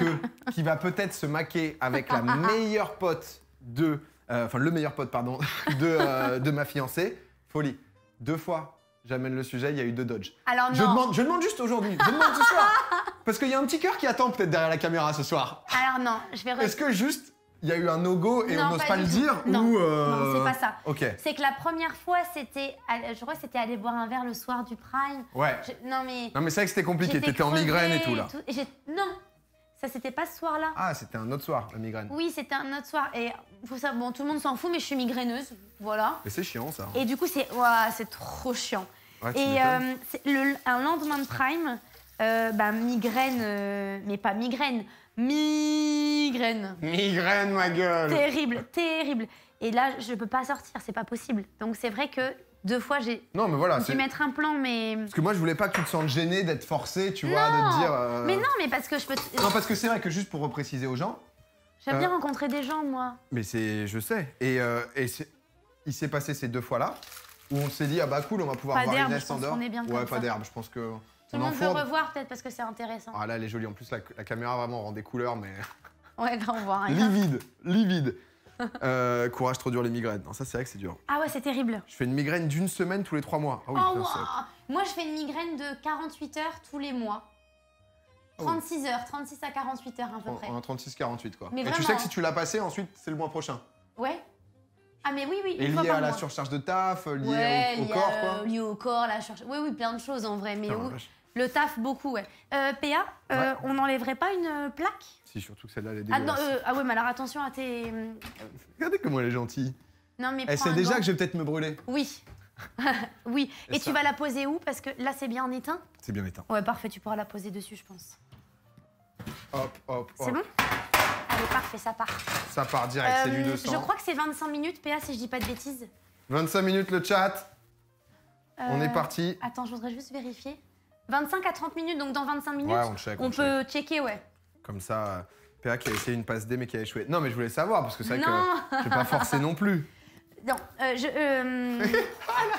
qui va peut-être se maquer avec la meilleure pote de. Euh, enfin, le meilleur pote, pardon, euh, de, ma fiancée. Folie. Deux fois, j'amène le sujet, il y a eu deux dodges. Alors non. Je demande, je demande juste aujourd'hui, je demande ce soir. [LAUGHS] Parce qu'il y a un petit cœur qui attend peut-être derrière la caméra ce soir. Alors non, je vais. Est-ce que juste il y a eu un no-go et on n'ose pas, pas le dire Non, euh, c'est pas ça. C'est que la première fois, c'était, je crois que c'était aller boire un verre le soir du Prime. Ouais. non, mais. Non, mais c'est vrai que c'était compliqué, t'étais en migraine et tout là. non, ça, c'était pas ce soir-là. Ah, c'était un autre soir, la migraine. Oui, c'était un autre soir. Et faut ça, bon, tout le monde s'en fout, mais je suis migraineuse, voilà. Mais c'est chiant, ça. Et du coup, c'est waouh, c'est trop chiant. et euh, le, un lendemain de prime, euh, bah, migraine, mais pas migraine, Migraine. Migraine, ma gueule. Terrible, terrible. Et là, je peux pas sortir, c'est pas possible. Donc c'est vrai que deux fois, j'ai non, mais voilà, dû mettre un plan, mais... Parce que moi, je voulais pas que tu te sentes gênée d'être forcée, tu vois, de te dire... Euh, mais non, mais parce que je peux... Non, parce que c'est vrai que juste pour repréciser aux gens... J'aime bien euh, rencontrer des gens, moi. Mais c'est... Je sais. Et, euh, il s'est passé ces deux fois-là, où on s'est dit, ah bah cool, on va pouvoir pas voir Inès Ouais, pas d'herbe, je pense que... Tout le monde peut revoir peut-être parce que c'est intéressant. Ah là, elle est jolie. En plus, la, caméra vraiment rend des couleurs, mais. [LAUGHS] Ouais, là, on voit rien. Livide, livide. [LAUGHS] Euh, courage, trop dur les migraines. Non, ça, c'est vrai que c'est dur. Ah ouais, c'est terrible. Je fais une migraine d'une semaine tous les trois mois. Ah oui, oh, Moi, je fais une migraine de 48 heures tous les mois. 36 heures, 36 à 48 heures à peu oh, près. 36-48, quoi. Mais tu sais que si hein. tu l'as passé, ensuite, c'est le mois prochain. Ouais. Ah mais oui, oui, Et lié à la surcharge de taf, lié au, corps, lié au corps, la surcharge. Oui, oui, plein de choses en vrai. Mais où- le taf, beaucoup, ouais. Euh, PA, euh, on n'enlèverait pas une euh, plaque Si, surtout que celle-là, elle est ah, non, ah ouais, mais alors attention à tes... [LAUGHS] Regardez comment elle est gentille. Non, mais Elle déjà que je vais peut-être me brûler. Oui. [LAUGHS] oui. Et, tu vas la poser où Parce que là, c'est bien en éteint. C'est bien éteint. Ouais, parfait, tu pourras la poser dessus, je pense. Hop, hop, C'est bon Allez, parfait, ça part. Ça part direct, c'est du je crois que c'est 25 minutes, PA, si je dis pas de bêtises. 25 minutes le chat, on est parti. Attends, je voudrais juste vérifier. 25 à 30 minutes, donc dans 25 minutes, on, peut checker, ouais. Comme ça, euh, PA qui a essayé une passe D mais qui a échoué. Non, mais je voulais savoir, parce que c'est vrai que je pas forcé non plus. [LAUGHS] Non, euh, je. Voilà,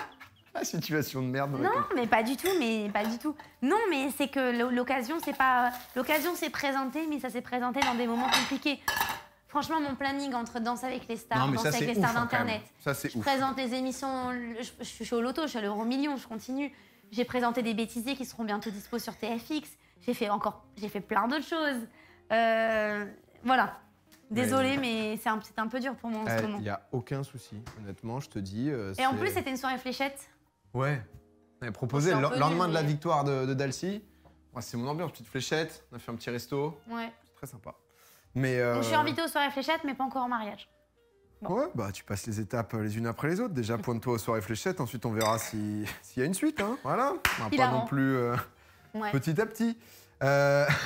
euh, [LAUGHS] situation de merde. Non, mais pas du tout, mais pas du tout. Non, mais c'est que l'occasion, c'est pas. L'occasion s'est présentée, mais ça s'est présenté dans des moments compliqués. Franchement, mon planning entre Danse avec les stars, Danse avec les stars hein, d'Internet. Je présente les émissions, je, je, suis au loto, je suis à l'euro million, je continue. J'ai présenté des bêtisiers qui seront bientôt dispo sur TFX. J'ai fait encore, j'ai fait plein d'autres choses. Euh, voilà. Désolée, mais c'est un, un, peu dur pour moi en ce eh, moment. Il n'y a aucun souci, honnêtement, je te dis. Euh, Et en plus, c'était une soirée fléchette. Ouais. avait proposé le lendemain de la victoire de, de Dalcy. c'est mon ambiance, petite fléchette. On a fait un petit resto. Ouais. C'est très sympa. Mais je suis euh, invitée aux soirées fléchettes, mais pas encore en mariage. Ouais, bah tu passes les étapes euh, les unes après les autres. Déjà, [LAUGHS] pointe-toi aux soirées fléchettes, ensuite on verra s'il y a une suite. Hein. Voilà. pas non plus euh, petit à petit. Euh... [LAUGHS]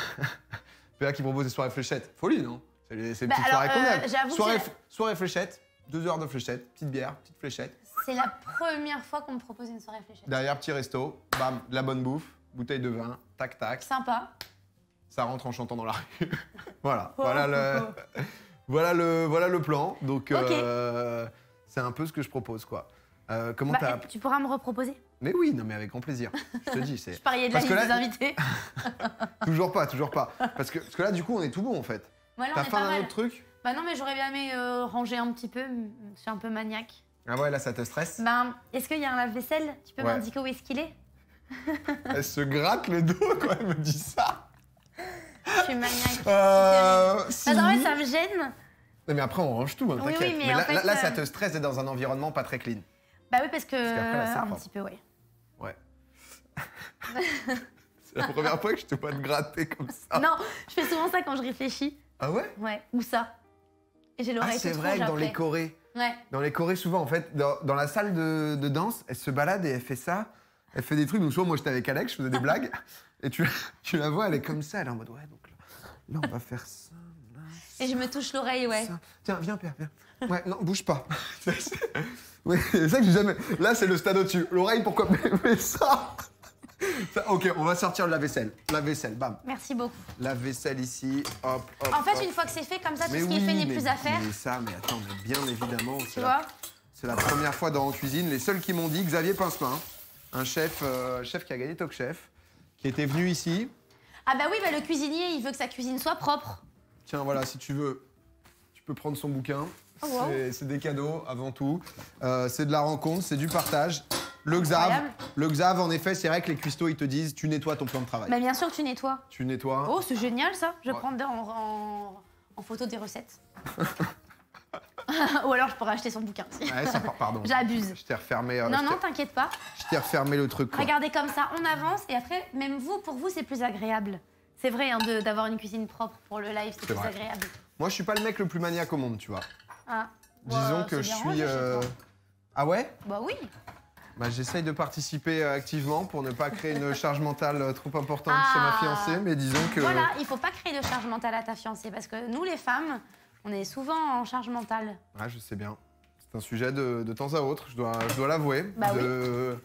qui propose des soirées fléchettes. Folie, non C'est une bah, petite euh, soirée qu'on aime. Soirée, fléchette, deux heures de fléchette, petite bière, petite fléchette. C'est la première fois qu'on me propose une soirée fléchette. Derrière, petit resto, bam, la bonne bouffe, bouteille de vin, tac tac. Sympa. Ça rentre en chantant dans la rue. [LAUGHS] voilà, oh, voilà le. Oh, oh. Voilà le, voilà le plan. Donc, euh, c'est un peu ce que je propose, quoi. Euh, comment bah, Tu pourras me reproposer Mais oui, non, mais avec grand plaisir. Je te dis, c'est. [LAUGHS] je pariais de la liste des invités. [LAUGHS] toujours pas, toujours pas. Parce que, parce que là, du coup, on est tout bon en fait. T'as faim un autre truc Bah non, mais j'aurais bien aimé euh, ranger un petit peu. Je suis un peu maniaque. Ah ouais, là, ça te stresse ben est-ce qu'il y a un lave-vaisselle Tu peux m'indiquer où est-ce qu'il est, Elle se gratte le dos quand elle me dit ça. Je suis maniaque. Euh, bah, ça me gêne. mais après, on range tout, hein, mais là, ça euh, te stresse d'être dans un environnement pas très clean. Bah oui, parce que. un petit peu, oui. Ouais. [LAUGHS] c'est la première fois que je te vois te gratter comme ça. Non, je fais souvent ça quand je réfléchis. Ah ouais Ouais, ou ça. Et j'ai l'oreille ah, c'est vrai que dans les corées Ouais. Dans les corées souvent, en fait, dans, la salle de, de danse, elle se balade et elle fait ça. Elle fait des trucs. Donc, souvent, moi, j'étais avec Alex, je faisais des blagues. Et tu, [LAUGHS] tu la vois, elle est comme ça, elle est en mode, ouais, donc là, on va faire ça. et je me touche l'oreille, ouais. Tiens, viens, Pierre, viens. Ouais, non, bouge pas. [LAUGHS] c'est ça que j'ai jamais. Là, c'est le stade au-dessus. L'oreille, pourquoi Mais [LAUGHS] ça ok, on va sortir de la vaisselle. La vaisselle, bam. Merci beaucoup. La vaisselle ici, hop, hop. En fait, une fois que c'est fait, comme ça, tout ce qui est fait n'est plus à faire. Mais ça, mais attends, bien évidemment. Tu vois C'est la première fois dans En Cuisine. Les seuls qui m'ont dit Xavier Pincepin. un chef, euh, chef qui a gagné Top Chef. Tu était venu ici. Ah bah oui, bah le cuisinier, il veut que sa cuisine soit propre. Tiens, voilà, si tu veux, tu peux prendre son bouquin. Oh, c'est des cadeaux avant tout. Euh, c'est de la rencontre, c'est du partage. Le Xav, le Xav, en effet, c'est vrai que les cuistots, ils te disent tu nettoies ton plan de travail. Bah bien sûr, tu nettoies. Tu nettoies. Oh, c'est génial ça. Je vais prendre en photo des recettes. [LAUGHS] [LAUGHS] Ou alors je pourrais acheter son bouquin. Ouais, pardon. [LAUGHS] J'abuse. Je t'ai refermé. Euh, non, non, t'inquiète pas. Je t'ai refermé le truc. Regardez comme ça, on avance et après, même vous, pour vous, c'est plus agréable. C'est vrai, hein, d'avoir une cuisine propre pour le live, c'est plus agréable. Moi, je suis pas le mec le plus maniaque au monde, tu vois. Ah. Disons bah, que je suis. Euh, ah ouais Bah oui. Bah, J'essaye de participer euh, activement pour ne pas créer une charge mentale trop importante sur ma ah. fiancée, mais disons que. Voilà, il faut pas créer de charge mentale à ta fiancée parce que nous, les femmes, on est souvent en charge mentale. Ah, je sais bien. C'est un sujet de, temps à autre, je dois, dois l'avouer. Bah de...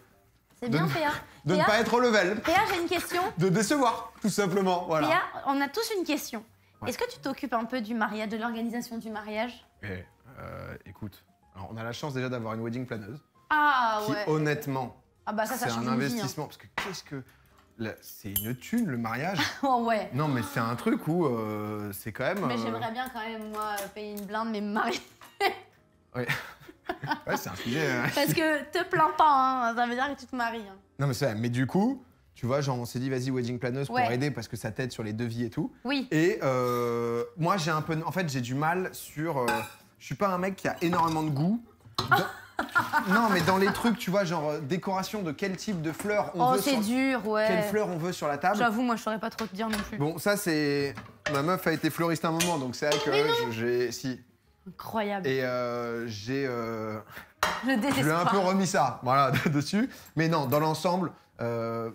C'est bien, Péa. De, ne [LAUGHS] pas être au level. Péa, j'ai une question. [LAUGHS] de décevoir, tout simplement. Voilà. on a tous une question. Est-ce que tu t'occupes un peu du mariage, de l'organisation du mariage eh, euh, Écoute, on a la chance déjà d'avoir une wedding planeuse. Ah qui, Honnêtement, ah bah, ça, c'est un hein. investissement. Parce que qu'est-ce que c'est une thune, le mariage. [LAUGHS] Oh, ouais. Non, mais c'est un truc où euh, c'est quand même. Mais euh, j'aimerais bien quand même, moi, payer une blinde, mais me marier. [LAUGHS] ouais. [LAUGHS] ouais, c'est un sujet. Hein. Parce que te plains pas, hein. ça veut dire que tu te maries. Hein. Non, mais c'est vrai. Mais du coup, tu vois, genre, on s'est dit, vas-y, wedding planeuse pour aider parce que ça t'aide sur les devis et tout. Oui. Et euh, moi, j'ai un peu. En fait, j'ai du mal sur. je suis pas un mec qui a énormément de goût. Ah non, mais dans les trucs, tu vois, genre euh, décoration de quel type de fleurs on oh, veut. c'est dur, ouais. Quelle fleur on veut sur la table. J'avoue, moi, je saurais pas trop te dire non plus. Bon, ça, c'est. Ma meuf a été fleuriste un moment, donc c'est vrai que j'ai. Si. Incroyable. Et euh, j'ai. Euh, je lui ai un peu remis ça, voilà, [LAUGHS] dessus. Mais non, dans l'ensemble,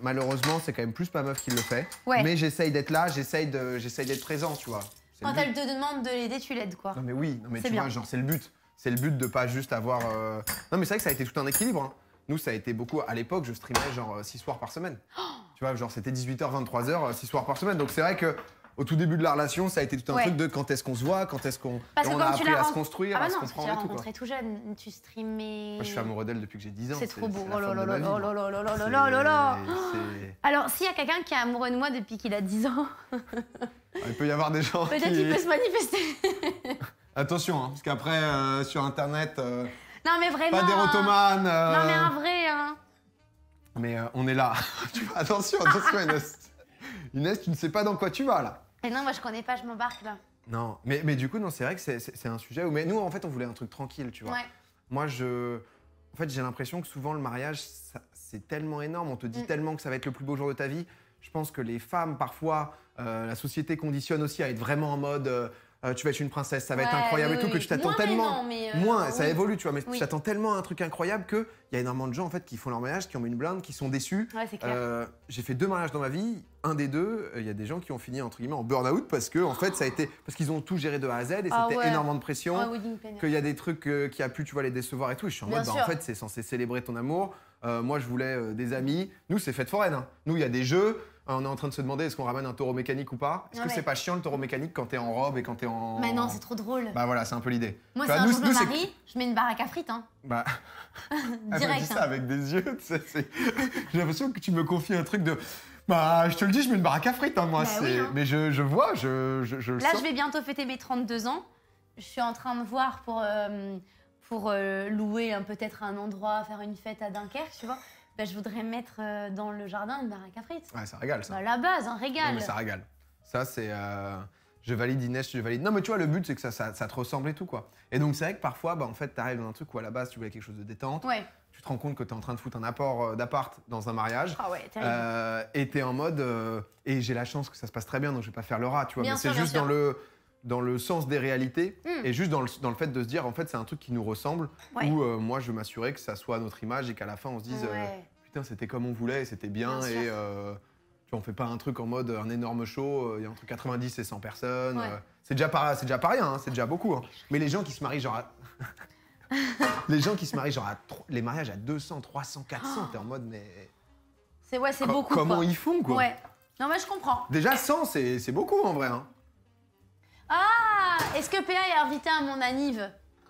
malheureusement, c'est quand même plus ma meuf qui le fait. Ouais. Mais j'essaye d'être là, j'essaye d'être présent, tu vois. Quand elle te demande de l'aider, tu l'aides, quoi. Non, mais oui, non, mais tu vois, genre, c'est le but. C'est le but de pas juste avoir. Euh, non, mais c'est vrai que ça a été tout un équilibre. Hein. Nous, ça a été beaucoup. À l'époque, je streamais genre 6 euh, soirs par semaine. tu vois, genre c'était 18h, 23h, 6 soirs par semaine. Donc c'est vrai que. Au tout début de la relation, ça a été tout un truc de quand est-ce qu'on se voit, quand est-ce qu'on a tu appris à se construire, ah bah à se non, tu tout. rencontré tout jeune, tu streamais. Moi, je suis amoureux d'elle depuis que j'ai 10 ans. C'est trop beau. Oh là là là là là là là là Alors, s'il y a quelqu'un qui est amoureux de moi depuis qu'il a 10 ans, ah, Il peut y avoir des gens peut-être qu'il peut se manifester. [LAUGHS] Attention, hein, parce qu'après, euh, sur Internet, euh, Non, mais vraiment. pas des rotomanes. Hein. Euh. Non, mais un vrai, hein. Mais on est là. [LAUGHS] attention, attention, Inès. [LAUGHS] Inès, tu ne sais pas dans quoi tu vas là. Mais non, moi, je connais pas, je m'embarque là. Non, mais, mais du coup, non, c'est vrai que c'est- un sujet Mais nous, en fait, on voulait un truc tranquille, tu vois. Moi, je. En fait, j'ai l'impression que souvent, le mariage, c'est tellement énorme. On te dit mm. tellement que ça va être le plus beau jour de ta vie. Je pense que les femmes, parfois, la société conditionne aussi à être vraiment en mode euh, tu vas être une princesse, ça va être incroyable et tout, que tu t'attends tellement. Euh, moins, ça évolue, tu vois, mais tu t'attends tellement à un truc incroyable qu'il y a énormément de gens en fait qui font leur mariage, qui ont mis une blinde, qui sont déçus. Euh, j'ai fait deux mariages dans ma vie. Un des deux, il y a des gens qui ont fini entre guillemets en burn-out parce que en fait ça a été parce qu'ils ont tout géré de A à Z et ah c'était énormément de pression. que ah qu'il y a des trucs qui a pu tu vois les décevoir et tout. je suis en mode bah, en fait c'est censé célébrer ton amour. moi je voulais des amis. Nous c'est fête foraine. Hein. Nous il y a des jeux on est en train de se demander est-ce qu'on ramène un taureau mécanique ou pas Est-ce que c'est pas chiant le taureau mécanique quand t'es en robe et quand t'es en. Mais bah non, c'est trop drôle. Bah voilà, c'est un peu l'idée. Moi, c'est un jour je mets une baraque à frites. Hein. [LAUGHS] Bah. [LAUGHS] Direct. Dit ça hein. avec des yeux, [LAUGHS] J'ai l'impression que tu me confies un truc de. Bah, je te le dis, je mets une baraque à frites, hein, moi. Bah c'est hein. Mais je, vois, je, je, Là, je vais bientôt fêter mes 32 ans. Je suis en train de voir pour, euh, pour euh, louer peut-être un endroit, faire une fête à Dunkerque, tu vois. Bah, je voudrais mettre euh, dans le jardin une baraque à frites. Ouais, ça régale, ça. Bah, la base, un hein, régal. ça régale. Ça, c'est. Euh, je valide Inès, je valide. Non, mais tu vois, le but, c'est que ça, ça, te ressemble et tout, quoi. Et donc, c'est vrai que parfois, bah, en fait, t'arrives dans un truc où à la base, tu voulais quelque chose de détente. Ouais. Tu te rends compte que t'es en train de foutre un apport euh, d'appart dans un mariage. Ah ouais, euh, et t'es en mode. et j'ai la chance que ça se passe très bien, donc je vais pas faire le rat, tu vois. mais c'est juste dans le dans le sens des réalités hmm. et juste dans le, dans le, fait de se dire en fait c'est un truc qui nous ressemble où euh, moi je veux m'assurer que ça soit à notre image et qu'à la fin on se dise euh, putain c'était comme on voulait c'était bien, et on euh, tu on fait pas un truc en mode un énorme show il y a entre 90 et 100 personnes c'est déjà pas c'est déjà pas rien hein, c'est déjà beaucoup hein. mais les gens qui se marient genre [LAUGHS] les gens qui se marient genre les mariages à 200 300 400 t'es en mode mais c'est ouais c'est beaucoup comment ils font quoi non mais je comprends déjà 100 c'est beaucoup en vrai hein. Ah Est-ce que PA est invité à mon anniv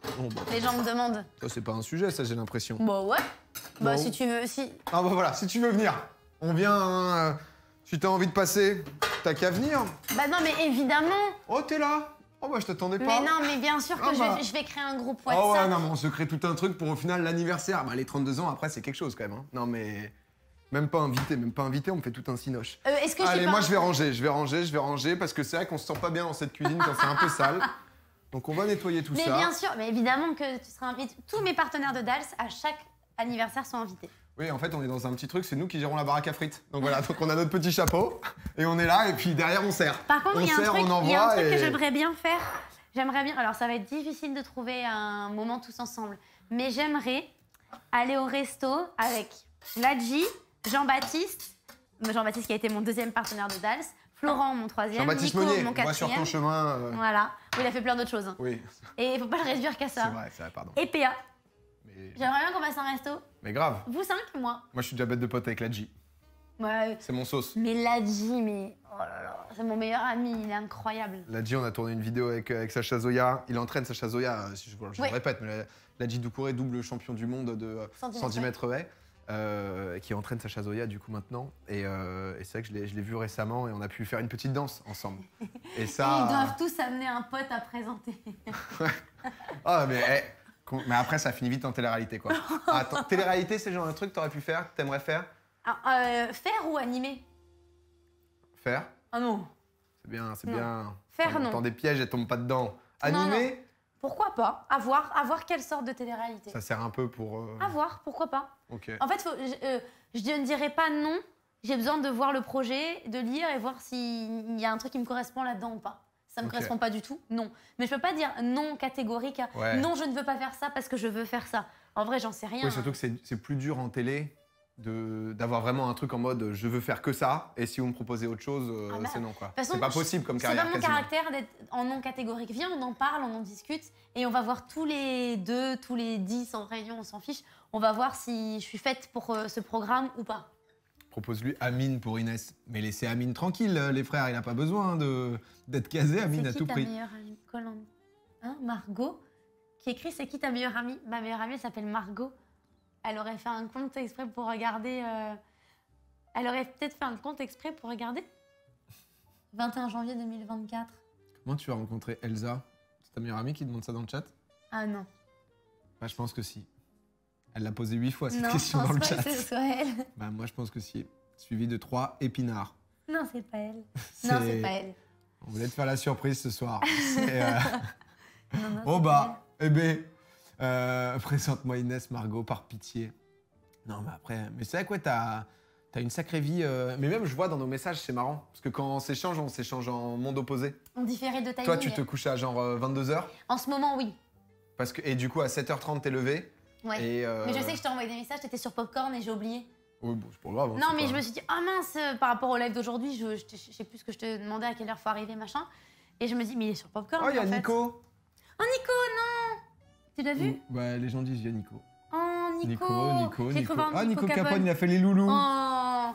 bah. Les gens me demandent. ça, c'est pas un sujet, ça, j'ai l'impression. Bah ouais. Bah si tu veux, aussi... Ah bah voilà, si tu veux venir, on vient. Hein, euh, si t'as envie de passer, t'as qu'à venir. Bah non, mais évidemment. Oh, t'es là Oh bah je t'attendais pas. Mais non, mais bien sûr que ah, bah. je, vais, créer un groupe ah, WhatsApp. Oh ouais, non, mais on se crée tout un truc pour au final l'anniversaire. Bah les 32 ans, après, c'est quelque chose quand même. Hein. Non mais. Même pas invité, même pas invité, on me fait tout un sinoche euh, est-ce que Allez, moi je vais ranger, je vais ranger, je vais ranger, parce que c'est vrai qu'on se sent pas bien dans cette cuisine quand c'est un peu sale. Donc on va nettoyer tout Mais bien sûr, mais évidemment que tu seras invité. Tous mes partenaires de Dals à chaque anniversaire sont invités. Oui, en fait, on est dans un petit truc, c'est nous qui gérons la baraque à frites. Donc voilà, donc on a notre petit chapeau, et on est là, et puis derrière on sert. Par contre, on il y a un truc, que j'aimerais bien faire. J'aimerais bien. Alors, ça va être difficile de trouver un moment tous ensemble, mais j'aimerais aller au resto avec Ladji, Jean-Baptiste, Jean-Baptiste qui a été mon deuxième partenaire de Dals, Florent, mon troisième, Nico, mon quatrième. sur ton chemin. Euh. Voilà. il a fait plein d'autres choses. Hein. Et il faut pas le réduire qu'à ça. C'est vrai, c'est pardon. Et PA. J'aimerais bien qu'on fasse un resto. Mais grave. Vous cinq, moi. Moi, je suis déjà bête de pote avec la Ouais. C'est mon sauce. Mais Ladji, mais oh c'est mon meilleur ami, il est incroyable. Ladji, on a tourné une vidéo avec, euh, avec Sacha Zoya. Il entraîne Sacha Zoya, euh, je, le répète, mais Ladji Doucouré, double champion du monde de mètres haies. Euh, qui entraîne Sacha Zoya du coup maintenant. Et, euh, c'est vrai que je l'ai vu récemment et on a pu faire une petite danse ensemble. [LAUGHS] Et ça. Ils doivent euh, tous amener un pote à présenter. [LAUGHS] Ah, eh, mais, après, ça finit vite en télé-réalité quoi. [LAUGHS] télé-réalité, c'est genre un truc que t'aurais pu faire, que t'aimerais faire ah, Faire ou animer Faire Ah non. C'est bien, c'est bien. Faire non. Tant des pièges, elle tombe pas dedans. Animer pourquoi pas avoir voir, quelle sorte de télé-réalité. Ça sert un peu pour. avoir euh, voir, pourquoi pas. Ok. En fait, euh, je, ne dirais pas non. J'ai besoin de voir le projet, de lire et voir s'il y a un truc qui me correspond là-dedans ou pas. Ça ne me correspond pas du tout, non. Mais je ne peux pas dire non catégorique, non, je ne veux pas faire ça parce que je veux faire ça. En vrai, j'en sais rien. Hein. surtout que c'est plus dur en télé d'avoir vraiment un truc en mode je veux faire que ça et si vous me proposez autre chose euh, ah bah, c'est non quoi c'est pas possible comme carrière c'est pas mon caractère d'être en non catégorique viens on en parle on en discute et on va voir tous les deux tous les dix en réunion on s'en fiche on va voir si je suis faite pour euh, ce programme ou pas propose-lui Amine pour Inès mais laissez Amine tranquille euh, les frères il n'a pas besoin de d'être casé Amine à qui tout ta meilleure amie hein Margot qui écrit c'est qui ta meilleure amie ma meilleure amie s'appelle Margot elle aurait fait un compte exprès pour regarder. Euh, elle aurait peut-être fait un compte exprès pour regarder. 21 [LAUGHS] janvier 2024. Comment tu as rencontré Elsa C'est ta meilleure amie qui demande ça dans le chat Ah non. Bah, je pense que si. Elle l'a posé huit fois cette question dans pas le chat. Que ce soit elle. [LAUGHS] Bah, moi, je pense que si. Suivi de trois épinards. Non, c'est pas elle. [LAUGHS] non, c'est pas elle. On voulait te faire la surprise ce soir. Euh, oh bah, eh ben, euh, Présente-moi Inès, Margot, par pitié. Non, mais après, mais c'est vrai quoi t'as as une sacrée vie. Euh, mais même, je vois dans nos messages, c'est marrant. Parce que quand on s'échange, on s'échange en monde opposé. On différait de taille Toi, tu te couches à genre 22h. Euh, en ce moment, oui. Parce que, et du coup, à 7h30, t'es levé. Ouais. Mais je sais que je t'ai envoyé des messages, t'étais sur Popcorn et j'ai oublié. Oui, bon, c'est pas grave. Hein, non, mais je me suis dit, oh mince, par rapport au live d'aujourd'hui, je, je, sais plus ce que je te demandais à quelle heure faut arriver, machin. Et je me dis, mais il est sur Popcorn. Oh, il y a Nico. Oh, Nico, non tu l'as vu Bah, les gens disent il Nico. Oh, Nico Nico, Nico, Ah, Nico, Capone. il a fait les loulous Oh,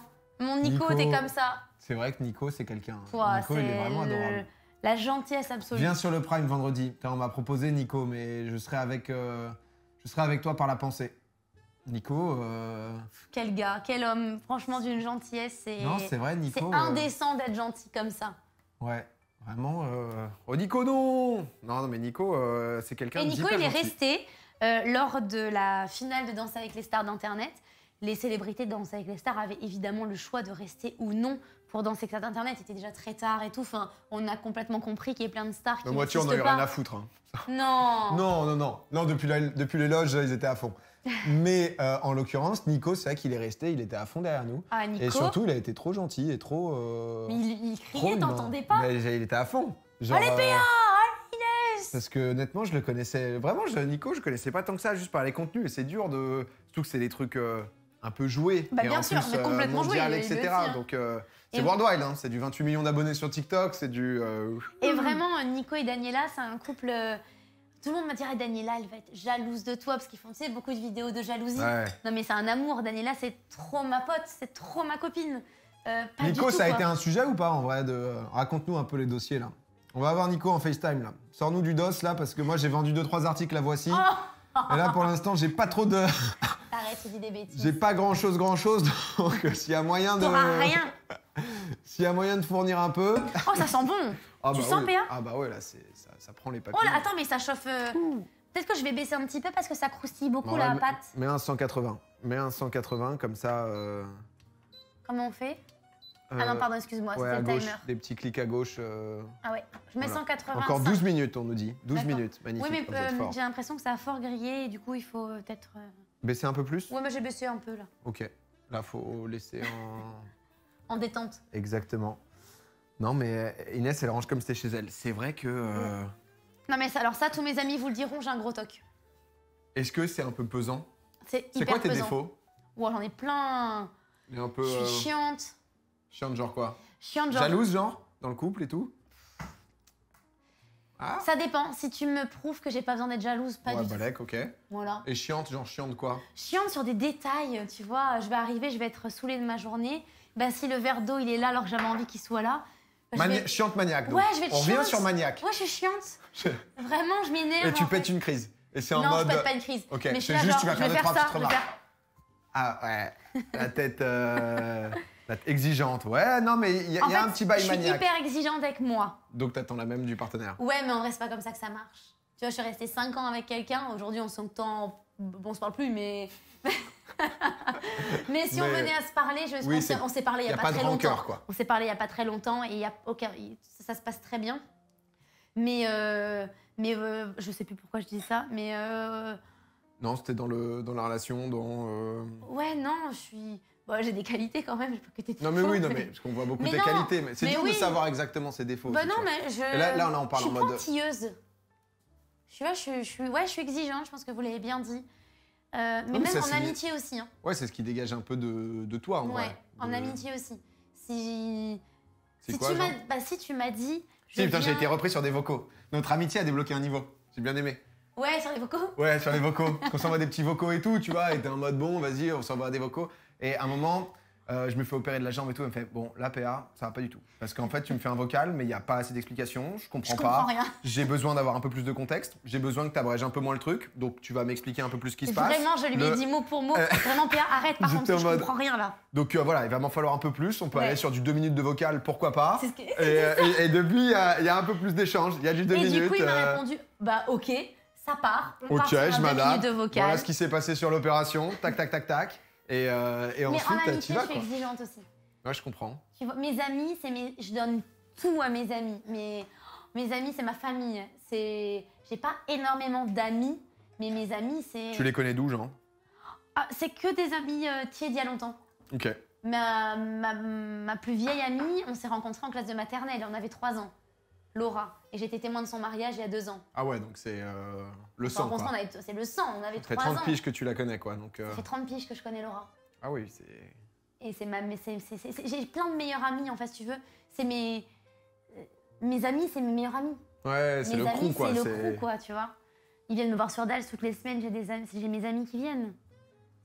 mon Nico, t'es comme ça. C'est vrai que Nico, c'est quelqu'un. Nico, il est vraiment adorable. La gentillesse absolue. Viens sur le Prime vendredi. On m'a proposé Nico, mais je serai avec, euh, je serai avec toi par la pensée. Nico. Euh, quel gars, quel homme. Franchement, d'une gentillesse. Et... Non, c'est vrai, Nico. C'est euh, indécent d'être gentil comme ça. Ouais. Vraiment, euh. oh Nico non Non, non mais Nico, euh, c'est quelqu'un. Et Nico, il est resté euh, lors de la finale de Danse avec les stars d'Internet. Les célébrités de Danse avec les stars avaient évidemment le choix de rester ou non pour Danse avec les stars d'Internet. C'était était déjà très tard et tout. Enfin, on a complètement compris qu'il y a plein de stars qui. La moitié, on eu rien à foutre. Hein. Non. non. Non, non, non. depuis, l'éloge depuis les loges, ils étaient à fond. [LAUGHS] Mais euh, en l'occurrence, Nico, c'est vrai qu'il est resté, il était à fond derrière nous. Ah, et surtout, il a été trop gentil et trop. Euh, mais il, criait, t'entendais pas mais Il était à fond. Genre, Allez, P1 euh, parce que honnêtement, je le connaissais vraiment. Je, Nico, je connaissais pas tant que ça, juste par les contenus. Et c'est dur de. Surtout que c'est des trucs un peu joués. Bah, et bien sûr, complètement joué. etc. Hein. Donc, c'est worldwide, hein, c'est du 28 millions d'abonnés sur TikTok, c'est du. Et vraiment, Nico et Daniela, c'est un couple tout le monde m'a dit, ah, Daniela, elle va être jalouse de toi, parce qu'ils font, tu sais, beaucoup de vidéos de jalousie. Non, mais c'est un amour. Daniela, c'est trop ma pote, c'est trop ma copine. Euh, Nico, ça a été un sujet ou pas, en vrai euh, Raconte-nous un peu les dossiers, là. On va avoir Nico en FaceTime, là. Sors-nous du dos, là, parce que moi, j'ai vendu 2-3 articles, la voici. Oh. Et là, pour l'instant, j'ai pas trop de... Arrête, tu [LAUGHS] dis des bêtises. J'ai pas grand-chose, grand-chose, [LAUGHS] donc s'il y a moyen de... rien s'il y a moyen de fournir un peu. Oh, ça sent bon [LAUGHS] ah Tu bah sens, bien Ah bah ouais, là, ça, ça, prend les papiers. Oh là, attends, mais ça chauffe... Euh, peut-être que je vais baisser un petit peu parce que ça croustille beaucoup, la pâte. Mets un 180. Mets un 180, comme ça... Euh, Comment on fait Ah euh, non, pardon, excuse-moi, le timer. Des petits clics à gauche. Ah ouais, je mets 180. Encore 12 minutes, on nous dit. 12 minutes, magnifique. Oui, mais j'ai l'impression que ça a fort grillé et du coup, il faut peut-être... Baisser un peu plus Ouais, mais j'ai baissé un peu, là. Ok. Là, faut laisser un... [LAUGHS] en détente. Exactement. Non, mais euh, Inès, elle range comme c'était chez elle. C'est vrai que. Euh, non, mais alors ça, tous mes amis vous le diront, j'ai un gros toc. Est-ce que c'est un peu pesant C'est hyper C'est quoi tes défauts j'en ai plein. Mais un peu Je suis euh, chiante. chiante, genre quoi Chiante, genre. Jalouse, genre Dans le couple et tout ah. Ça dépend. Si tu me prouves que j'ai pas besoin d'être jalouse, pas du bah tout. balèque, ok. Voilà. Et chiante, genre chiante quoi Chiante sur des détails, tu vois. Je vais arriver, je vais être saoulée de ma journée bah, si le verre d'eau, il est là alors que j'avais envie qu'il soit là. Bah, chiante maniaque. Donc. Ouais, je vais On revient sur maniaque. moi je suis chiante. Vraiment, je m'énerve. Et tu pètes une crise. Et c'est en non, mode. je pète pas une crise. Ok, Mais c'est juste, tu vas faire deux, trois petites Ah ouais, la tête, euh, la tête exigeante. Ouais, non, mais il y a, un petit bail Je suis hyper exigeante avec moi. Donc t'attends la même du partenaire. Ouais, mais en vrai, c'est pas comme ça que ça marche. Tu vois, je suis restée 5 ans avec quelqu'un. Aujourd'hui, on s'entend. Bon, on se parle plus, mais. [LAUGHS] mais si on venait à se parler, je pense on s'est parlé il n'y a, pas, très longtemps. On s'est parlé il n'y a pas très longtemps et y a aucun, ça, se passe très bien. Mais, euh, mais euh, je ne sais plus pourquoi je dis ça, mais. Euh, non, c'était dans, le, dans la relation, dans. Ouais, non, je suis. j'ai des qualités quand même, je que Non, mais oui, non, mais parce qu'on voit beaucoup de qualités, mais c'est dur de savoir exactement ses défauts. Bah non, mais je. là, là, on parle en mode. Je suis je, suis, ouais, je suis exigeante, je pense que vous l'avez bien dit. Euh, mais ah même en amitié aussi. Hein. Ouais, c'est ce qui dégage un peu de, de toi en ouais, En amitié aussi. Si, si, tu bah, si, tu m'as dit. Si, putain, j'ai été repris sur des vocaux. Notre amitié a débloqué un niveau. J'ai bien aimé. Ouais, sur les vocaux Ouais, sur les vocaux. Qu'on s'envoie des petits vocaux et tout, tu vois, et t'es en mode bon, vas-y, on s'envoie des vocaux. Et à un moment, euh, je me fais opérer de la jambe et tout. Elle me fait Bon, la PA, ça va pas du tout. Parce qu'en fait, tu me fais un vocal, mais il n'y a pas assez d'explications. Je comprends je pas. [LAUGHS] J'ai besoin d'avoir un peu plus de contexte. J'ai besoin que tu abrèges un peu moins le truc. Donc, tu vas m'expliquer un peu plus ce qui se passe. Vraiment, je lui ai dit mot pour mot. Euh, [LAUGHS] Vraiment, PA, arrête, par [LAUGHS] contre, je comprends rien là. Donc, euh, voilà, il va m'en falloir un peu plus. On peut aller sur du 2 minutes de vocal, pourquoi pas. et, depuis, il y a un peu plus d'échanges. Il y a du 2 minutes. Et du coup, il m'a répondu Bah, ok. Ça part. On ok, part je m'adapte. Voilà ce qui s'est passé sur l'opération. Tac, tac, tac, tac. Euh, et, mais en amitié, bah, je suis exigeante aussi. Ouais, je comprends. mes amis, c'est mes... je donne tout à mes amis. Mes, mes amis, c'est ma famille. C'est, j'ai pas énormément d'amis, mais mes amis, c'est. Tu les connais d'où, genre ah, C'est que des amis euh, tièdes il y a longtemps. Ok. Ma, ma plus vieille amie, on s'est rencontrés en classe de maternelle, on avait 3 ans. Laura. Et j'étais témoin de son mariage il y a deux ans. Ah ouais, donc c'est euh, le sang. quoi. c'est le sang, on avait trois ans. Ça fait 30 piges que tu la connais, quoi. Donc, euh... Ça fait 30 piges que je connais Laura. Ah oui, c'est. Et c'est ma. J'ai plein de meilleurs amis, en fait, si tu veux. C'est mes. Euh, mes amis, c'est mes meilleurs amis. Ouais, c'est le crew, quoi. C'est le crew, quoi, tu vois. Ils viennent me voir sur Dalles toutes les semaines, j'ai des amis, j'ai mes amis qui viennent.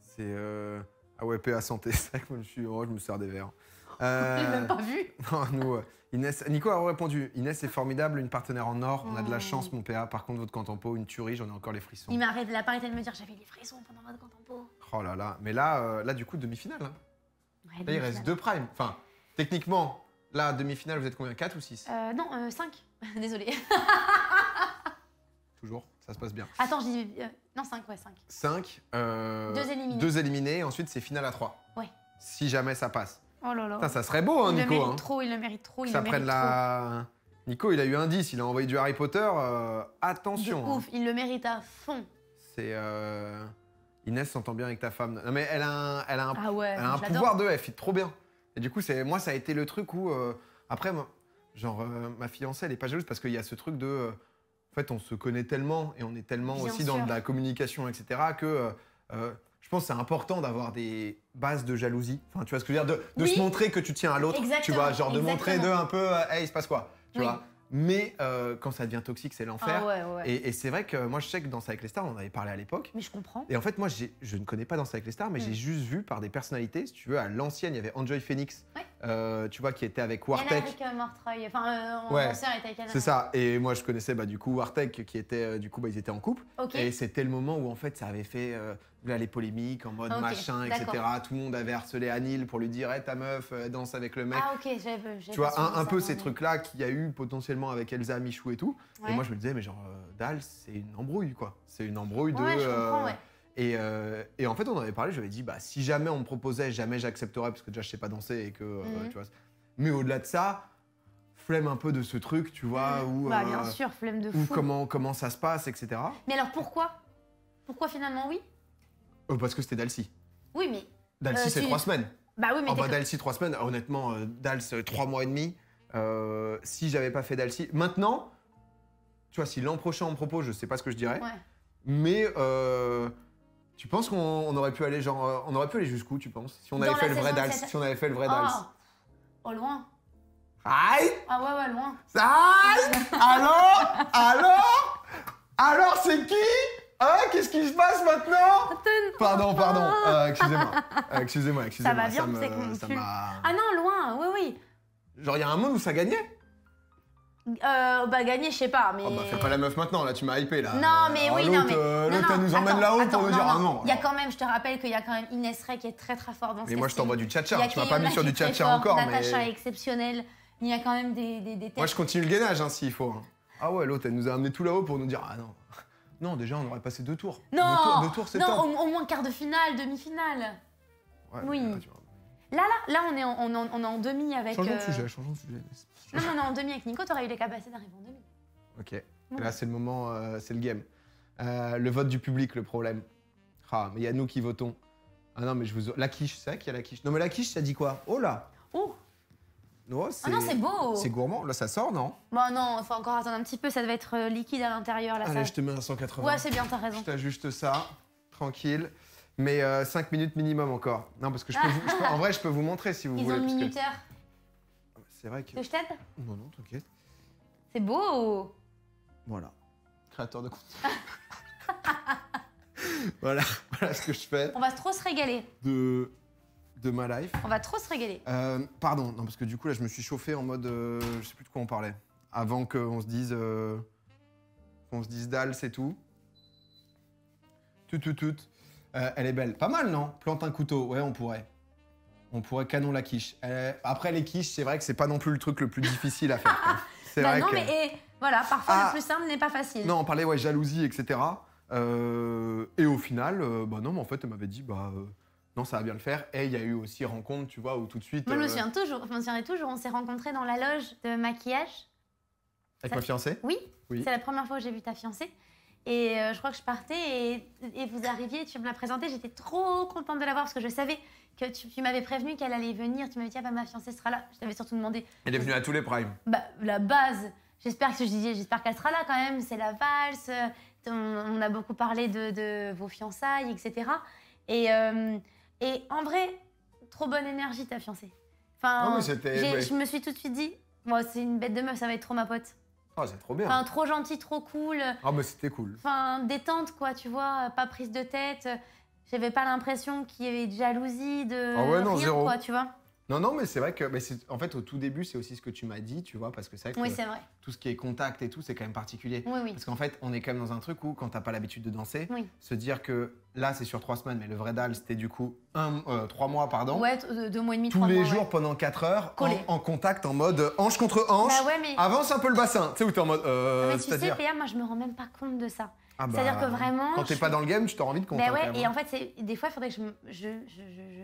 C'est. Euh, ah ouais, paix à santé, [LAUGHS] c'est vrai que je, suis... oh, je me sers des verres. [LAUGHS] Euh... ne même pas vu. [LAUGHS] non, nous. Inès, Nico a répondu Inès est formidable, une partenaire en or, on a de la mmh. chance, mon PA. Par contre, votre contempo, une tuerie, j'en ai encore les frissons. Il m'arrête la de me dire j'avais les frissons pendant votre contempo. Oh là là, mais là, euh, là du coup, demi-finale. Hein. il reste deux primes. Enfin, techniquement, là, demi-finale, vous êtes combien 4 ou 6 euh, non, 5. Euh, [LAUGHS] Désolé. [LAUGHS] Toujours, ça se passe bien. Attends, je dis. non, 5, ouais, 5. 5. Deux éliminés. Deux éliminés, ensuite, c'est finale à 3. Ouais. Si jamais ça passe. Oh ça serait beau, hein, il Nico. Hein. il le mérite trop, il le mérite la... Nico, il a eu un 10, il a envoyé du Harry Potter. Euh, attention. Hein. ouf, il le mérite à fond. C'est. Euh, Inès s'entend bien avec ta femme. Non, mais elle a un, elle a un, ah un pouvoir de F, trop bien. Et du coup, c'est moi, ça a été le truc où. Euh, après, genre, ma fiancée, elle est pas jalouse parce qu'il y a ce truc de. en fait, on se connaît tellement et on est tellement aussi dans la communication, etc., que je pense que c'est important d'avoir des bases de jalousie. Enfin, tu vois ce que je veux dire De, se montrer que tu tiens à l'autre. Tu vois, genre de montrer d'eux un peu, euh, hey, il se passe quoi Tu vois mais euh, quand ça devient toxique, c'est l'enfer. Ah et, c'est vrai que moi, je sais que Danser avec les stars, on en avait parlé à l'époque. Mais je comprends. Et en fait, moi, je ne connais pas Danser avec les stars, mais hmm. j'ai juste vu par des personnalités, si tu veux, à l'ancienne, il y avait Enjoy Phoenix. Euh, tu vois, qui était avec Wartek. Avec euh, Mortreuil, enfin, euh, ouais, était avec C'est ça. Et moi, je connaissais bah, du coup Wartek, qui était, euh, du coup, bah, ils étaient en couple. Et c'était le moment où en fait, ça avait fait les polémiques en mode machin, etc. Tout le monde avait harcelé Anil pour lui dire, hey, eh, ta meuf danse avec le mec. Ah ok, j'ai Tu vois, un, peu ces trucs-là qu'il y a eu potentiellement avec Elsa, Michou et tout. Et moi, je me disais, mais genre, Dal, c'est une embrouille, quoi. C'est une embrouille de. Euh, et, en fait, on en avait parlé, je avais dit, bah, si jamais on me proposait, jamais j'accepterais, parce que déjà, je sais pas danser et que, euh, mhm. tu vois. Mais au-delà de ça, flemme un peu de ce truc, tu vois, mhm. ou... Bah, bien euh, sûr, de fou. comment, comment ça se passe, etc. Mais alors, pourquoi Pourquoi finalement, oui Parce que c'était Dalcy. Oui, mais... Dalcy, c'est trois semaines. Bah oui, mais... Ah, bah, Dalcy, trois semaines. Honnêtement, Dalcy, trois mois et demi. si j'avais pas fait Dalcy... Maintenant, tu vois, si l'an prochain on me propose, je sais pas ce que je dirais. Mais... Tu penses qu'on aurait pu aller genre euh, on aurait pu aller jusqu'où tu penses si on avait fait le vrai Dals si on avait fait le vrai oh, Au loin. Aïe Ah ouais ouais loin. Aïe Alors Alors Alors c'est qui Hein Qu'est-ce qui se passe maintenant Pardon pardon euh, excusez-moi excusez-moi excusez-moi ça va bien c'est que Ah non loin oui oui. Genre il y a un monde où ça gagnait euh, bah gagner, je sais pas, ah, bah, mais... fais pas la meuf maintenant, là, tu m'as hypé, là. Non, mais oui, non, mais... L'autre, euh, elle nous emmène là-haut pour nous dire, ah non... Il y a quand même, je te rappelle qu'il y a quand même Inès Rey qui est très très fort dans mais ce Mais moi, je t'envoie du tchatcha, tu m'as pas mis sur du tchatcha encore, mais... Natacha est exceptionnelle, il y a quand même des... des, des moi, je continue le gainage, hein, s'il faut. Hein. Ah ouais, l'autre, elle nous a amené tout là-haut pour nous dire, ah non... Non, déjà, on aurait passé deux tours. Non Deux tours, c'est Non, au, moins quart de finale, demi-finale. oui. Là, là, là, on est en, on est en demi avec... Changeons de euh, sujet, changeons de sujet, non, non, non, en demi avec Nico, t'aurais eu les capacités d'arriver en demi. Ok. Là, c'est le moment, euh, c'est le game. Euh, le vote du public, le problème. Ah, mais il y a nous qui votons. Ah non, mais je vous. La quiche, c'est vrai qu'il y a la quiche. Non, mais la quiche, ça dit quoi Oh là Oh Oh, ah non, c'est beau C'est gourmand, là ça sort, non Bon, bah non, faut encore attendre un petit peu, ça devait être euh, liquide à l'intérieur. Là, Allez, je te mets un 180. Ouais, c'est bien, t'as raison. Je t'ajuste ça, tranquille. Mais 5 minutes minimum encore. Non, parce que je peux [LAUGHS] vous... en vrai, je peux vous montrer si vous voulez. Ils ont c'est vrai que. Je t'aide Non, non, t'inquiète. C'est beau Voilà. Créateur de contenu. [LAUGHS] voilà, voilà ce que je fais. On va trop se régaler. De, de ma life. On va trop se régaler. Euh, pardon, non, parce que du coup, là, je me suis chauffé en mode. Euh, je sais plus de quoi on parlait. Avant qu'on se dise. on euh, qu'on se dise dalle, c'est tout. Tout, tout, tout. elle est belle. Pas mal, non Plante un couteau. Ouais, on pourrait. On pourrait canon la quiche. Euh, après les quiches, c'est vrai que c'est pas non plus le truc le plus difficile à faire. [LAUGHS] C'est bah non, mais et, eh, voilà, parfois le ah. plus simple n'est pas facile. Non, on parlait ouais, jalousie, etc. Euh, et au final, euh, bah non, mais en fait, elle m'avait dit, bah non, ça va bien le faire. Et il y a eu aussi rencontre, tu vois, où tout de suite. Moi, je me souviens toujours, je me souviens toujours, on s'est rencontrés dans la loge de maquillage. Avec ma fiancée Oui, oui. c'est la première fois que j'ai vu ta fiancée. Et je crois que je partais et, et vous arriviez, tu me l'as présentée. J'étais trop contente de la voir parce que je savais que tu, m'avais prévenu qu'elle allait venir. Tu m'avais dit, ah bah, ma fiancée sera là. Je t'avais surtout demandé. Elle est venue à tous les primes. Bah, la base. J'espère que je disais, j'espère qu'elle sera là quand même. C'est la valse. On, a beaucoup parlé de, vos fiançailles, etc. Et, euh, et en vrai, trop bonne énergie ta fiancée. Enfin, ah je me suis tout de suite dit, moi c'est une bête de meuf, ça va être trop ma pote. Ah, c'est trop bien. Enfin, trop gentil, trop cool. Ah, mais c'était cool. Enfin, détente, quoi, tu vois, pas prise de tête. J'avais pas l'impression qu'il y avait de jalousie, de ah ouais, non, quoi, tu vois. Non, non, mais c'est vrai que, en fait, au tout début, c'est aussi ce que tu m'as dit, tu vois, parce que c'est vrai que tout ce qui est contact et tout, c'est quand même particulier. Oui, oui. Parce qu'en fait, on est quand même dans un truc où, quand t'as pas l'habitude de danser, se dire que là, c'est sur trois semaines, mais le vrai DAL, c'était du coup euh, trois mois, pardon. Ouais, euh, deux mois et demi, trois mois. Tous les jours pendant quatre heures, en, en, contact, en mode hanche euh, contre hanche. Ah ouais, mais... Avance un peu le bassin, tu sais, où t'es en mode. Euh, ah, mais tu sais, Péa, moi, je me rends même pas compte de ça. Ah bah, C'est-à-dire que vraiment. Quand t'es pas dans le game, tu t'en envie de compter. Bah hein, ouais, et hein. en fait, des fois, il faudrait que je,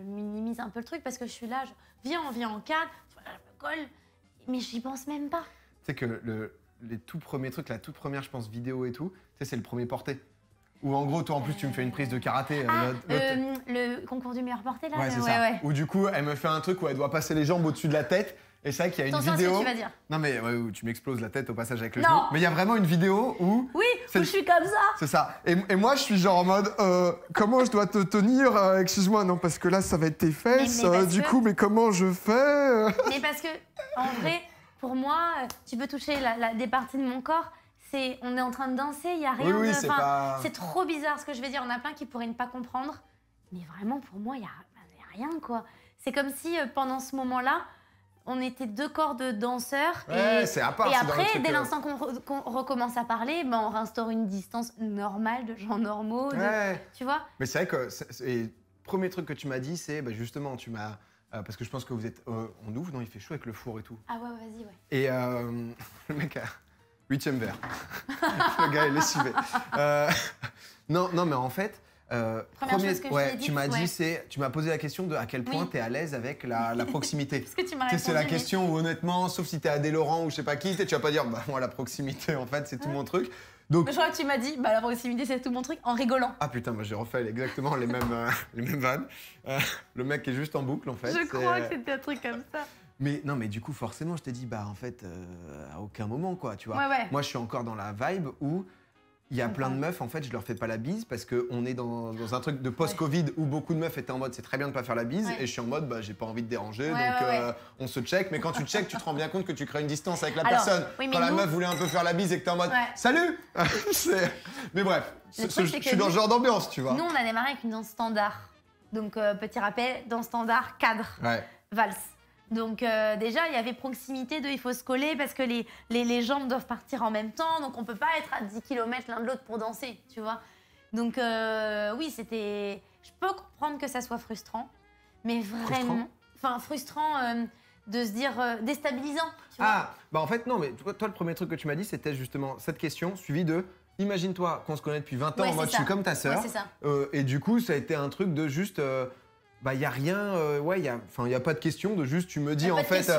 minimise un peu le truc parce que je suis là, je viens, on vient en cadre, je me colle, mais j'y pense même pas. Tu sais que le, les tout premiers trucs, la toute première, je pense, vidéo et tout, tu sais, c'est le premier porté. Ou en gros, toi en plus, tu me fais une prise de karaté. Euh, ah, euh, le concours du meilleur porté, là Ouais, c'est ça. Ou du coup, elle me fait un truc où elle doit passer les jambes au-dessus de la tête. Et c'est vrai qu'il y a une vidéo. Non mais tu m'exploses la tête au passage avec le genou. Mais il y a vraiment une vidéo où. Oui, où je suis comme ça. C'est ça. Et, moi, je suis genre en mode, euh, comment je dois te tenir euh, Excuse-moi, non, parce que là, ça va être tes fesses. Euh, du coup, mais comment je fais Mais parce que, en vrai, pour moi, tu peux toucher la- des parties de mon corps. C'est, on est en train de danser, il y a rien c'est C'est trop bizarre ce que je vais dire. On a plein qui pourraient ne pas comprendre. Mais vraiment, pour moi, il n'y a, bah, y a rien, quoi. C'est comme si pendant ce moment-là, on était deux corps de danseurs. et, après, dès euh. l'instant qu'on recommence à parler, ben, on restaure une distance normale de gens normaux. Tu vois Mais c'est vrai que le premier truc que tu m'as dit, c'est ben, justement, tu m'as. Euh, parce que je pense que vous êtes. en euh, on ouvre, non Il fait chaud avec le four et tout. Ah ouais, vas-y, ouais. Et [LAUGHS] le mec a. Huitième verre. [LAUGHS] le gars, il est suivi. [LAUGHS] non, non, mais en fait, euh, Première chose que tu m'as dit, c'est, tu m'as posé la question de à quel point tu es à l'aise avec la, [LAUGHS] proximité. C'est la question où honnêtement, sauf si tu es Adé Laurent ou je sais pas qui, tu vas pas dire, bah moi la proximité en fait c'est tout mon truc. Donc, je crois que tu m'as dit, bah la proximité c'est tout mon truc en rigolant. Ah putain, moi, j'ai refait exactement les mêmes, euh, [LAUGHS] les mêmes vannes. Euh, le mec est juste en boucle en fait. Je crois que c'était un truc comme ça. Mais non, mais du coup forcément, je t'ai dit, bah en fait, à aucun moment quoi, tu vois. Moi, je suis encore dans la vibe où il y a plein de meufs, en fait, je leur fais pas la bise parce qu'on est dans, un truc de post-Covid où beaucoup de meufs étaient en mode c'est très bien de pas faire la bise et je suis en mode bah, j'ai pas envie de déranger donc euh, on se check. Mais quand tu check, tu te rends bien compte que tu crées une distance avec la personne. quand la meuf voulait un peu faire la bise et que t'es en mode salut [LAUGHS] Mais bref, je, suis dans ce genre d'ambiance, tu vois. Nous, on a démarré avec une danse standard. Donc, euh, petit rappel, danse standard, cadre, valse. Donc euh, déjà, il y avait proximité de il faut se coller parce que les, les, jambes doivent partir en même temps, donc on peut pas être à 10 km l'un de l'autre pour danser, tu vois. Donc euh, oui, c'était... Je peux comprendre que ça soit frustrant, mais vraiment... Enfin, frustrant, euh, de se dire déstabilisant. Tu vois. Ah, bah en fait non, mais toi, le premier truc que tu m'as dit, c'était justement cette question suivie de... Imagine-toi qu'on se connaît depuis 20 ans, moi je suis comme ta sœur. et du coup, ça a été un truc de juste bah, il n'y a rien, euh, ouais, il n'y a, pas de question de juste, tu me dis en fait,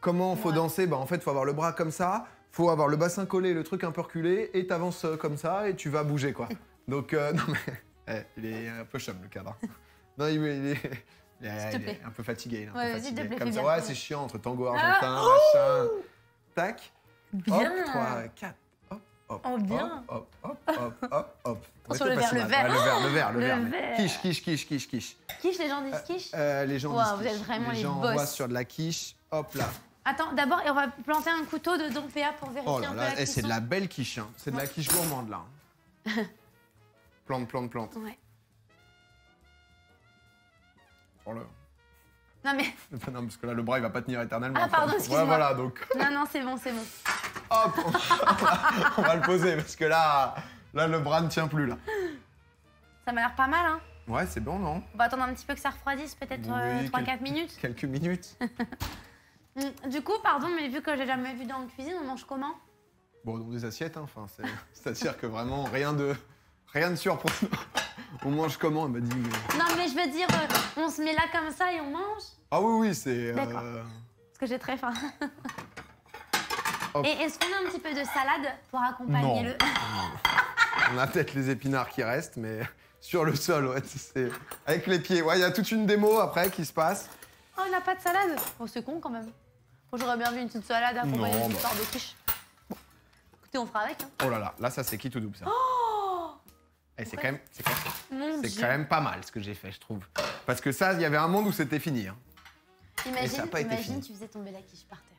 comment faut danser Bah, en fait, faut avoir le bras comme ça, faut avoir le bassin collé, le truc un peu reculé, et t'avances euh, comme ça, et tu vas bouger, quoi. [LAUGHS] Donc, euh, non, mais. [LAUGHS] Eh, il est un peu chum, le cadre. [LAUGHS] non, il, est. un peu fatigué. c'est chiant entre tango argentin, ah, Tac. 3, 4 hop, en bien. hop, hop, hop, hop, hop. Sur le verre, le verre. le verre, le verre, le verre. Quiche, quiche, quiche, quiche, quiche. Quiche, les gens disent euh, quiche euh, Les gens disent quiche. Vous êtes vraiment les, gens boss. sur de la quiche, hop là. Attends, d'abord, on va planter un couteau de Péa, pour vérifier oh là là, eh, C'est de la belle quiche, hein. c'est de la quiche gourmande, là. Hein. [LAUGHS] plante, plante, plante. Ouais. Oh là. Non mais... [LAUGHS] non, parce que là, le bras, il va pas tenir éternellement. Ah, pardon, excuse-moi. voilà, donc... Non, non, c'est bon, c'est bon. [LAUGHS] on va, le poser parce que là, là, le bras ne tient plus là. Ça m'a l'air pas mal, hein Ouais, c'est bon, non On va attendre un petit peu que ça refroidisse, peut-être 3-4 euh, minutes. [LAUGHS] Quelques minutes. [LAUGHS] Mm, du coup, pardon, mais vu que j'ai jamais vu dans la cuisine, on mange comment Bon, dans des assiettes, hein, enfin, c'est-à-dire que vraiment rien de, rien de surprenant. on mange comment Elle m'a dit. Non, mais je veux dire, euh, on se met là comme ça et on mange Ah oui, oui, c'est. Euh, parce que j'ai très faim. Et est-ce qu'on a un petit peu de salade pour accompagner non. le... [LAUGHS] On a peut-être les épinards qui restent, mais [LAUGHS] sur le sol, ouais, c'est avec les pieds. Ouais, il y a toute une démo après qui se passe. Oh, on n'a pas de salade Oh, c'est con quand même. J'aurais bien vu une petite salade accompagnée d'une bah. de quiche. Écoutez, on fera avec. Hein. Oh là là, là, ça c'est qui tout double ça. Oh Et eh, c'est quand, même, c'est quand, même pas mal ce que j'ai fait, je trouve. Parce que ça, il y avait un monde où c'était fini. Hein. Imagine, tu faisais tomber la quiche par terre.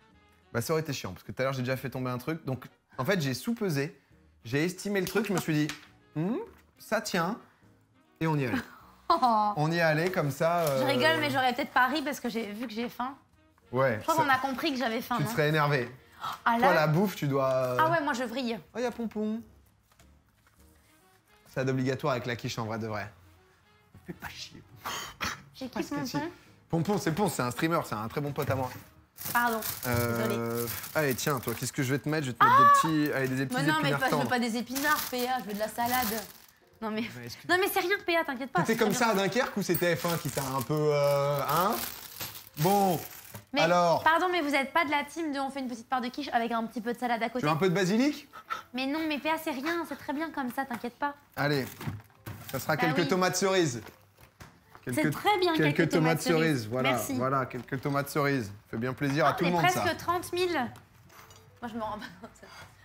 Bah ça aurait été chiant, parce que tout à l'heure j'ai déjà fait tomber un truc. Donc en fait j'ai sous-pesé, j'ai estimé le truc, je me suis dit, hmm, ça tient, et on y est [LAUGHS] oh. On y est allé comme ça. Euh, je rigole, mais j'aurais peut-être pas parce que j'ai vu que j'ai faim. Ouais. Je crois qu'on a compris que j'avais faim. Tu serais énervé. Ah, la bouffe, tu dois. Euh, ah ouais, moi je vrille. Oh, y a Pompon. Ça obligatoire avec la quiche en vrai de vrai. Fais pas chier. J'ai mon Pompon Pompon, c'est Pompon, c'est un streamer, c'est un très bon pote à moi. Pardon. Euh... Allez, tiens, toi, qu'est-ce que je vais te mettre Je vais te mettre des ah petits. Allez, des petits mais non, mais pas, je veux pas des épinards, Péa, je veux de la salade. Non, mais, non, mais c'est rien, Péa, t'inquiète pas. C'était comme ça à Dunkerque ou c'était F1 qui t'a un peu. Euh, hein Bon. Alors. Pardon, mais vous êtes pas de la team de on fait une petite part de quiche avec un petit peu de salade à côté. Tu veux un peu de basilic Mais non, mais Péa, c'est rien, c'est très bien comme ça, t'inquiète pas. Allez, ça sera bah quelques tomates cerises. C'est très bien, quelques, tomates, cerises. Voilà, voilà, quelques tomates cerises. Fait bien plaisir à ah, tout le monde, presque 30 000. Moi, je me rends pas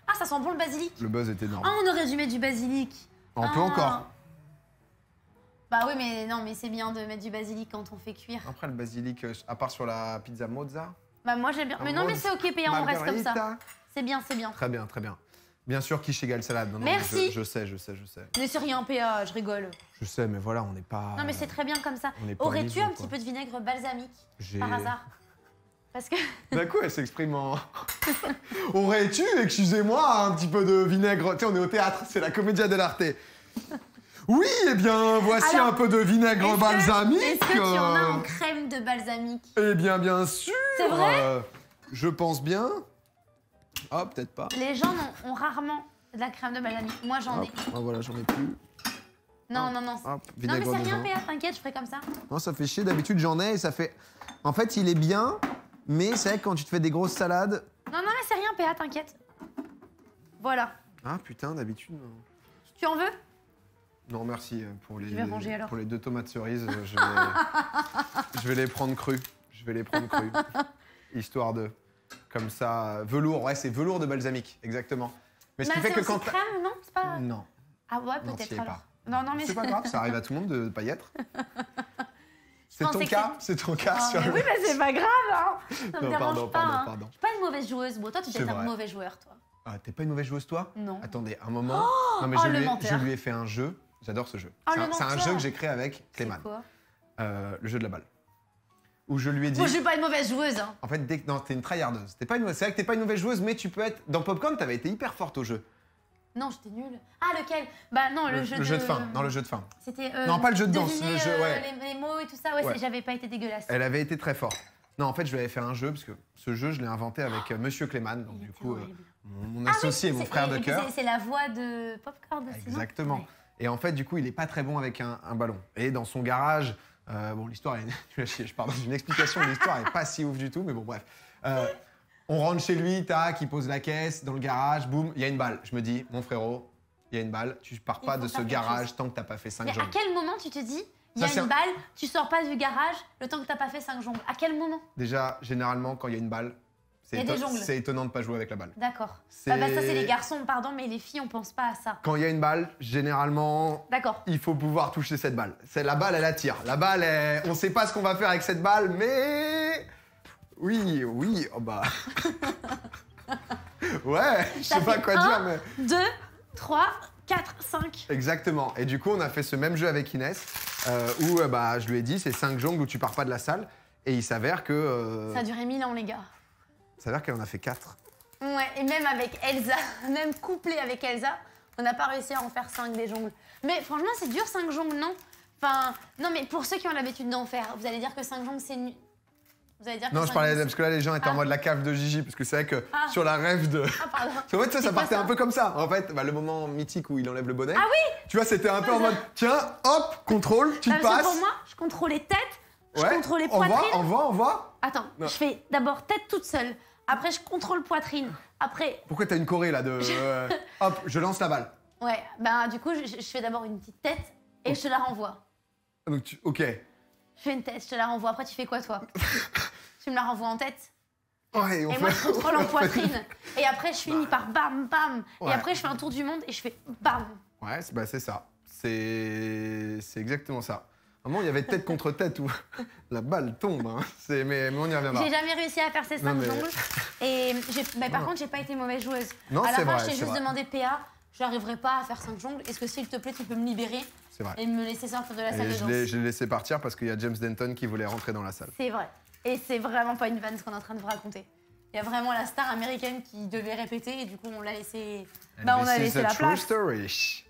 Ah, ça sent bon le basilic. Le buzz est énorme. Ah, on aurait dû mettre du basilic. On peut ah. encore. Bah oui, mais non, mais c'est bien de mettre du basilic quand on fait cuire. Après, le basilic, euh, à part sur la pizza mozza. Bah moi, j'aime bien. Mais non, mais c'est ok, payant on reste comme ça. C'est bien, c'est bien. Très bien, très bien. Bien sûr, qui égale salade. Non, Merci. Je, sais, je sais, je sais. Ne c'est rien PA, je rigole. Je sais, mais voilà, on n'est pas. Non, mais c'est très bien comme ça. Aurais-tu un petit peu de vinaigre balsamique par hasard Parce que. D'un [LAUGHS] coup, bah, elle s'exprime en. [LAUGHS] Aurais-tu, excusez-moi, un petit peu de vinaigre Tu sais, on est au théâtre, c'est la comédie comédia dell'arte. Oui, eh bien, voici un peu de vinaigre balsamique. Est-ce que y en a en euh, crème de balsamique Eh bien, bien sûr. C'est vrai euh, Je pense bien. Ah, peut-être pas. Les gens ont, rarement de la crème de balsamique. Moi, j'en ai. Ah, voilà, j'en ai plus. Non, non, non. non, mais c'est rien, PA, t'inquiète, je ferai comme ça. Non, ça fait chier. D'habitude, j'en ai et ça fait. En fait, il est bien, mais c'est vrai quand tu te fais des grosses salades. Non, non, mais c'est rien, PA, t'inquiète. Voilà. Ah, putain, d'habitude. Tu en veux non, merci. Euh, pour les, pour les deux tomates cerises, euh, je vais, [LAUGHS] je vais les prendre crues. Je vais les prendre crues. [LAUGHS] Histoire de comme ça, velours. Ouais, c'est velours de balsamique, exactement. Mais ce qui bah, fait que quand. crème, non pas. Non. Ah ouais, peut-être alors. Non, non, mais c'est pas grave, ça arrive à tout le monde de ne pas y être. [LAUGHS] C'est ton, cas, c'est ton cas. Oui, mais c'est pas grave, hein. Ça non, me dérange pardon, pas. Pardon, hein. pardon. Je suis pas une mauvaise joueuse. Bon, toi, tu es un mauvais joueur, toi. Ah, t'es pas une mauvaise joueuse, toi Non. Attendez, un moment. Oh non, mais je, oh, lui ai, fait un jeu. J'adore ce jeu. Oh, c'est un, jeu que j'ai créé avec Clément. Euh, le jeu de la balle où je lui ai dit. Moi, je suis pas une mauvaise joueuse. Hein. En fait, dès que. Non, t'es une tryhardeuse. pas une... C'est vrai que t'es pas une mauvaise joueuse, mais tu peux être. Dans Popcorn, t'avais été hyper forte au jeu. Non, j'étais nulle. Ah, lequel Bah non, le, jeu le de... jeu de fin. Non, le jeu de fin. C'était. Euh, non, pas le jeu de danse. Le jeu, euh, les, mots et tout ça. Ouais, j'avais pas été dégueulasse. Elle avait été très forte. Non, en fait, je lui avais fait un jeu parce que ce jeu, je l'ai inventé avec euh, Monsieur Clément, Donc du coup, mon, ah, associé, mon frère de cœur. C'est la voix de Popcorn. Exactement. Et en fait, du coup, il est pas très bon avec un, un ballon. Et dans son garage euh, bon, l'histoire [LAUGHS] Je parle d'une explication, l'histoire est pas si ouf du tout, mais bon, bref. Euh, on rentre chez lui, tac, il pose la caisse dans le garage, boum, il y a une balle. Je me dis, mon frérot, il y a une balle, tu pars pas de ce garage tant que t'as pas fait 5 jambes. à quel moment tu te dis, il y a une balle, tu sors pas du garage le temps que t'as pas fait 5 jambes À quel moment Déjà, généralement, quand il y a une balle, c'est étonnant de ne pas jouer avec la balle. D'accord. Ah bah ça, c'est les garçons, pardon, mais les filles, on pense pas à ça. Quand il y a une balle, généralement, il faut pouvoir toucher cette balle. C'est La balle, elle attire. La balle, on ne sait pas ce qu'on va faire avec cette balle, mais... Oui, oui, oh bah... [LAUGHS] ouais, je sais pas quoi dire, mais... Deux, trois... 4, 5. Exactement. Et du coup, on a fait ce même jeu avec Inès, euh, où euh, bah, je lui ai dit, c'est 5 jongles où tu pars pas de la salle. Et il s'avère que... Euh, ça a duré 1000 ans, les gars. Ça veut dire qu'elle en a fait quatre. Ouais, et même avec Elsa, [LAUGHS] même couplé avec Elsa, on n'a pas réussi à en faire 5 des jongles. Mais franchement, c'est dur 5 jongles, non Enfin, non, mais pour ceux qui ont l'habitude d'en faire, vous allez dire que cinq jongles, c'est nul. Vous allez dire que non, je parlais parce que là les gens étaient en ah. mode la cave de Gigi parce que c'est vrai que ah. sur la rêve de. Ah pardon. en [LAUGHS] fait ça, partait un peu comme ça. En fait, bah, le moment mythique où il enlève le bonnet. Ah oui. Tu vois, c'était un peu en mode tiens, hop, contrôle, tu ah, passes. pour moi, je contrôle les têtes, je contrôle les On voit, on voit, on voit. Attends, je fais d'abord tête toute seule. Après, je contrôle poitrine. Après. Pourquoi t'as une corée là de. Euh, hop, je lance la balle. Ouais, bah du coup, je, fais d'abord une petite tête et je te la renvoie. Ah, ok. Je fais une tête, je te la renvoie. Après, tu fais quoi toi [LAUGHS] Tu me la renvoies en tête Ouais, et moi, je contrôle en [LAUGHS] poitrine. Et après, je finis bah. par bam, bam. Et après, je fais un tour du monde et je fais bam. Ouais, c'est bah, c'est ça. C'est c'est exactement ça un moment, il y avait tête contre tête où [LAUGHS] la balle tombe. Hein. Mais, mais, on y reviendra. J'ai jamais réussi à faire ces cinq jongles, Et par contre, contre, j'ai pas été mauvaise joueuse. Non, à la fin, j'ai juste demandé PA je n'arriverai pas à faire cinq jongles. Est-ce que s'il te plaît, tu peux me libérer et me laisser sortir de la salle de danse Je l'ai laissé partir parce qu'il y a James Denton qui voulait rentrer dans la salle. C'est vrai. Et c'est vraiment pas une vanne ce qu'on est en train de vous raconter. Il y a vraiment la star américaine qui devait répéter et du coup on l'a laissé. bah, on a laissé la true place. ouais.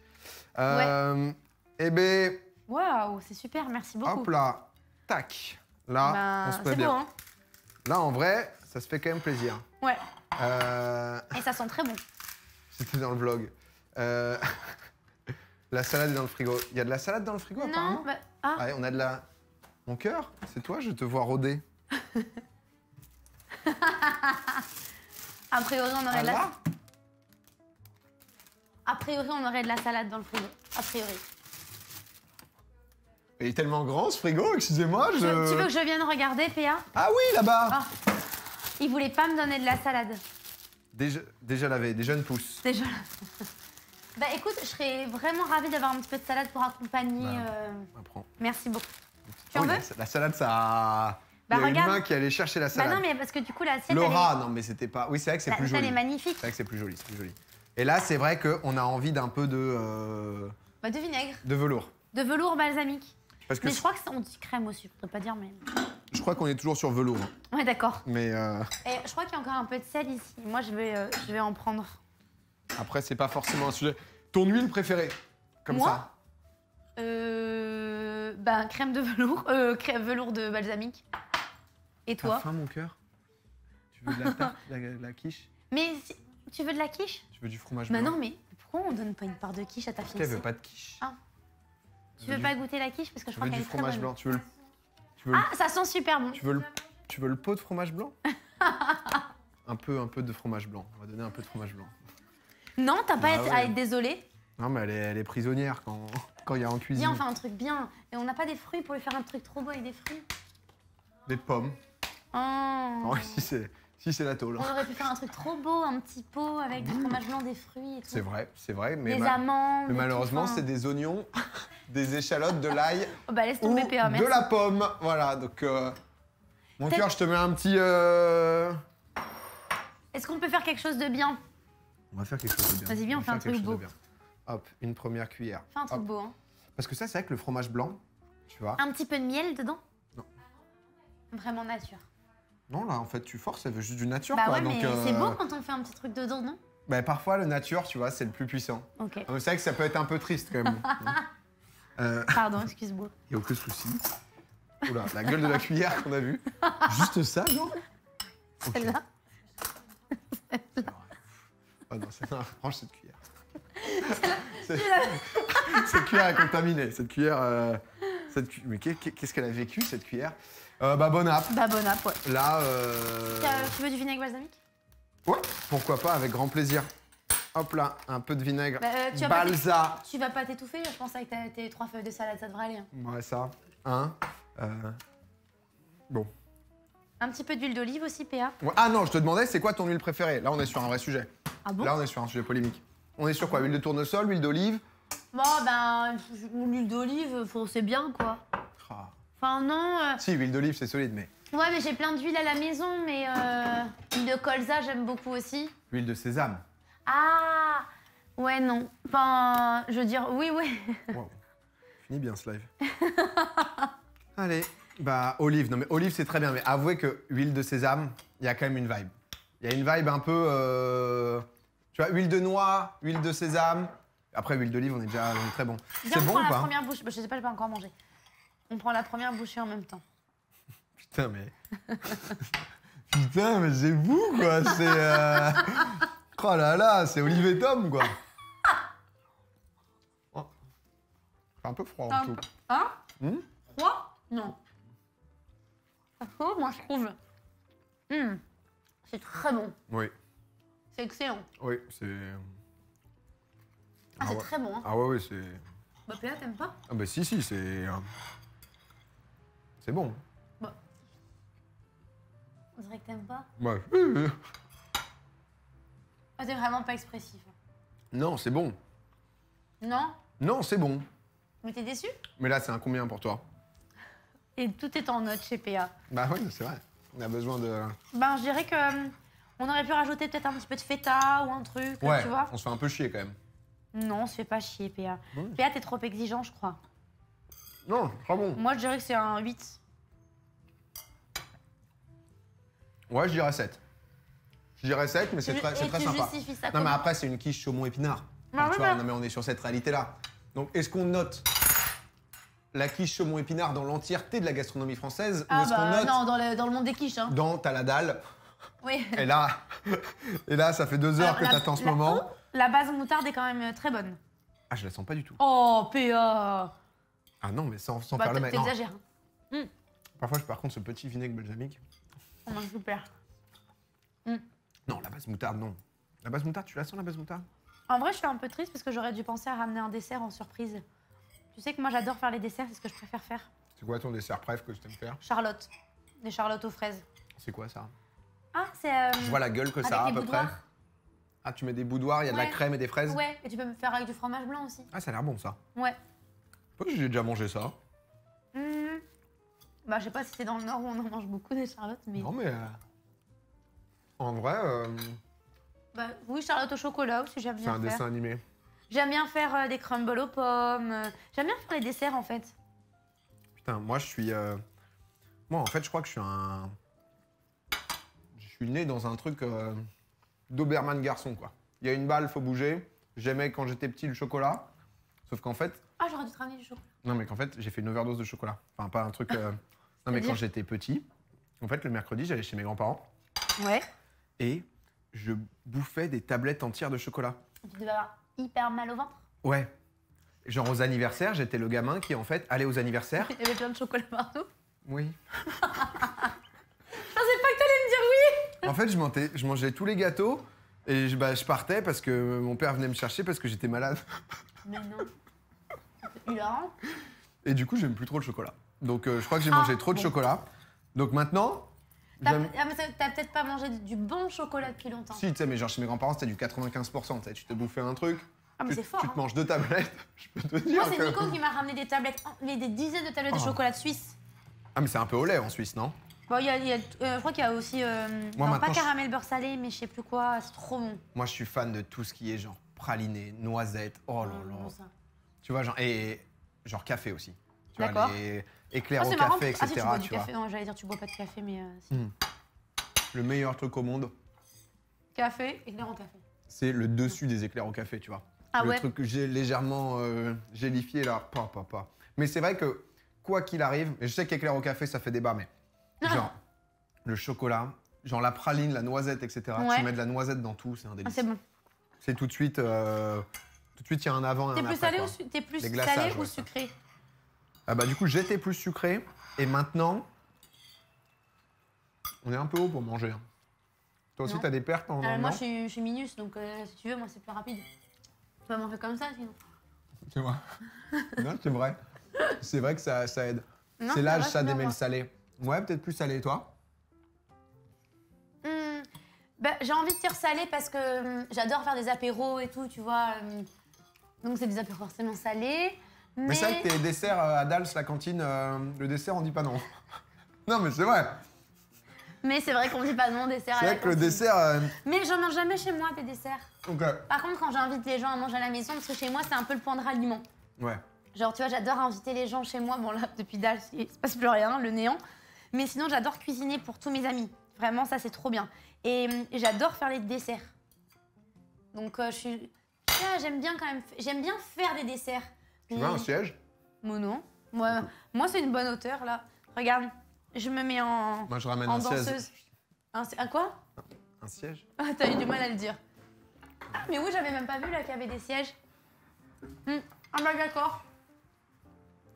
Euh, eh ben, Waouh, c'est super, merci beaucoup. Hop là, tac. Là, ben, on se plaît bien. Hein. là, en vrai, ça se fait quand même plaisir. Ouais. Euh, et ça sent très bon. C'était dans le vlog. Euh, [LAUGHS] la salade est dans le frigo. Il y a de la salade dans le frigo, non, bah, ah. Ah, on a de la... Mon cœur, c'est toi, je te vois rôder. [LAUGHS] A priori, on aurait de la... Ah a priori, on aurait de la salade dans le frigo. A priori. Il est tellement grand ce frigo, excusez-moi. Tu, veux que je vienne regarder, Péa Ah oui, là-bas Il ah. Il voulait pas me donner de la salade. Déjà, déjà lavé, déjà une pousse. Déjà Bah écoute, je serais vraiment ravie d'avoir un petit peu de salade pour accompagner. Bah, euh, bah, Merci beaucoup. Tu oh, en veux la, salade, ça. Bah, il y a regarde. une qui allait chercher la bah, salade. non, mais parce que du coup, l'assiette. Laura, non, mais c'était pas. Oui, c'est vrai que c'est plus joli. La est magnifique. C'est vrai que c'est plus joli, c'est joli. Et là, c'est vrai qu'on a envie d'un peu de. Euh, de vinaigre. De velours. De velours balsamique mais je crois qu'on dit crème aussi, je ne pas dire, mais. Je crois qu'on est toujours sur velours. Ouais, d'accord. Mais. Euh, Et je crois qu'il y a encore un peu de sel ici. Moi, je vais, euh, je vais en prendre. Après, c'est pas forcément un sujet. Ton huile préférée Comme Moi ça euh, ben, crème de velours, euh, crème velours de balsamique. Et toi mon cœur. Tu veux de la, quiche Mais tu veux de la quiche Tu veux du fromage Bah non, mais pourquoi on donne pas une part de quiche à ta fille Elle veut pas de quiche. Ah. Tu veux pas goûter la quiche parce que je, crois qu'elle est très blanc. Tu veux ah, ça sent super bon. Tu veux le, tu pot de fromage blanc [LAUGHS] Un peu, un peu de fromage blanc. On va donner un peu de fromage blanc. Non, t'as pas ah à être désolée. Non, mais elle est, elle prisonnière [LAUGHS] quand il y a en cuisine. on fait un truc bien. Et on n'a pas des fruits pour lui faire un truc trop beau avec des fruits. Des pommes. Oh. [LAUGHS] si c'est. Si, c'est la tôle. On aurait pu faire un truc trop beau, un petit pot avec du mmh. fromage blanc, des fruits et tout. C'est vrai, c'est vrai. Mais des amandes. Mais malheureusement, c'est des oignons, [LAUGHS] des échalotes, de l'ail. Oh bah, laisse tomber, PA, De la pomme. Voilà, donc. Euh, mon cœur, je te mets un petit. Euh, Est-ce qu'on peut faire quelque chose de bien On va faire quelque chose de bien. Vas-y, viens, on, fait un truc beau. Hop, une première cuillère. Fais un truc beau, hein. Parce que ça, c'est avec le fromage blanc, tu vois. Un petit peu de miel dedans Non. Vraiment nature. Non, là, en fait, tu forces, elle veut juste du nature. Bah ouais, mais c'est euh, beau quand on fait un petit truc dedans, non bah, Parfois, le nature, tu vois, c'est le plus puissant. Ok. C'est vrai que ça peut être un peu triste, quand même. [LAUGHS] Euh, Pardon, excuse-moi. Il n'y a aucun souci. Oula, la gueule de la cuillère qu'on a vue. Juste ça, non Celle-là. celle Oh non, c'est là range cette cuillère. Cette, [LAUGHS] cette cuillère est contaminée. Cette cuillère. Euh, cette Mais qu'est-ce qu'elle a vécu, cette cuillère euh, bah, bon app. Bah, bon app, ouais. Là, euh, Tu veux du vinaigre balsamique Ouais, pourquoi pas, avec grand plaisir. Hop là, un peu de vinaigre. Bah, euh, tu vas pas t'étouffer, je pense, avec tes trois feuilles de salade, ça devrait aller. Hein. Ouais, ça. Un. Bon. Un petit peu d'huile d'olive aussi, PA. Ah non, je te demandais, c'est quoi ton huile préférée Là, on est sur un vrai sujet. Ah bon Là, on est sur un sujet polémique. On est sur quoi Huile de tournesol, huile d'olive Moi, ben, l'huile d'olive, c'est bien, quoi. Ah. Enfin, non. Euh, si, huile d'olive, c'est solide, mais. Ouais, mais j'ai plein d'huile à la maison, mais euh, huile de colza, j'aime beaucoup aussi. Huile de sésame. Ah Ouais, non. Enfin, je veux dire, oui, oui. [LAUGHS] Fini bien ce live. [LAUGHS] Allez, bah, olive. Non, mais olive, c'est très bien, mais avouez que huile de sésame, il y a quand même une vibe. Il y a une vibe un peu. Euh, tu vois, huile de noix, huile de sésame. Après, huile d'olive, on est déjà très bon. C'est bon ou pas la première bouche. Bah, je sais pas, j'ai pas encore mangé. On prend la première bouchée en même temps. [LAUGHS] Putain, mais. [LAUGHS] Putain, mais c'est vous, quoi. C'est. Euh... [LAUGHS] Oh là là, c'est Olivier Tom, quoi. Oh. un peu froid en tout. Hein hmm Froid Non. moi, je trouve. Hmm. C'est très bon. Oui. C'est excellent. Oui, c'est. Ah, c'est ah très bon. Hein. Ah ouais, ouais, c'est. Bah, Péa, t'aimes pas Ah, bah, si, si, c'est. C'est bon. bon. On dirait que t'aimes pas. Ouais. Ah, t'es vraiment pas expressif. Non, c'est bon. Non Non, c'est bon. Mais t'es déçu Mais là, c'est un combien pour toi Et tout est en note chez PA. Bah oui, c'est vrai. On a besoin de... Bah, je dirais que euh, on aurait pu rajouter peut-être un petit peu de feta ou un truc, tu vois. on se fait un peu chier quand même. Non, on se fait pas chier, PA. Mmh. PA, t'es trop exigeant, je crois. Non, pas bon. Moi, je dirais que c'est un 8. Ouais, je dirais 7. Je dirais 7, mais c'est très, très sympa. non, mais après, c'est une quiche saumon épinard. non, mais on est sur cette réalité-là. Donc, est-ce qu'on note la quiche saumon épinard dans l'entièreté de la gastronomie française ah bah, non, dans le, monde des quiches. Hein. dans T'as la dalle Oui. et là, et là, ça fait deux heures ah, que t'attends ce moment. La base moutarde est quand même euh, très bonne. Ah, je la sens pas du tout. Oh, PA ah non, mais sans, sans bah, parler T'exagères. Hein. Hmm. Parfois, je, par contre, ce petit vinaigre balsamique. Oh mange super. Hmm. Non, la base moutarde, non. La base moutarde, tu la sens, la base moutarde En vrai, je suis un peu triste parce que j'aurais dû penser à ramener un dessert en surprise. Tu sais que moi, j'adore faire les desserts, c'est ce que je préfère faire. C'est quoi ton dessert préf que tu aimes faire Charlotte. Des charlottes aux fraises. C'est quoi ça Ah, c'est. Euh, je vois la gueule que ça a à peu près. Ah, tu mets des boudoirs, il y a de la crème et des fraises Ouais, et tu peux me faire avec du fromage blanc aussi. Ah, ça a l'air bon ça. Ouais j'ai déjà mangé ça. Hmm. Bah, je sais pas si c'est dans le nord où on en mange beaucoup des charlottes, mais. Non, mais. Euh, en vrai, euh, Bah, oui, charlotte au chocolat aussi, j'aime c'est un faire. dessin animé. J'aime bien faire euh, des crumbles aux pommes. J'aime bien faire des desserts en fait. Putain, moi je suis. Moi en fait, je crois que je suis un. Je suis né dans un truc euh, d'Oberman garçon, quoi. Il y a une balle, faut bouger. J'aimais quand j'étais petit le chocolat. Sauf qu'en fait, ah, j'aurais dû te ramener du Non, mais qu'en fait, j'ai fait une overdose de chocolat. Enfin, pas un truc. Euh, non, mais quand j'étais petit, en fait, le mercredi, j'allais chez mes grands-parents Ouais. et je bouffais des tablettes entières de chocolat. Tu devais avoir hyper mal au ventre. Ouais. Genre aux anniversaires, j'étais le gamin qui, en fait, allait aux anniversaires. Il y avait plein de chocolat partout. Oui. Je pensais pas que t'allais me dire oui. En fait, je, mangeais tous les gâteaux et je, bah, je partais parce que mon père venait me chercher parce que j'étais malade. Mais non. Et du coup, j'aime plus trop le chocolat. Donc, euh, je crois que j'ai mangé ah, trop de chocolat. Donc maintenant. T'as ah, peut-être pas mangé du bon chocolat depuis longtemps. Si, tu sais, mais genre chez mes grands-parents, c'était du 95%. tu Tu te bouffais un truc. Ah, mais tu, c'est fort, tu te hein. manges deux tablettes. [LAUGHS] Je peux te dire. Moi, c'est Nico qui m'a ramené des tablettes, mais des dizaines de tablettes de ah. chocolat de Suisse. Ah, mais c'est un peu au lait en Suisse, non Bon, il y a- euh, je crois qu'il y a aussi. Euh, non, pas caramel beurre salé, mais je sais plus quoi, c'est trop bon. Moi, je suis fan de tout ce qui est genre praliné, noisette. Oh là là. Tu vois, genre, et genre café aussi. Tu vois, les éclairs au ah, café, etc. ah, tu bois du café. Non, hein, j'allais dire, tu bois pas de café, mais. Euh, hmm. Le meilleur truc au monde, Café, éclair au café. c'est le dessus des éclairs au café, tu vois. Ah le truc légèrement euh, gélifié là, pas, pas, pas. Mais c'est vrai que quoi qu'il arrive, et je sais qu'éclair au café ça fait débat, mais ah. genre le chocolat, genre la praline, la noisette, etc. Tu mets de la noisette dans tout, c'est un Ah, C'est bon. C'est tout de suite, euh, tout de suite, il y a un avant et un après. t'es plus salé ou sucré ah bah, Du coup, j'étais plus sucré. Et maintenant, on est un peu haut pour manger. Hein. Toi aussi, t'as des pertes en euh, Moi, je suis, je suis minus, donc euh, si tu veux, moi, c'est plus rapide. Tu vas manger comme ça, sinon. Tu vois [LAUGHS] Non, c'est vrai. C'est vrai que ça, ça aide. c'est l'âge, ça, démêle le salé. Ouais, peut-être plus salé, toi hmm. bah, j'ai envie de dire salé parce que hmm, j'adore faire des apéros et tout, tu vois. Hmm. Donc c'est des apéros forcément salés. Mais, c'est vrai que tes desserts euh, à Dals, la cantine, euh, le dessert, on dit pas non. [LAUGHS] non, mais c'est vrai. Mais c'est vrai qu'on dit pas non dessert. à C'est vrai que le dessert. Euh, mais j'en mange jamais chez moi tes desserts. Par contre, quand j'invite les gens à manger à la maison, parce que chez moi, c'est un peu le point de ralliement. Ouais. Genre, tu vois, j'adore inviter les gens chez moi. Bon, là, depuis Dals, il se passe plus rien, le néant. Mais sinon, j'adore cuisiner pour tous mes amis. Vraiment, ça, c'est trop bien. Et, hum, j'adore faire les desserts. Donc, je suis j'aime bien quand même. J'aime bien faire des desserts. Tu veux un siège Moi non. Moi, moi c'est une bonne hauteur là. Regarde, je me mets en. Moi je ramène en un danseuse. siège. Un, quoi Un siège. Ah, t'as eu du mal à le dire. Ah, mais oui, j'avais même pas vu là qu'il y avait des sièges. Hum, un Ah bah d'accord.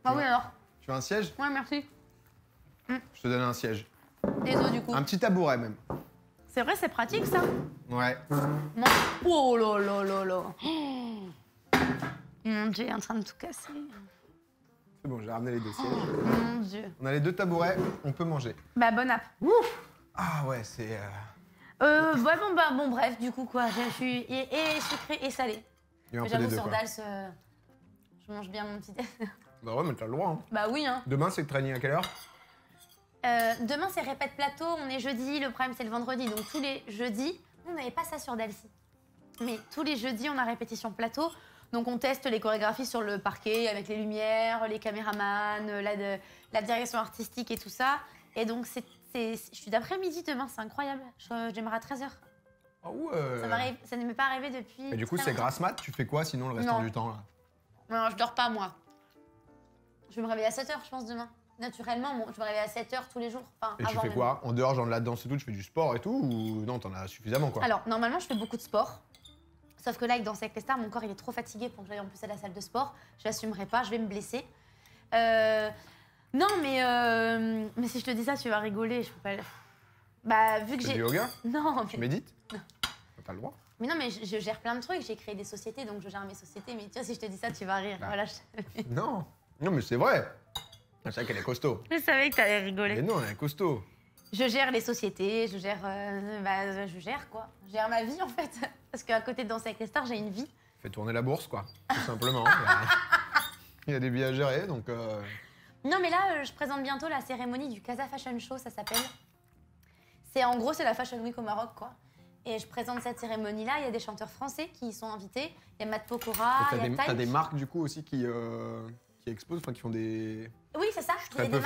Ah oui alors. Tu veux un siège Ouais, merci. Je te donne un siège. Désolé du coup. Un petit tabouret même. C'est vrai, c'est pratique ça Ouais. Oh là là oh. Mon dieu, il est en train de tout casser. C'est bon, j'ai ramené les dossiers. Oh, mon dieu. On a les deux tabourets, on peut manger. Bah, bon app. Ouf Ah ouais, c'est. Euh... euh ouais, bon, bah, bon, bref, du coup, quoi. Je suis et, et sucré et salé. J'avoue, sur Dals, euh, je mange bien mon petit déjeuner. Bah ouais, mais t'as le droit. Hein. Bah oui, hein. Demain, c'est traîner à quelle heure euh, demain, c'est répète plateau. On est jeudi. Le problème, c'est le vendredi. Donc, tous les jeudis, on n'avait pas ça sur Dalcy. Mais tous les jeudis, on a répétition plateau. Donc, on teste les chorégraphies sur le parquet avec les lumières, les caméramans, la, la direction artistique et tout ça. Et donc, c'est, je suis d'après-midi demain. C'est incroyable. J'aimerais à 13h. Ah ça, ne m'est pas arrivé depuis. Et du coup, c'est grâce mat. Tu fais quoi sinon le reste du temps là Non, je dors pas moi. Je vais me réveiller à 7h, je pense, demain. Naturellement, je me réveille à 7 h tous les jours. et tu fais quoi En dehors, genre de la danse et tout, tu fais du sport et tout Ou non, t'en as suffisamment quoi Alors, normalement, je fais beaucoup de sport. Sauf que là, avec Danser avec les stars, mon corps il est trop fatigué pour que j'aille en plus à la salle de sport. Je pas, je vais me blesser. Euh, non, mais, euh, mais si je te dis ça, tu vas rigoler. Je peux pas. Bah, vu que j'ai. yoga [LAUGHS] Non, Tu médites [LAUGHS] le droit mais non, mais je, gère plein de trucs. J'ai créé des sociétés, donc je gère mes sociétés. Mais tu vois, si je te dis ça, tu vas rire. Bah. Voilà, [LAUGHS] non, non, mais c'est vrai. Je savais qu'elle est costaud. Je savais que t'allais rigoler. Mais non, elle est costaud. Je gère les sociétés, je gère. Euh, bah, je gère quoi. Je gère ma vie en fait. Parce qu'à côté de danser avec les stars, j'ai une vie. Fais tourner la bourse quoi, tout simplement. [LAUGHS] Il y a des billets à gérer donc. Euh. Non mais là, euh, je présente bientôt la cérémonie du Casa Fashion Show, ça s'appelle. C'est en gros, c'est la Fashion Week au Maroc quoi. Et je présente cette cérémonie-là. Il y a des chanteurs français qui y sont invités. Il y a Matt Pokora. Il y a des, des marques du coup aussi qui qui exposent, enfin qui font des. Oui, c'est ça. Il y, y a des,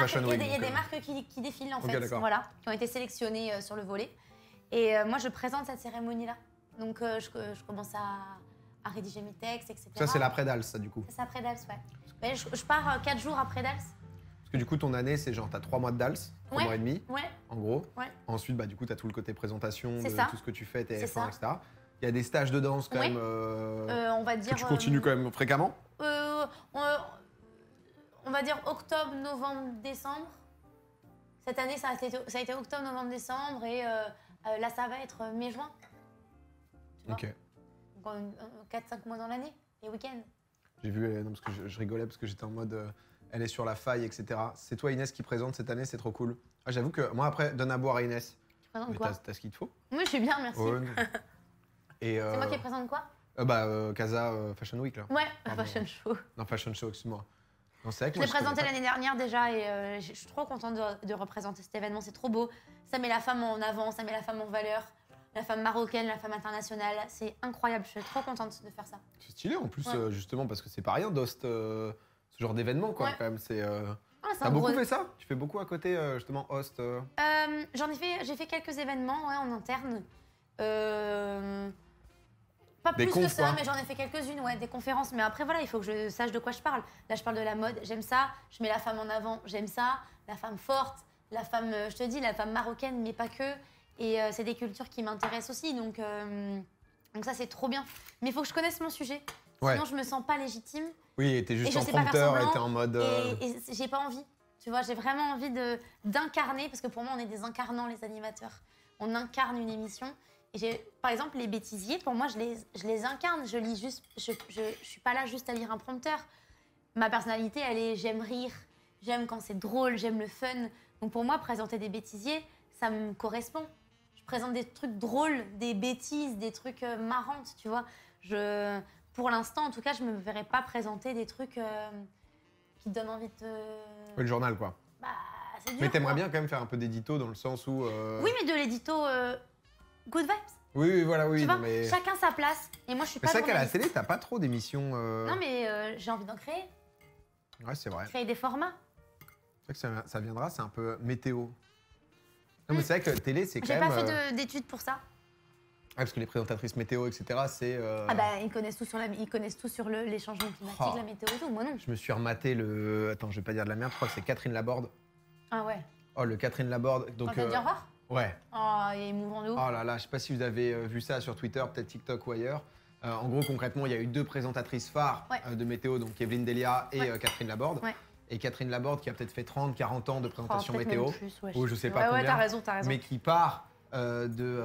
euh, marques qui, qui, défilent en fait, voilà, qui ont été sélectionnées euh, sur le volet. Et euh, moi, je présente cette cérémonie-là. Donc, je, je, commence à, à, rédiger mes textes, etc. Ça, c'est l'après Dals, ça, du coup. C'est après Dals, ouais. Mais je, pars quatre jours après Dals. Parce que du coup, ton année, c'est genre, t'as trois mois de Dals, un mois et demi, ouais. en gros. Ouais. Ensuite, bah, du coup, t'as tout le côté présentation, de, tout ce que tu fais, tes 1 etc. Il y a des stages de danse quand même. on va dire. Que tu continues quand même fréquemment euh, on va dire octobre, novembre, décembre. Cette année, ça a été, ça a été octobre, novembre, décembre et euh, euh, là, ça va être euh, mai-juin. Ok. Donc 4-5 mois dans l'année, les week-ends. J'ai vu, non, parce que je, rigolais parce que j'étais en mode elle est sur la faille, etc. C'est toi Inès qui présente cette année, c'est trop cool. Ah, j'avoue que moi après, donne à boire à Inès. Tu présentes quoi T'as ce qu'il te faut Moi, je suis bien, merci. [LAUGHS] Et c'est moi qui présente quoi Bah, Casa Fashion Week là. Ouais, Fashion Show. Non, Fashion Show, excuse-moi je l'ai présenté l'année dernière déjà et euh, je suis trop contente de, représenter cet événement. C'est trop beau. Ça met la femme en avant, ça met la femme en valeur. La femme marocaine, la femme internationale, c'est incroyable. Je suis trop contente de faire ça. C'est stylé en plus, euh, justement, parce que c'est pas rien d'host euh, ce genre d'événement, quoi. Quand même, c'est. Ah, t'as beaucoup fait ça Tu fais beaucoup à côté, justement, host J'en ai fait, j'ai fait quelques événements en interne. Pas plus que ça, mais j'en ai fait quelques-unes, ouais, des conférences. Mais après, voilà, il faut que je sache de quoi je parle. Là, je parle de la mode, j'aime ça. Je mets la femme en avant, j'aime ça. La femme forte, la femme, euh, je te dis, la femme marocaine, mais pas que. Et euh, c'est des cultures qui m'intéressent aussi. Donc, euh, donc ça, c'est trop bien. Mais il faut que je connaisse mon sujet. Sinon, je me sens pas légitime. Oui, et t'es juste en prompteur, et en mode. Et, et j'ai pas envie. Tu vois, j'ai vraiment envie d'incarner, parce que pour moi, on est des incarnants, les animateurs. On incarne une émission par exemple, les bêtisiers, pour moi, je les, les incarne. Je lis juste, je, suis pas là juste à lire un prompteur. Ma personnalité, elle est j'aime rire, j'aime quand c'est drôle, j'aime le fun. Donc pour moi, présenter des bêtisiers, ça me correspond. Je présente des trucs drôles, des bêtises, des trucs marrants, euh, marrantes, tu vois. Je, pour l'instant, en tout cas, je me verrais pas présenter des trucs euh, qui donnent envie de. Le journal, quoi. Bah, c'est dur. Mais t'aimerais bien quand même faire un peu d'édito dans le sens où. Euh, oui, mais de l'édito oui, oui, voilà, oui. Tu mais... chacun sa place. Et moi, je suis pas. C'est vrai qu'à la télé, t'as pas trop d'émissions. Euh, non, mais euh, j'ai envie d'en créer. Ouais, c'est vrai. Créer des formats. C'est vrai que ça, viendra, c'est un peu météo. Non, mais c'est vrai que la télé, c'est quand même. J'ai pas fait euh, d'études pour ça. Ah, parce que les présentatrices météo, etc., c'est. Ah, bah, ils connaissent tout sur, la... ils connaissent tout sur le... les changements climatiques, oh. la météo et tout. Moi, non. Je me suis rematé le. Attends, je vais pas dire de la merde, je crois que c'est Catherine Laborde. Ah, ouais. Oh, le Catherine Laborde. Donc, Ouais. Oh, il est émouvant de Oh là là, je sais pas si vous avez euh, vu ça sur Twitter, peut-être TikTok ou ailleurs. Euh, en gros, concrètement, il y a eu deux présentatrices phares euh, de météo, donc Evelyne Delia et Catherine Laborde. Et Catherine Laborde, qui a peut-être fait 30, 40 ans de présentation météo, ou je sais pas combien, mais qui part de,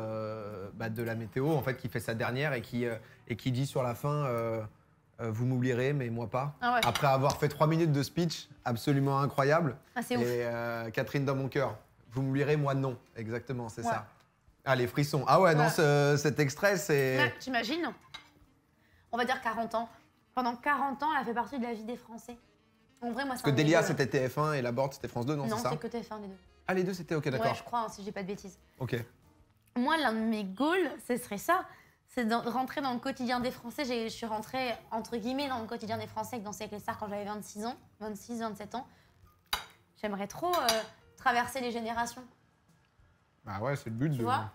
bah, de la météo, en fait, qui fait sa dernière et qui, et qui dit sur la fin vous m'oublierez, mais moi pas. Ah Après avoir fait trois minutes de speech absolument incroyable. Ah, et Catherine dans mon cœur. Vous m'oublierez, moi non. Exactement, c'est ça. Ah, les frissons. Ah ouais, non, cet extrait, c'est. Ouais, On va dire 40 ans. Pendant 40 ans, elle a fait partie de la vie des Français. En vrai, moi, Parce que Delia, c'était TF1 et la Borde, c'était France 2, non, non c'est ça Non, c'était que TF1, les deux. Ah, les deux, c'était OK, d'accord. Ouais, je crois, hein, si je pas de bêtises. OK. Moi, l'un de mes goals, ce serait ça. C'est de rentrer dans le quotidien des Français. Je suis rentrée, entre guillemets, dans le quotidien des Français avec Danser avec les stars quand j'avais 26 ans, 26, 27 ans. J'aimerais trop. Euh, traverser les générations. Bah ouais, c'est le but. Tu vois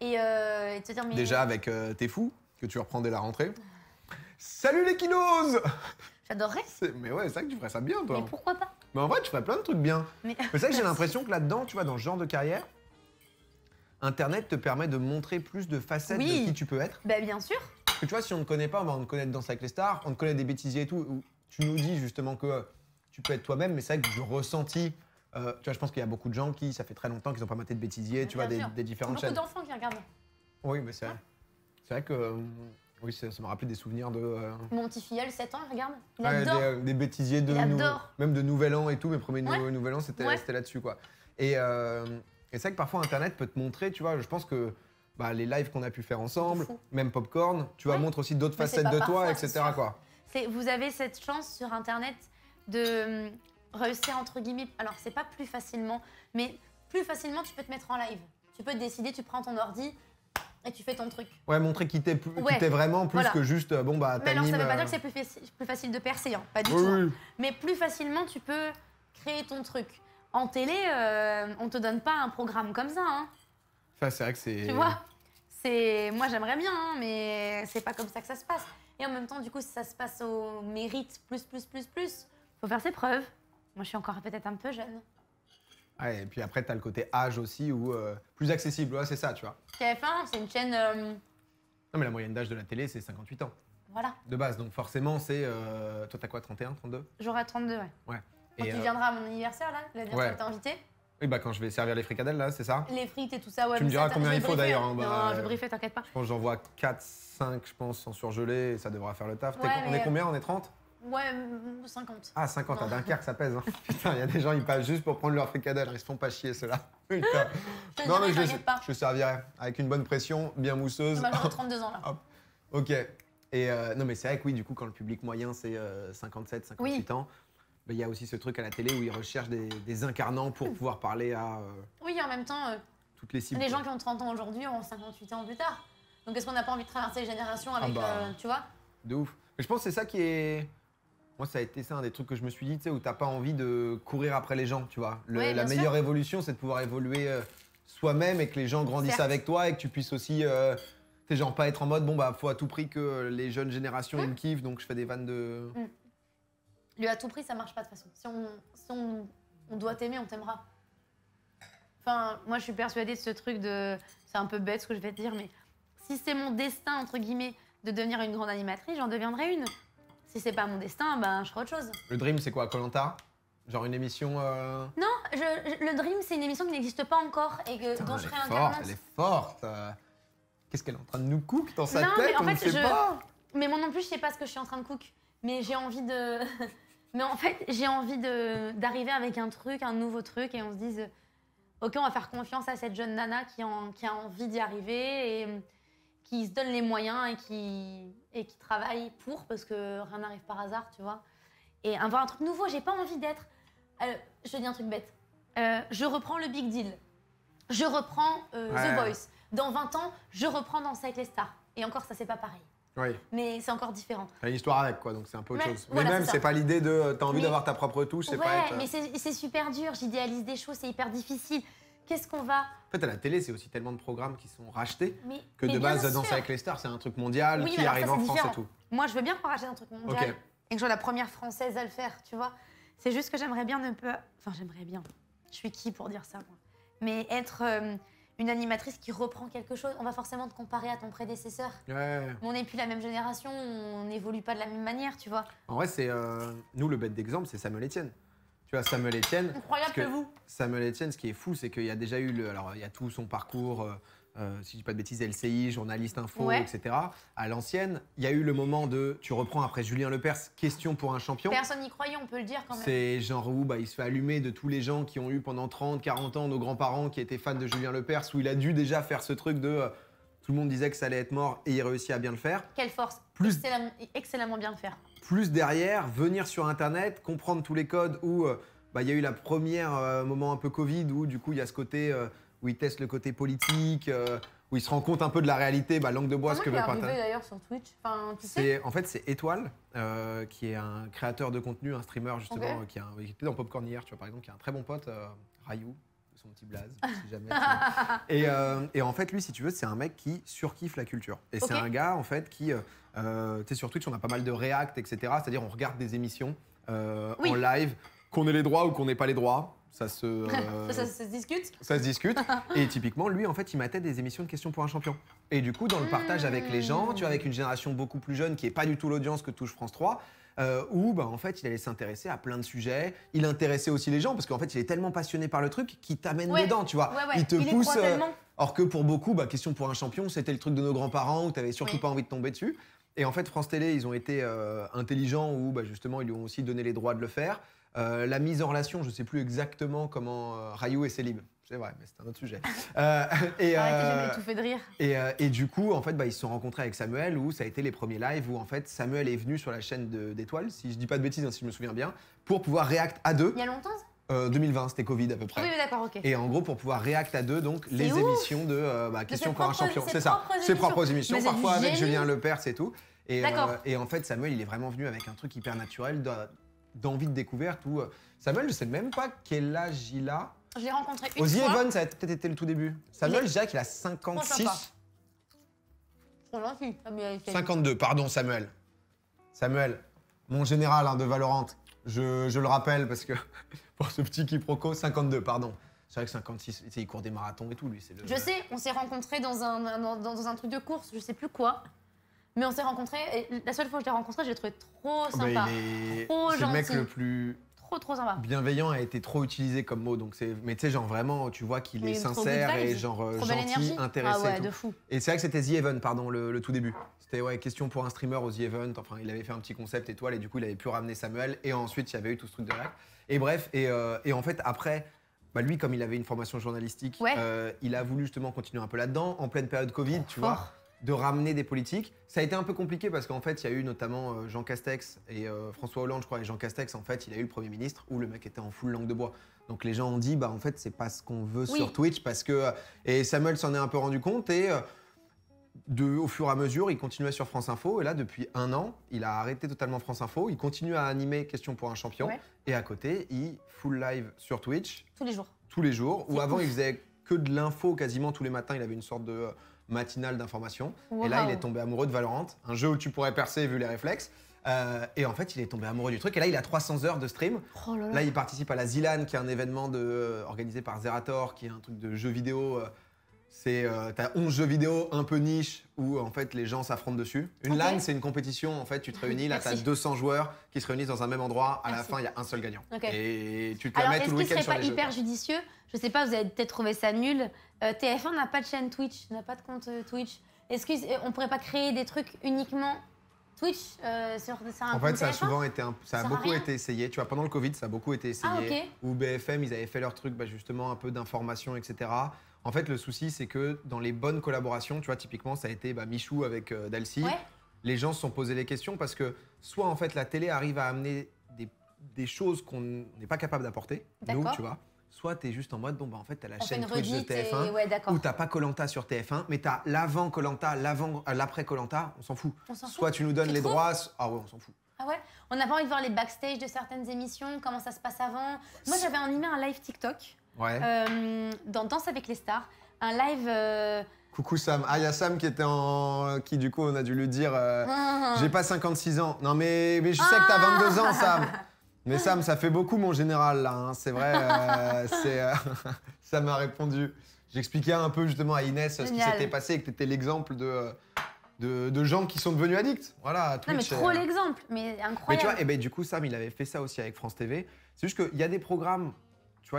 et, euh, te Déjà avec euh, T'es fou, que tu reprends dès la rentrée. Salut les kilos [LAUGHS] J'adorerais. Mais ouais, c'est vrai que tu ferais ça bien, toi. Mais pourquoi pas Mais en vrai, tu ferais plein de trucs bien. Mais, c'est vrai que j'ai [LAUGHS] l'impression que là-dedans, tu vois, dans ce genre de carrière, Internet te permet de montrer plus de facettes de qui tu peux être. Bah bien sûr. Parce que tu vois, si on ne connaît pas, on va en connaître dans avec les stars, on te connaît des bêtisiers et tout. Où tu nous dis justement que euh, tu peux être toi-même, mais c'est vrai que je ressenti euh, tu vois, je pense qu'il y a beaucoup de gens qui, ça fait très longtemps qu'ils n'ont pas maté de bêtisier, tu vois, des, des différentes beaucoup chaînes. Beaucoup d'enfants qui regardent. Oui, mais c'est vrai. C'est vrai que. Euh, oui, ça, m'a rappelé des souvenirs de. Euh, Mon petit filleul, 7 ans, il regarde. Il adore. Des, bêtisiers de. Il Même de Nouvel An et tout, mes premiers Nouvel An, c'était là-dessus, quoi. Et, c'est vrai que parfois Internet peut te montrer, tu vois, je pense que. Bah, les lives qu'on a pu faire ensemble, même Popcorn, tu vois, montre aussi d'autres facettes de toi, etc. Quoi. Vous avez cette chance sur Internet de réussir entre guillemets, alors c'est pas plus facilement, mais plus facilement tu peux te mettre en live. Tu peux te décider, tu prends ton ordi et tu fais ton truc. Ouais, montrer qui était vraiment plus que juste euh, bon bah. Mais alors ça veut pas dire euh, que c'est plus, facile de percer, hein, pas du tout. Hein. Mais plus facilement tu peux créer ton truc. En télé, euh, on te donne pas un programme comme hein. ça. c'est vrai que c'est. Tu vois, c'est moi j'aimerais bien, mais c'est pas comme ça que ça se passe. Et en même temps, du coup, si ça se passe au mérite plus plus plus plus, faut faire ses preuves. Moi, je suis encore peut-être un peu jeune. Ouais, et puis après, tu as le côté âge aussi, ou euh, plus accessible, ouais, c'est ça, tu vois. TF1, c'est une chaîne. Euh, non, mais la moyenne d'âge de la télé, c'est 58 ans, voilà, de base. Donc forcément, c'est. Euh, toi, t'as quoi, 31, 32 j'aurai 32, ouais. Ouais. Quand Et, tu viendras à mon anniversaire, là, la t'as invité. oui, bah quand je vais servir les fricadelles, là, c'est ça Les frites et tout ça, ouais. Tu me diras combien il faut, d'ailleurs, hein, bah, non, je t'inquiète pas. Je pense que j'en vois 4, 5, je pense, sans surgelé, ça devra faire le taf. on est combien On est 30 Ouais, 50. Mm, ah, 50, à Dunkerque, ça pèse. Hein. [LAUGHS] Putain, il y a des gens, ils passent juste pour prendre leur fricadelle. Ils se font pas chier, ceux-là. [LAUGHS] je non, je, je servirai avec une bonne pression, bien mousseuse. Bah, [LAUGHS] 32 ans, là. Hop. Ok. Et euh, non, mais c'est vrai que oui, du coup, quand le public moyen, c'est 57, euh, 58 ans, il y a aussi ce truc à la télé où ils recherchent des, incarnants pour pouvoir parler à. Euh, oui, en même temps, toutes les Les gens qui ont 30 ans aujourd'hui ont 58 ans plus tard. Donc, est-ce qu'on n'a pas envie de traverser les générations avec. Ah bah. tu vois De ouf. Mais je pense que c'est ça qui est. Moi, ça a été ça un des trucs que je me suis dit, tu sais, où t'as pas envie de courir après les gens, tu vois. la meilleure évolution, c'est de pouvoir évoluer euh, soi-même et que les gens grandissent avec toi et que tu puisses aussi. Euh, t'es genre pas être en mode, bon, bah, faut à tout prix que les jeunes générations, ils me mm. kiffent, donc je fais des vannes de. Mm. Lui, à tout prix, ça marche pas de toute façon. Si on, si on, on doit t'aimer, on t'aimera. Enfin, moi, je suis persuadée de ce truc de. C'est un peu bête ce que je vais te dire, mais si c'est mon destin, entre guillemets, de devenir une grande animatrice, j'en deviendrai une. Si c'est pas mon destin, ben je ferai autre chose. Le dream, c'est quoi, Colanta Genre une émission. Euh, non, le dream, c'est une émission qui n'existe pas encore et que, dont je serai Elle est forte. Euh. Qu'est-ce qu'elle est en train de nous cook dans sa non, tête mais en fait, je... pas. Mais moi non plus, je sais pas ce que je suis en train de cook. Mais j'ai envie de. [LAUGHS] mais en fait, j'ai envie d'arriver avec un truc, un nouveau truc, et on se dise, ok, on va faire confiance à cette jeune nana qui, en... qui a envie d'y arriver et qui se donnent les moyens et qui, et qui travaillent pour, parce que rien n'arrive par hasard, tu vois. Et avoir un truc nouveau, j'ai pas envie d'être. Euh, je dis un truc bête. Euh, je reprends le Big Deal. Je reprends euh, The Voice. Dans 20 ans, je reprends ça avec les stars. Et encore, ça, c'est pas pareil. Oui. Mais c'est encore différent. l'histoire une histoire avec, quoi, donc c'est un peu autre chose. mais même, c'est pas l'idée de. T'as envie d'avoir ta propre touche, c'est pas. ouais mais c'est super dur. J'idéalise des choses, c'est hyper difficile. Qu'est-ce qu'on va en fait, à la télé, c'est aussi tellement de programmes qui sont rachetés que de base, Danse avec les stars, c'est un truc mondial qui arrive en France et tout. Moi, je veux bien qu'on rachète un truc mondial et que je sois la première française à le faire, tu vois. C'est juste que j'aimerais bien ne pas. Enfin, j'aimerais bien. Je suis qui pour dire ça, moi Mais être euh, une animatrice qui reprend quelque chose, on va forcément te comparer à ton prédécesseur. Ouais. On n'est plus la même génération, on n'évolue pas de la même manière, tu vois. En vrai, c'est. Euh, nous, le bête d'exemple, c'est Samuel Etienne. Tu vois, Samuel Etienne. Incroyable que, vous. Samuel Etienne, ce qui est fou, c'est qu'il y a déjà eu le, alors, il y a tout son parcours. Euh, euh, si je dis pas de bêtises, LCI, journaliste info, etc. À l'ancienne, il y a eu le moment de tu reprends après Julien Lepers, question pour un champion. Personne n'y croyait, on peut le dire quand même. C'est genre où bah, il se fait allumer de tous les gens qui ont eu pendant 30, 40 ans nos grands-parents qui étaient fans de Julien Lepers, où il a dû déjà faire ce truc de. Euh, tout le monde disait que ça allait être mort et il réussit à bien le faire. Quelle force plus, excellemment, bien le faire. Plus derrière, venir sur Internet, comprendre tous les codes où euh, bah, il y a eu la première euh, moment un peu Covid où du coup il y a ce côté euh, où il teste le côté politique, où il se rend compte un peu de la réalité, bah, langue de bois, ce que veut pas arrivé d'ailleurs sur Twitch. Enfin, tu sais en fait, c'est Étoile qui est un créateur de contenu, un streamer justement, qui, a, était dans Popcorn hier, tu vois, par exemple, qui a un très bon pote, Rayou, petit blaze, [LAUGHS] jamais. [LAUGHS] Euh, et, en fait, lui, si tu veux, c'est un mec qui surkiffe la culture. Et c'est un gars, en fait, qui. Euh, euh tu sur Twitch, on a pas mal de react, etc. C'est-à-dire, on regarde des émissions euh, en live, qu'on ait les droits ou qu'on n'ait pas les droits. Ça se, [LAUGHS] ça, se, discute. Ça se discute. et typiquement, lui, en fait, il m'attête des émissions de questions pour un champion. Et du coup, dans le partage avec les gens, tu vois, avec une génération beaucoup plus jeune qui n'est pas du tout l'audience que touche France 3, euh, où bah, en fait il allait s'intéresser à plein de sujets, il intéressait aussi les gens parce qu'en fait il est tellement passionné par le truc qu'il t'amène dedans, tu vois. Il te pousse. Euh, or que pour beaucoup, bah, question pour un champion, c'était le truc de nos grands-parents où tu t'avais surtout pas envie de tomber dessus. Et en fait, France Télé, ils ont été euh, intelligents où bah, justement ils lui ont aussi donné les droits de le faire. Euh, la mise en relation, je ne sais plus exactement comment Rayou et Célib c'est vrai, mais c'est un autre sujet. Euh, et, euh, de rire. Euh, et, du coup, en fait, bah, ils se sont rencontrés avec Samuel, où ça a été les premiers lives où en fait Samuel est venu sur la chaîne d'Étoiles, si je dis pas de bêtises, hein, si je me souviens bien, pour pouvoir react à deux. Il y a longtemps. 2020, euh, c'était Covid à peu près. Oui, d'accord, ok. Et en gros, pour pouvoir réact à deux, donc les émissions de euh, bah, Question pour un champion, c'est ça, ses propres émissions, parfois avec Julien Lepers et tout. Et, et en fait, Samuel, il est vraiment venu avec un truc hyper naturel d'envie de découverte où Samuel, je sais même pas quel âge il a. Je l'ai rencontré une Ozzy ça a peut-être été le tout début. Samuel, je dirais qu'il a 56. Trop 52, pardon, Samuel. Samuel, mon général hein, de Valorant, je, le rappelle parce que [LAUGHS] pour ce petit quiproquo, 52, pardon. C'est vrai que 56, il court des marathons et tout, lui. Je sais, on s'est rencontrés dans un, dans, un truc de course, je sais plus quoi. Mais on s'est rencontrés, et la seule fois que je l'ai rencontré, je l'ai trouvé trop oh, bah, sympa. trop gentil. C'est le mec le plus trop, Bienveillant a été trop utilisé comme mot, donc c'est. Mais tu sais, genre vraiment, tu vois qu'il est sincère et genre euh, gentil, intéressé. Ah et c'est vrai que c'était The Event, pardon, le, tout début. C'était ouais, question pour un streamer au The Event. Enfin, il avait fait un petit concept étoile et du coup, il avait pu ramener Samuel. Et ensuite, il y avait eu tout ce truc de là. Et bref, euh, et, en fait, après. Bah lui, comme il avait une formation journalistique, euh, il a voulu justement continuer un peu là-dedans, en pleine période Covid, tu vois de ramener des politiques. Ça a été un peu compliqué parce qu'en fait, il y a eu notamment euh, Jean Castex et euh, François Hollande, je crois, et Jean Castex, en fait, il a eu le Premier ministre où le mec était en full langue de bois. Donc les gens ont dit, bah en fait, c'est pas ce qu'on veut sur Twitch parce que. Euh, et Samuel s'en est un peu rendu compte et. de, au fur et à mesure, il continuait sur France Info et là, depuis un an, il a arrêté totalement France Info. Il continue à animer Question pour un champion et à côté, il full live sur Twitch. Tous les jours. Tous les jours. Ou avant, il faisait que de l'info quasiment tous les matins. Il avait une sorte de matinale d'information. Et là, il est tombé amoureux de Valorant, un jeu où tu pourrais percer vu les réflexes. Euh, et en fait, il est tombé amoureux du truc. Et là, il a 300 heures de stream. Oh là, il participe à la Zilan, qui est un événement euh, organisé par Zerator, qui est un truc de jeu vidéo euh, c'est euh, t'as 11 jeux vidéo un peu niche où en fait les gens s'affrontent dessus. Une LAN, c'est une compétition en fait, tu te [LAUGHS] réunis là t'as 200 joueurs qui se réunissent dans un même endroit, à la fin il y a un seul gagnant. Et tu te la mets tout le week-end sur pas hyper judicieux Je sais pas, vous avez peut-être trouvé ça nul. Euh, TF1 n'a pas de chaîne Twitch, n'a pas de compte euh, Twitch. Est-ce qu'on pourrait pas créer des trucs uniquement Twitch euh, sur, sur, un En fait, ça a souvent été, ça a beaucoup été essayé. Tu vois, pendant le Covid, ça a beaucoup été ah, essayé. Ou BFM, ils avaient fait leur truc, bah, justement, un peu d'information, etc. En fait, le souci, c'est que dans les bonnes collaborations, tu vois, typiquement, ça a été bah, Michou avec euh, Les gens se sont posés les questions parce que soit en fait la télé arrive à amener des, choses qu'on n'est pas capable d'apporter, nous, tu vois. Soit tu es juste en mode, bon, bah, en fait, tu as la chaîne Twitch de TF1, ou t'as pas Colanta sur TF1, mais tu as l'avant Colanta, l'avant, euh, l'après Colanta, on s'en fout. Soit tu nous donnes les droits, ah ouais, on s'en fout. Ah ouais On n'a pas envie de voir les backstage de certaines émissions, comment ça se passe avant. Moi, j'avais animé un live TikTok ouais. Euh, dans Danse avec les stars, un live. Euh, Coucou Sam. Ah, il y a Sam qui était en. qui du coup, on a dû lui dire euh, ah. J'ai pas 56 ans. Non, mais, mais je sais que t'as 22 ah. ans, Sam. [LAUGHS] Mais Sam, ça fait beaucoup, mon général, là. Hein. C'est vrai. c'est, ça [LAUGHS] m'a répondu. J'expliquais un peu justement à Inès ce qui s'était passé et que t'étais l'exemple de, de, gens qui sont devenus addicts. Voilà, Non, mais trop l'exemple, mais incroyable. mais tu vois, et eh ben, du coup, Sam, il avait fait ça aussi avec France TV. C'est juste qu'il y a des programmes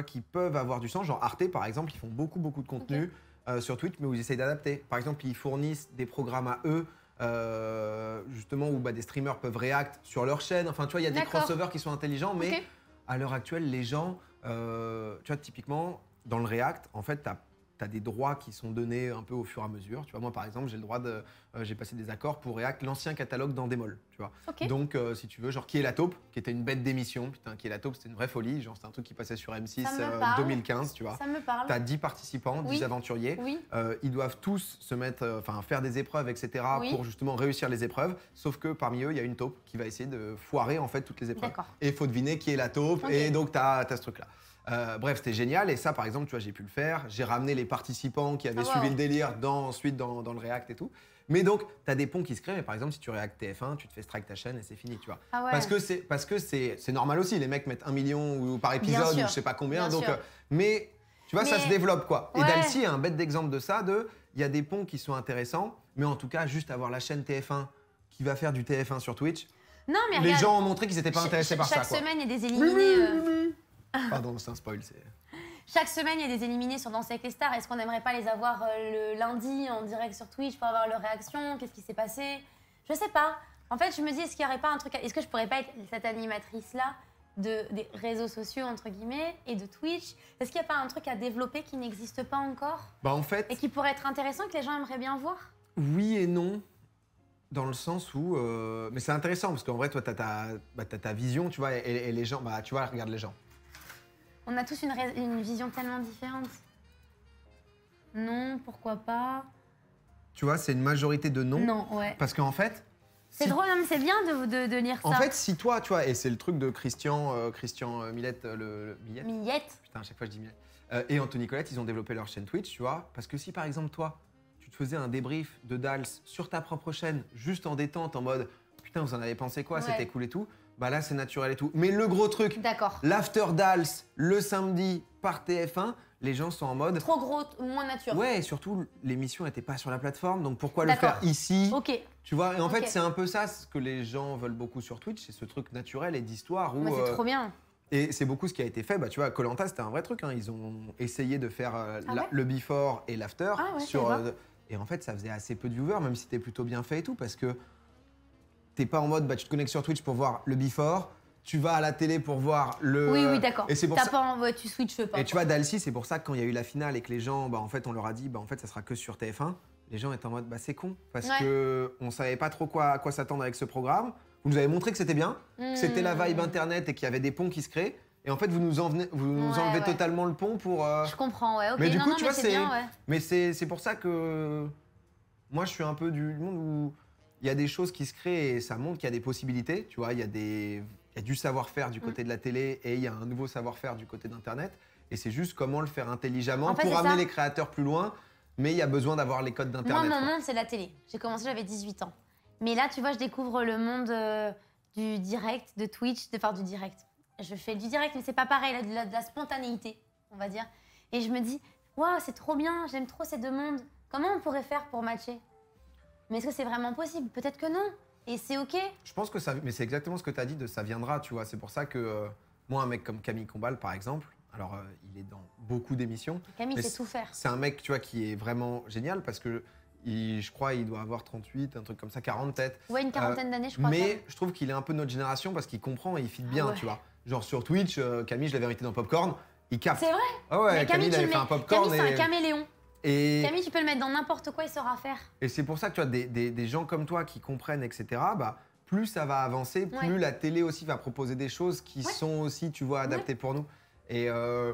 qui peuvent avoir du sens. Genre Arte, par exemple, ils font beaucoup, beaucoup de contenu euh, sur Twitch, mais où ils essayent d'adapter. Par exemple, ils fournissent des programmes à eux, euh, justement, où bah, des streamers peuvent react sur leur chaîne. Enfin, tu vois, il y a des crossovers qui sont intelligents, mais à l'heure actuelle, les gens, euh, tu vois, typiquement, dans le react, en fait, tu as tu as des droits qui sont donnés un peu au fur et à mesure. Tu vois, moi, par exemple, j'ai le droit de. Euh, j'ai passé des accords pour réacte l'ancien catalogue d'endemol Tu vois. Donc, euh, si tu veux, genre, qui est la taupe Qui était une bête d'émission. Putain, qui est la taupe C'était une vraie folie. Genre, c'était un truc qui passait sur M6 2015. Euh, tu vois. Ça me parle. Tu as 10 participants, aventuriers. ils doivent tous se mettre. Enfin, faire des épreuves, etc. pour justement réussir les épreuves. Sauf que parmi eux, il y a une taupe qui va essayer de foirer, en fait, toutes les épreuves. Et il faut deviner qui est la taupe. Et donc, tu as ce truc-là. Euh, bref, c'était génial. Et ça, par exemple, tu vois, j'ai pu le faire. J'ai ramené les participants qui avaient ah, suivi le délire ensuite dans, le React et tout. Mais donc, tu as des ponts qui se créent. par exemple, si tu React TF1, tu te fais strike ta chaîne et c'est fini, tu vois. Ah parce que c'est parce que c'est normal aussi. Les mecs mettent un million ou par épisode ou je sais pas combien. donc, euh, mais tu vois, ça se développe quoi. Et Dalcy a un bête d'exemple de ça. De, il y a des ponts qui sont intéressants, mais en tout cas, juste avoir la chaîne TF1 qui va faire du TF1 sur Twitch. Non, mais les gens ont montré qu'ils n'étaient pas intéressés par ça. Chaque semaine, il y des éliminés. Euh. [LAUGHS] Pardon, c'est un spoil. Chaque semaine, il y a des éliminés sur Danser avec les stars. Est-ce qu'on n'aimerait pas les avoir euh, le lundi en direct sur Twitch pour avoir leur réaction Qu'est-ce qui s'est passé Je sais pas. En fait, je me dis, est-ce qu'il n'y aurait pas un truc. Est-ce que je pourrais pas être cette animatrice-là de, des réseaux sociaux, entre guillemets, et de Twitch Est-ce qu'il n'y a pas un truc à développer qui n'existe pas encore Bah, en fait. Et qui pourrait être intéressant, que les gens aimeraient bien voir Oui et non dans le sens où. Euh, mais c'est intéressant parce qu'en vrai, toi, tu as, bah, ta... vision, tu vois, et, les gens, bah, tu vois, regarde les gens. On a tous une, vision tellement différente. Non, pourquoi pas Tu vois, c'est une majorité de non. Non, ouais. Parce qu'en fait, c'est drôle, hein, mais c'est bien de, de, de, lire ça. En fait, si toi, tu vois, et c'est le truc de Christian, euh, Christian euh, Millette, euh, le, Millette. Putain, à chaque fois je dis Millette. et Anthony Colette, ils ont développé leur chaîne Twitch, tu vois. Parce que si par exemple, toi, tu te faisais un débrief de Dals sur ta propre chaîne, juste en détente, en mode putain, vous en avez pensé quoi, c'était cool et tout, bah là c'est naturel et tout. Mais le gros truc, d'accord. l'after d'Als, le samedi par TF1, les gens sont en mode. Trop gros, moins naturel. Ouais, et surtout l'émission n'était pas sur la plateforme, donc pourquoi le faire ici Ok. Tu vois, et en fait c'est un peu ça ce que les gens veulent beaucoup sur Twitch, c'est ce truc naturel et d'histoire où. c'est euh, trop bien. et c'est beaucoup ce qui a été fait. Bah, tu vois, Colanta, c'était un vrai truc. hein. Ils ont essayé de faire euh, ah le before et l'after. Ah sur, euh, et en fait, ça faisait assez peu de viewers, même si c'était plutôt bien fait et tout, parce que T'es pas en mode, bah, tu te connectes sur Twitch pour voir le before, tu vas à la télé pour voir le. Oui, oui, d'accord. Et c'est pour ça. Pas, tu switches pas. Et tu vois, d'Alcy, c'est pour ça que quand il y a eu la finale et que les gens, bah, en fait, on leur a dit, bah, en fait, ça sera que sur TF1, les gens étaient en mode, bah, c'est con, parce qu'on que on savait pas trop quoi, à quoi s'attendre avec ce programme. Vous nous avez montré que c'était bien, que hmm. c'était la vibe internet et qu'il y avait des ponts qui se créaient. Et en fait, vous nous, envenez, vous nous enlevez totalement le pont pour. Euh, je comprends, ouais. ok. Mais du coup, tu vois, c'est. Mais c'est pour ça que. Moi, je suis un peu du monde où il y a des choses qui se créent et ça montre qu'il y a des possibilités. Tu vois, il y a, des, du savoir-faire du côté mm. de la télé et il y a un nouveau savoir-faire du côté d'Internet. Et c'est juste comment le faire intelligemment pour amener les créateurs plus loin. Mais il y a besoin d'avoir les codes d'Internet. Moi, mon monde, c'est la télé. J'ai commencé, j'avais 18 ans. Mais là, tu vois, je découvre le monde euh, du direct, de Twitch, de faire du direct. Je fais du direct, mais c'est pas pareil, de, la, de la, spontanéité, on va dire. Et je me dis, waouh, c'est trop bien, j'aime trop ces deux mondes. Comment on pourrait faire pour matcher mais est-ce que c'est vraiment possible Peut-être que non. Et c'est OK. Je pense que ça. Mais c'est exactement ce que tu as dit de ça viendra, tu vois. C'est pour ça que euh, moi, un mec comme Camille Combal, par exemple, alors euh, il est dans beaucoup d'émissions. Camille sait tout faire. C'est un mec, tu vois, qui est vraiment génial parce que. je crois il doit avoir 38, un truc comme ça, 40 têtes. Ouais, une quarantaine euh, d'années, je crois. Mais je trouve qu'il est un peu de notre génération parce qu'il comprend et il fit bien, ah tu vois. Genre sur Twitch, Camille, je l'avais vérité dans Popcorn, il capte. C'est vrai. Ah ouais, Camille, il fait un Popcorn. Camille, c'est un caméléon. Et... Camille, tu peux le mettre dans n'importe quoi, il saura faire. Et c'est pour ça que tu as des, gens comme toi qui comprennent, etc. Bah, plus ça va avancer, plus la télé aussi va proposer des choses qui sont aussi, tu vois, adaptées pour nous. Et euh,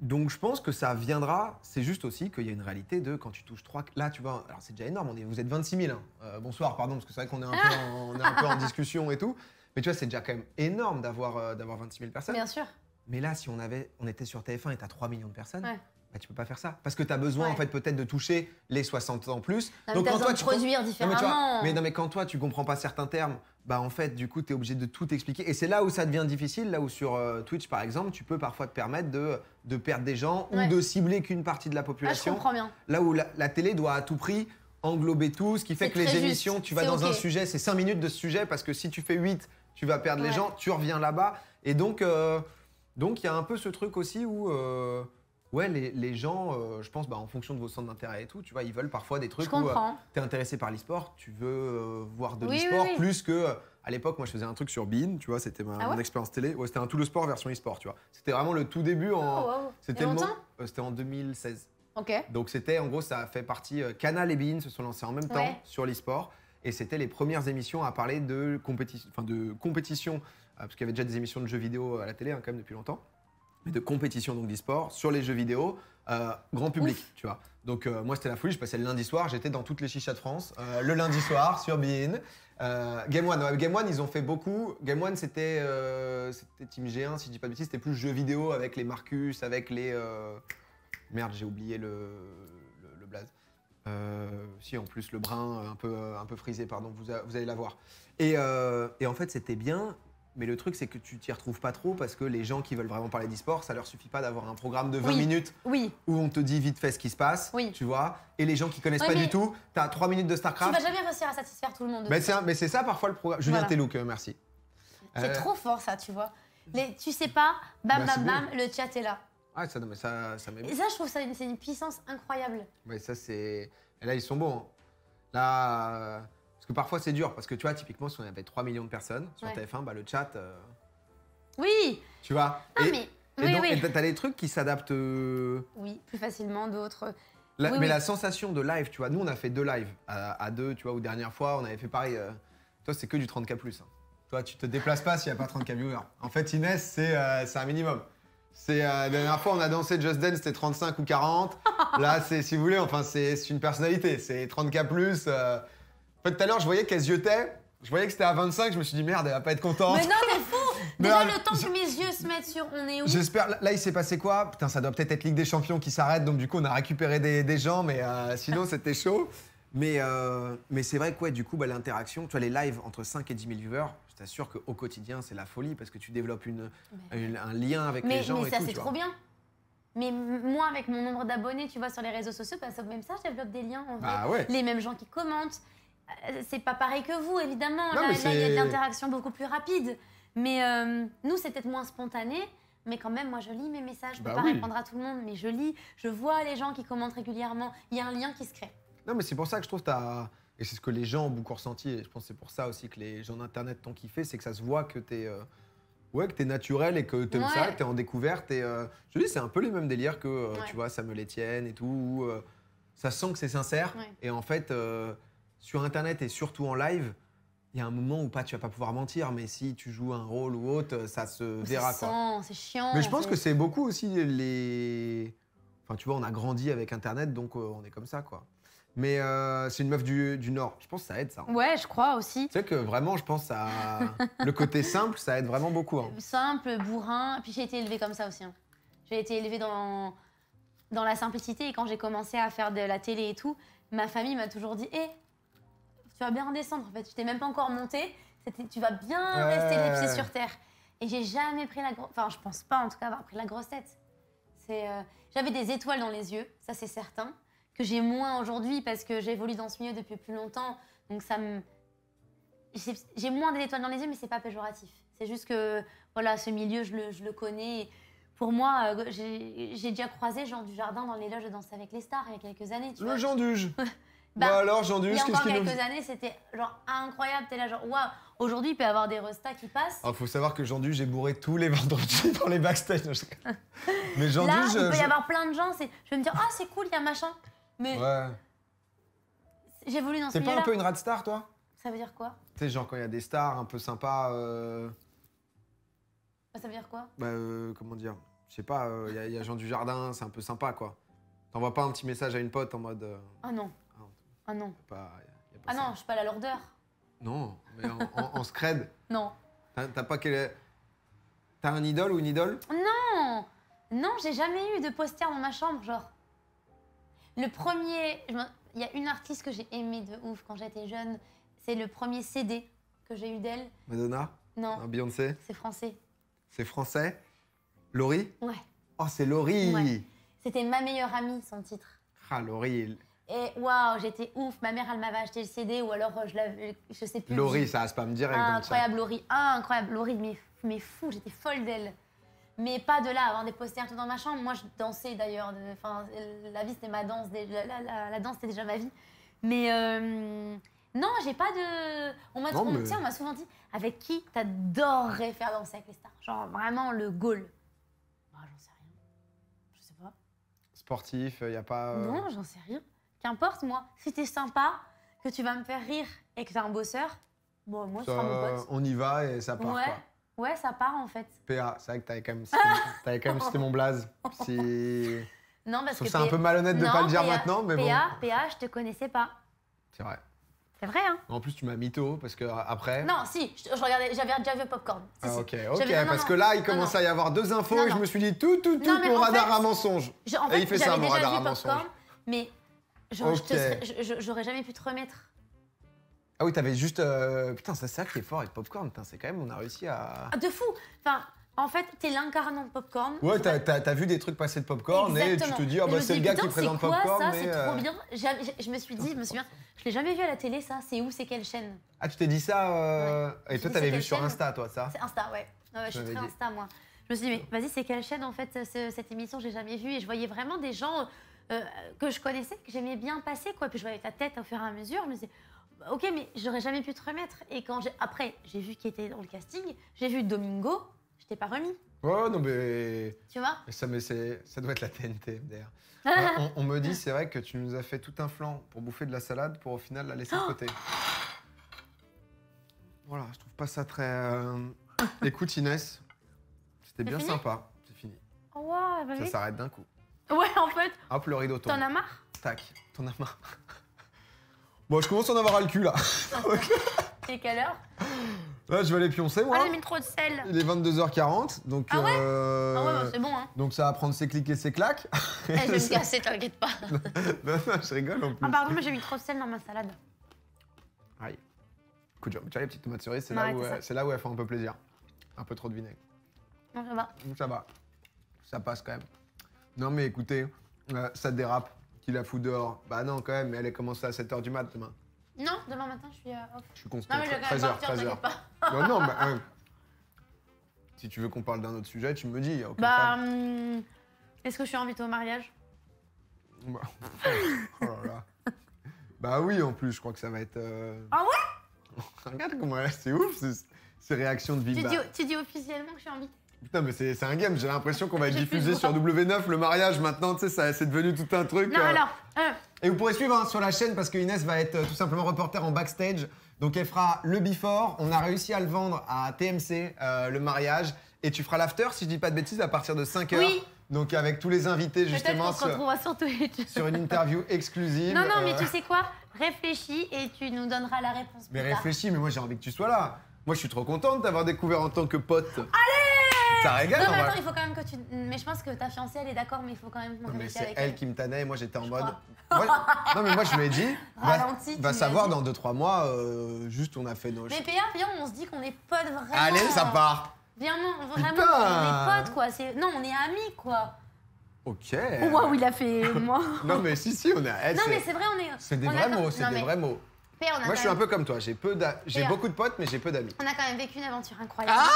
donc je pense que ça viendra. C'est juste aussi qu'il y a une réalité de quand tu touches 3... Là, tu vois, alors c'est déjà énorme, on est, vous êtes 26 000. Hein. Euh, bonsoir, pardon, parce que c'est vrai qu'on est, un peu en, [LAUGHS] discussion et tout. Mais tu vois, c'est déjà quand même énorme d'avoir 26 euh, 000 personnes. Bien sûr. Mais là, si on, avait, on était sur TF1 et as 3 millions de personnes, tu bah, tu peux pas faire ça. Parce que tu as besoin, en fait, peut-être de toucher les 60 ans plus. Donc, quand toi, tu produire différemment. mais, quand toi, tu comprends pas certains termes, bah, en fait, du coup, tu es obligé de tout expliquer. Et c'est là où ça devient difficile, là où sur euh, Twitch, par exemple, tu peux parfois te permettre de, perdre des gens ou de cibler qu'une partie de la ah, population. bien. Là où la, télé doit à tout prix englober tout, ce qui fait que les émissions, tu vas dans un sujet, c'est 5 minutes de ce sujet, parce que si tu fais 8, tu vas perdre les gens, tu reviens là-bas. Et donc, euh, donc il y a un peu ce truc aussi où, euh, ouais, les, gens, euh, je pense, bah, en fonction de vos centres d'intérêt et tout, tu vois, ils veulent parfois des trucs euh, tu es intéressé par l'e-sport, tu veux euh, voir de l'e-sport plus que. À l'époque, moi, je faisais un truc sur Bean, tu vois, c'était ma ah mon expérience télé. Ouais, c'était un tout le sport version e-sport, tu vois. C'était vraiment le tout début en. Oh, c'était longtemps C'était en 2016. Ok. Donc c'était en gros, ça a fait partie. Canal et Bean se sont lancés en même temps sur l'e-sport. Et c'était les premières émissions à parler de, compétition, de compétition, parce qu'il y avait déjà des émissions de jeux vidéo à la télé hein, quand même depuis longtemps mais de compétition, donc d'e-sport, sur les jeux vidéo, euh, grand public, tu vois. Donc euh, moi, c'était la folie, je passais le lundi soir, j'étais dans toutes les chichas de France, euh, le lundi soir, [LAUGHS] sur Bean Game One, ils ont fait beaucoup. Game One, c'était Team G1, si je dis pas de bêtises, c'était plus jeux vidéo avec les Marcus, avec les... Merde, j'ai oublié le, le, blaze. si, en plus, le brun un peu, un peu frisé, pardon, vous, allez l'avoir. Et, et en fait, c'était bien, mais le truc, c'est que tu t'y retrouves pas trop parce que les gens qui veulent vraiment parler d'e-sport, ça leur suffit pas d'avoir un programme de 20 minutes où on te dit vite fait ce qui se passe, tu vois. Et les gens qui connaissent pas du tout, tu as 3 minutes de StarCraft. Tu vas jamais réussir à satisfaire tout le monde. Mais c'est ça parfois le programme. Julien voilà. Euh, merci. C'est euh, trop fort ça, tu vois. Les, tu sais pas, bam, bam, bam, le chat est là. Ah, ça, mais ça, ça Et ça, je trouve ça, c'est une puissance incroyable. Ouais, ça, c'est. Et là, ils sont bons. Hein. Là. Parce que parfois c'est dur, parce que tu vois, typiquement, si on avait 3 millions de personnes sur TF1, bah, le chat. Euh, oui Tu vois non, et, mais. Et donc, t'as des trucs qui s'adaptent. Euh, oui, plus facilement d'autres. mais la sensation de live, tu vois, nous on a fait deux lives à, deux, tu vois, ou dernière fois, on avait fait pareil. Euh, toi, c'est que du 30K. plus hein. Toi, tu te déplaces pas s'il n'y a pas 30K viewers. En fait, Inès, c'est un minimum. C'est la dernière fois, on a dansé Just Dance, c'était 35 ou 40. Là, c'est, si vous voulez, enfin, c'est une personnalité. C'est 30K. Euh, tout à l'heure, je voyais qu'elle ziotait. Je voyais que c'était à 25, je me suis dit merde, elle va pas être contente. Mais non, mais fou [LAUGHS] Déjà, le temps que mes yeux se mettent sur on est où J'espère. Là, il s'est passé quoi Putain, ça doit peut-être être Ligue des Champions qui s'arrête, donc du coup, on a récupéré des, gens, mais euh, sinon, c'était chaud. Mais, euh, mais c'est vrai que, ouais, du coup, bah, l'interaction, tu vois, les lives entre 5 et 10 000 viewers, je t'assure qu'au quotidien, c'est la folie parce que tu développes une, un lien avec les gens. Mais ça, c'est trop bien. Mais moi, avec mon nombre d'abonnés, tu vois, sur les réseaux sociaux, parce bah, que même ça, je développe des liens. En bah, Ouais. Les mêmes gens qui commentent, euh, c'est pas pareil que vous, évidemment. là, il y a de l'interaction beaucoup plus rapide. Mais euh, nous, c'est peut-être moins spontané. Mais quand même, moi, je lis mes messages. Je ne peux bah pas répondre à tout le monde, mais je lis. Je vois les gens qui commentent régulièrement. Il y a un lien qui se crée. Non, mais c'est pour ça que je trouve que tu as. Et c'est ce que les gens ont beaucoup ressenti. Et je pense que c'est pour ça aussi que les gens d'Internet t'ont kiffé. C'est que ça se voit que tu es. Euh, ouais, que t'es naturel et que t'aimes es ça, t'es en découverte. Et je dis, c'est un peu les mêmes délires que, tu vois, ça me les tienne et tout. ça sent que c'est sincère. Et en fait, sur Internet et surtout en live, il y a un moment où pas tu vas pas pouvoir mentir, mais si tu joues un rôle ou autre, ça se verra. C'est chiant. Mais je pense que c'est beaucoup aussi les. Enfin, tu vois, on a grandi avec Internet, donc euh, on est comme ça, quoi. Mais euh, c'est une meuf du, Nord. Je pense que ça aide, ça. Hein. Ouais, je crois aussi. Tu sais que vraiment, je pense à. le côté simple, ça aide vraiment beaucoup. Hein. Simple, bourrin. Puis j'ai été élevée comme ça aussi. Hein. J'ai été élevée dans, dans la simplicité. Et quand j'ai commencé à faire de la télé et tout, ma famille m'a toujours dit Hé, eh, tu vas bien descendre. en fait. Tu t'es même pas encore monté. Tu vas bien rester les pieds sur terre. Et j'ai jamais pris la grosse. Enfin, je pense pas en tout cas avoir pris la grosse tête. C'est, euh, J'avais des étoiles dans les yeux, ça c'est certain. Que j'ai moins aujourd'hui parce que j'évolue dans ce milieu depuis plus longtemps. Donc ça me. J'ai moins des étoiles dans les yeux, mais c'est pas péjoratif. C'est juste que voilà, ce milieu, je le, connais. pour moi, euh, j'ai déjà croisé Jean Jardin dans les loges de Danse avec les stars il y a quelques années. Tu le vois, Jean Duge [LAUGHS] Bah, alors, j'en Il y a quelques années, c'était genre incroyable. T'es là, genre, waouh, aujourd'hui, il peut y avoir des restats qui passent. Il ah, faut savoir que Jandu, j'ai bourré tous les [LAUGHS] vendredis dans les backstage. Mais Jandu, là, il peut y avoir plein de gens. Je vais me dire, ah, oh, c'est cool, il y a machin. Mais. Ouais. J'ai voulu dans ce C'est pas un peu une rad star, toi Ça veut dire quoi Tu sais, genre quand il y a des stars un peu sympas. Euh, ça veut dire quoi Bah, euh, comment dire Je sais pas, euh, il y, y, a Jean du Jardin, c'est un peu sympa, quoi. T'envoies pas un petit message à une pote en mode. Ah non. Ah non. ah non, je suis pas la lourdeur. Non, mais en, scred. [LAUGHS] Non. T'as pas quel. T'as un idole ou une idole Non Non, j'ai jamais eu de poster dans ma chambre, genre. Le premier. Il y a une artiste que j'ai aimée de ouf quand j'étais jeune. C'est le premier CD que j'ai eu d'elle. Madonna Non. non Beyoncé C'est français. C'est français Laurie Ouais. Oh, c'est Laurie C'était ma meilleure amie, son titre. Ah, Laurie, et waouh, j'étais ouf. Ma mère, elle m'avait acheté le CD ou alors euh, je, je sais plus. Laurie, ça a me direct. incroyable, Laurie. Ah, incroyable, Laurie, mais, mais fou, j'étais folle d'elle. Mais pas de là, avoir des posters tout dans ma chambre. Moi, je dansais d'ailleurs. Enfin, la vie, c'était ma danse. La, danse, c'était déjà ma vie. Mais euh, non, j'ai pas de. On m'a souvent dit avec qui t'adorerais faire danser avec les stars Genre vraiment le goal. Bah, j'en sais rien. Je sais pas. Sportif, il euh, n'y a pas. Non, j'en sais rien importe moi, si t'es sympa, que tu vas me faire rire et que t'es un bosseur, bon, moi, je serai mon pote. On y va et ça part. Ouais. Quoi. Ouais, ça part en fait. PA, c'est vrai que t'avais quand même [LAUGHS] T'avais quand même cité mon blaze. Si... Non, parce que. C'est un peu malhonnête de pas le dire maintenant, mais PA, bon. PA, je te connaissais pas. C'est vrai. C'est vrai, hein En plus, tu m'as mytho, parce que euh, après. Non, si, je, j'avais déjà vu Popcorn. ah, ok, ok, parce que là, il commence à y avoir deux infos et je me suis dit tout, tout, tout, mon radar à mensonge. et il fait ça, mon radar à mensonge. Mais Genre, j'aurais jamais pu te remettre. Ah oui, t'avais juste. Euh, putain, c'est ça qui est fort avec Popcorn. Putain, c'est quand même, on a réussi à. Ah, de fou Enfin, en fait, t'es l'incarnant de Popcorn. Ouais, t'as vu des trucs passer de Popcorn et tu te dis, ah bah c'est le gars qui présente Popcorn. ça, c'est trop euh, bien. Je me suis dit, je me souviens, je l'ai jamais vu à la télé, ça. C'est où, c'est quelle chaîne Ah, tu t'es dit ça euh, Et toi, t'avais vu sur Insta, toi, ça C'est Insta, ouais. je suis très Insta, moi. Je me suis dit, mais vas-y, c'est quelle chaîne, en fait, cette émission, j'ai jamais vu. Et je voyais vraiment des gens euh, que je connaissais, que j'aimais bien passer, quoi. Puis je voyais ta tête au fur et à mesure, je me disais, ok, mais j'aurais jamais pu te remettre. Et quand j'ai, après, j'ai vu qui était dans le casting, j'ai vu Domingo, je t'ai pas remis. Oh non, mais. Tu vois ça, mais ça doit être la TNT, d'ailleurs. [LAUGHS] on, me dit, c'est vrai que tu nous as fait tout un flanc pour bouffer de la salade pour au final la laisser de côté. [GASPS] voilà, je trouve pas ça très. Euh, écoute, Inès, c'était bien sympa. C'est fini. Oh, bah ça s'arrête d'un coup. Ouais, en fait. Hop, le rideau tombe. T'en as marre Tac, t'en as marre. Bon, je commence à en avoir à le cul là. [LAUGHS] Et quelle heure Là, je vais aller pioncer, moi. Ah, j'ai mis trop de sel. Il est 22h40, donc... Ah ouais euh, Ah ouais, bah, c'est bon, hein. Donc ça va prendre ses clics et ses claques. Eh, je vais me casser, t'inquiète pas. [LAUGHS] non, non, je rigole, en plus. Ah, pardon, mais j'ai mis trop de sel dans ma salade. Aïe. Coup de jambe. Tu les petites tomates cerises, c'est là, où, là où elles font un peu plaisir. Un peu trop de vinaigre. Non, ça va. ça va. Ça passe, quand même. Non, mais écoutez, euh, ça dérape, qu'il la fout dehors. Bah non, quand même, mais elle est commencée à 7h du mat demain. Non, demain matin, je suis euh, off. Je suis concentré. Non, mais je vais quand 13h, partir, Non, non, bah, [LAUGHS] si tu veux qu'on parle d'un autre sujet, tu me dis, y aucun Bah, hum, est-ce que je suis invitée au mariage bah, [LAUGHS] oh bah, oui, en plus, je crois que ça va être. Euh, ah ouais [LAUGHS] Regarde comment elle, est, c'est ouf, ces, réactions de vie. tu dis, tu dis officiellement que je suis invitée Putain, mais c'est un game, j'ai l'impression qu'on va être diffusé sur W9 le mariage maintenant, tu sais, c'est devenu tout un truc. Non, euh. alors. Et vous pourrez suivre hein, sur la chaîne parce que Inès va être euh, tout simplement reporter en backstage. Donc elle fera le before, on a réussi à le vendre à TMC, euh, le mariage, et tu feras l'after, si je dis pas de bêtises, à partir de 5h. Oui. Donc avec tous les invités justement. On se retrouvera sur, [LAUGHS] sur une interview exclusive. Non, non, mais tu sais quoi Réfléchis et tu nous donneras la réponse. Mais réfléchis, mais moi j'ai envie que tu sois là. Moi je suis trop contente d'avoir découvert en tant que pote. Allez ça régale, Non, mais attends, il faut quand même que tu. Mais je pense que ta fiancée, elle est d'accord, mais il faut quand même qu'on Mais c'est elle qui me tannait et moi j'étais en mode. [LAUGHS] Non, mais moi je ai dit. Ralentis, [LAUGHS] va, savoir dans 2-3 mois, euh, juste on a fait nos. Mais PA, viens, on se dit qu'on est potes vraiment. Allez, ça part. Viens, non, vraiment, Putain. on est potes quoi. Non, on est amis quoi. Ok. Waouh, il a fait [LAUGHS] moi. non, mais si, si, on est. Elle, eh, non, mais c'est vrai, on est. C'est des vrais mots, c'est des vrais mots. Moi, je suis un peu comme toi. J'ai peu, j'ai beaucoup de potes, mais j'ai peu d'amis. On a quand même vécu une aventure incroyable. Ah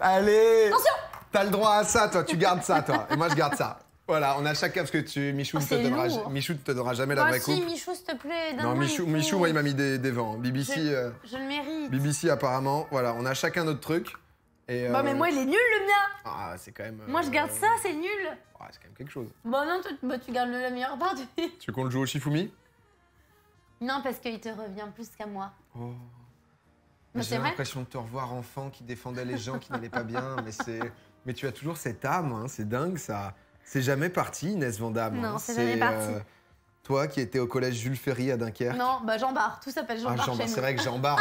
Allez Attention T'as le droit à ça, toi. Tu gardes ça, toi. Et moi, je garde ça. Voilà, on a chacun ce que tu, oh, Michou, ne te, donnera, te jamais la bah, vraie si, Michou, s'il te plaît. Non, Michou, Michou, moi, il m'a mis des, vents. BBC. Euh, je, le mérite. BBC, apparemment. Voilà, on a chacun notre truc. Et, Bah, mais euh, moi, il est nul, le mien. Ah, c'est quand même. Moi, je euh, garde ça, c'est nul. Ah, c'est quand même quelque chose. Bon, bah, non, tu, bah, tu gardes le meilleure part. Tu comptes qu'on joue au Shifumi Non, parce qu'il te revient plus qu'à moi. Oh. J'ai l'impression de te revoir enfant qui défendait les gens qui n'allaient pas bien, [LAUGHS] mais c'est, mais tu as toujours cette âme, hein, c'est dingue ça. C'est jamais parti, Inès Vandamme. Non, hein. c'est jamais parti. Euh, toi qui étais au collège Jules Ferry à Dunkerque. Non, bah Jean Bar, tout s'appelle Jean ah, c'est vrai que Jean Bar,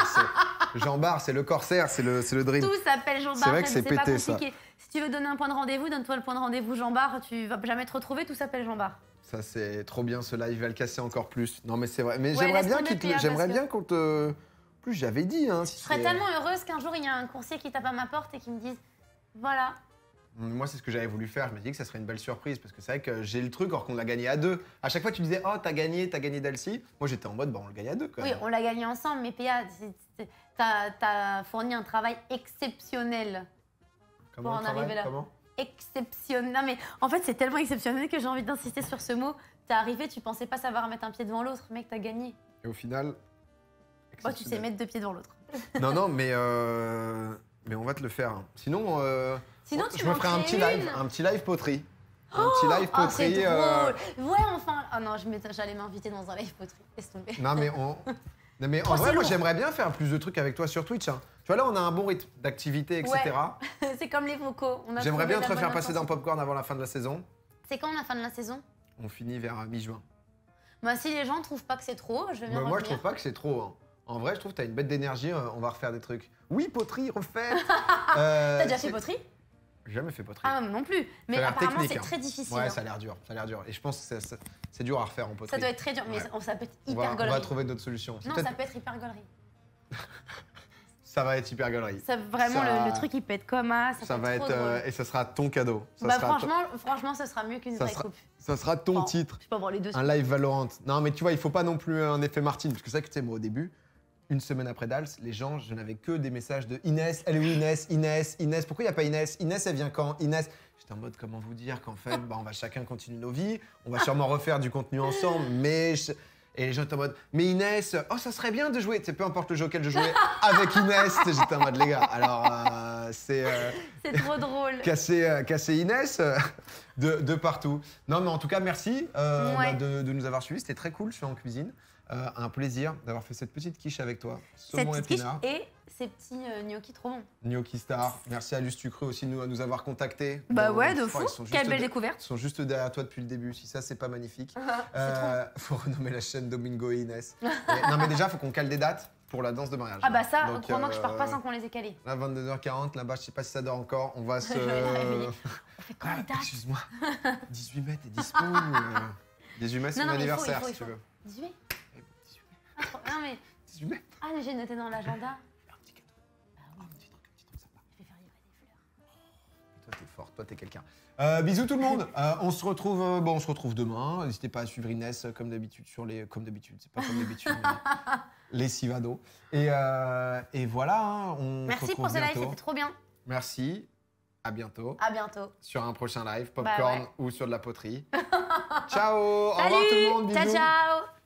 c'est [LAUGHS] c'est le corsaire, c'est le, c'est le dream. Tout s'appelle Jean Bar. C'est vrai que c'est pété ça. Si tu veux donner un point de rendez-vous, donne-toi le point de rendez-vous Jean Bar. Tu vas jamais te retrouver. Tout s'appelle Jean Bar. Ça c'est trop bien ce live, va le casser encore plus. Non mais c'est vrai. Mais j'aimerais bien, hein, j'aimerais bien qu'on te j'avais dit. Hein, je serais tellement heureuse qu'un jour, il y a un coursier qui tape à ma porte et qui me dise voilà. Moi, c'est ce que j'avais voulu faire. Je me dis que ça serait une belle surprise parce que c'est vrai que j'ai le truc, alors qu'on l'a gagné à deux. À chaque fois, tu me disais oh, t'as gagné, t'as gagné Dalcy. Moi, j'étais en mode bon, on le gagné à deux. Quand même. Oui, on l'a gagné ensemble, mais Péa, t'as as fourni un travail exceptionnel comment pour en arriver là. exceptionnel. Non, mais en fait, c'est tellement exceptionnel que j'ai envie d'insister sur ce mot. T'es arrivé, tu pensais pas savoir mettre un pied devant l'autre, mec, t'as gagné. Et au final, bah, tu sais mettre deux pieds dans l'autre. [LAUGHS] Non, non, mais, euh, mais on va te le faire. Sinon, euh, Sinon, tu je me ferai un petit live, un petit live poterie. Oh, un petit live ah, poterie. Euh, ouais, enfin. Ah non, j'allais m'inviter dans un live poterie. Laisse tomber. Non, mais [LAUGHS] Non, mais en oh, vrai, moi, j'aimerais bien faire plus de trucs avec toi sur Twitch. Hein. Tu vois, là, on a un bon rythme d'activité, etc. [LAUGHS] c'est comme les vocaux. J'aimerais bien te faire passer dans Popcorn avant la fin de la saison. C'est quand la fin de la saison On finit vers mi-juin. Bah, si les gens trouvent pas que c'est trop, je vais bah, moi, je ne trouve pas que c'est trop. Hein. En vrai, je trouve que t'as une bête d'énergie, euh, on va refaire des trucs. Oui, poterie, refaites [LAUGHS] euh, T'as déjà fait poterie Jamais fait poterie. Ah, non plus. Mais apparemment, c'est hein. très difficile. Ouais, hein. ça a l'air dur. Ça a l'air dur. Et je pense que c'est dur à refaire en poterie. Ça doit être très dur, mais ça, peut être hyper on On va trouver d'autres [LAUGHS] solutions. Non, ça peut être hyper galéri. ça va être hyper galerie. vraiment, Le, truc, il peut être coma. Ça, va être. et ça sera ton cadeau. Bah, franchement, franchement, ça sera mieux qu'une vraie coupe. Ça sera ton titre. Je peux avoir les deux. Un live Valorant. Non, mais tu vois, il faut pas non plus un effet Martine, parce que ça que tu sais, moi, au début, une semaine après Dals, les gens, je n'avais que des messages de Inès, elle est où Inès, Inès, Inès, pourquoi il n'y a pas Inès Inès, elle vient quand Inès J'étais en mode, comment vous dire qu'en fait, bah, on va chacun continuer nos vies, on va sûrement refaire du contenu ensemble, mais. Et les gens étaient en mode, mais Inès, oh, ça serait bien de jouer. C'est peu importe le jeu auquel je jouais avec Inès. [LAUGHS] J'étais en mode, les gars, alors euh, c'est. Euh, [LAUGHS] c'est trop drôle. casser, euh, Inès de, partout. Non, mais en tout cas, merci bah, de, de, nous avoir suivis. C'était très cool, je suis en cuisine. Euh, un plaisir d'avoir fait cette petite quiche avec toi. Saumon cette petite Quiche et ces petits euh, gnocchi trop bons. Gnocchi Star. Merci à Tucru aussi de nous, nous, avoir contactés. Bah ouais, de fou. Quelle belle découverte. Ils sont juste derrière toi depuis le début. Si ça, c'est pas magnifique. Ah, euh, [LAUGHS] faut renommer la chaîne Domingo et Inès. non, mais déjà, faut qu'on cale des dates pour la danse de mariage. Ah bah ça, crois-moi que je pars pas euh, sans qu'on les ait calés. Là, 22h40, là-bas, je sais pas si ça dort encore. On va [LAUGHS] se... On fait ah, Excuse-moi. 18 [LAUGHS] mètres, t'es dispo 18 mètres c'est mon anniversaire, si tu veux. 18 non mais. Ah, j'ai noté dans l'agenda. Un petit cadeau. Bah, oui. Un petit truc, un petit truc sympa. Je vais faire livrer des fleurs. Oh, toi, t'es fort, toi, t'es quelqu'un. Euh, bisous tout le monde. [LAUGHS] Euh, on se retrouve, euh, bon, on se retrouve demain. N'hésitez pas à suivre Inès euh, comme d'habitude sur les, comme d'habitude, c'est pas comme d'habitude, [LAUGHS] les Civado. Et, euh, et voilà. Hein, on Merci pour ce live, c'était trop bien. Merci. À bientôt. À bientôt. Sur un prochain live, bah popcorn ou sur de la poterie. [LAUGHS] ciao. Salut. Au revoir tout le monde. Bisous. Ciao ciao.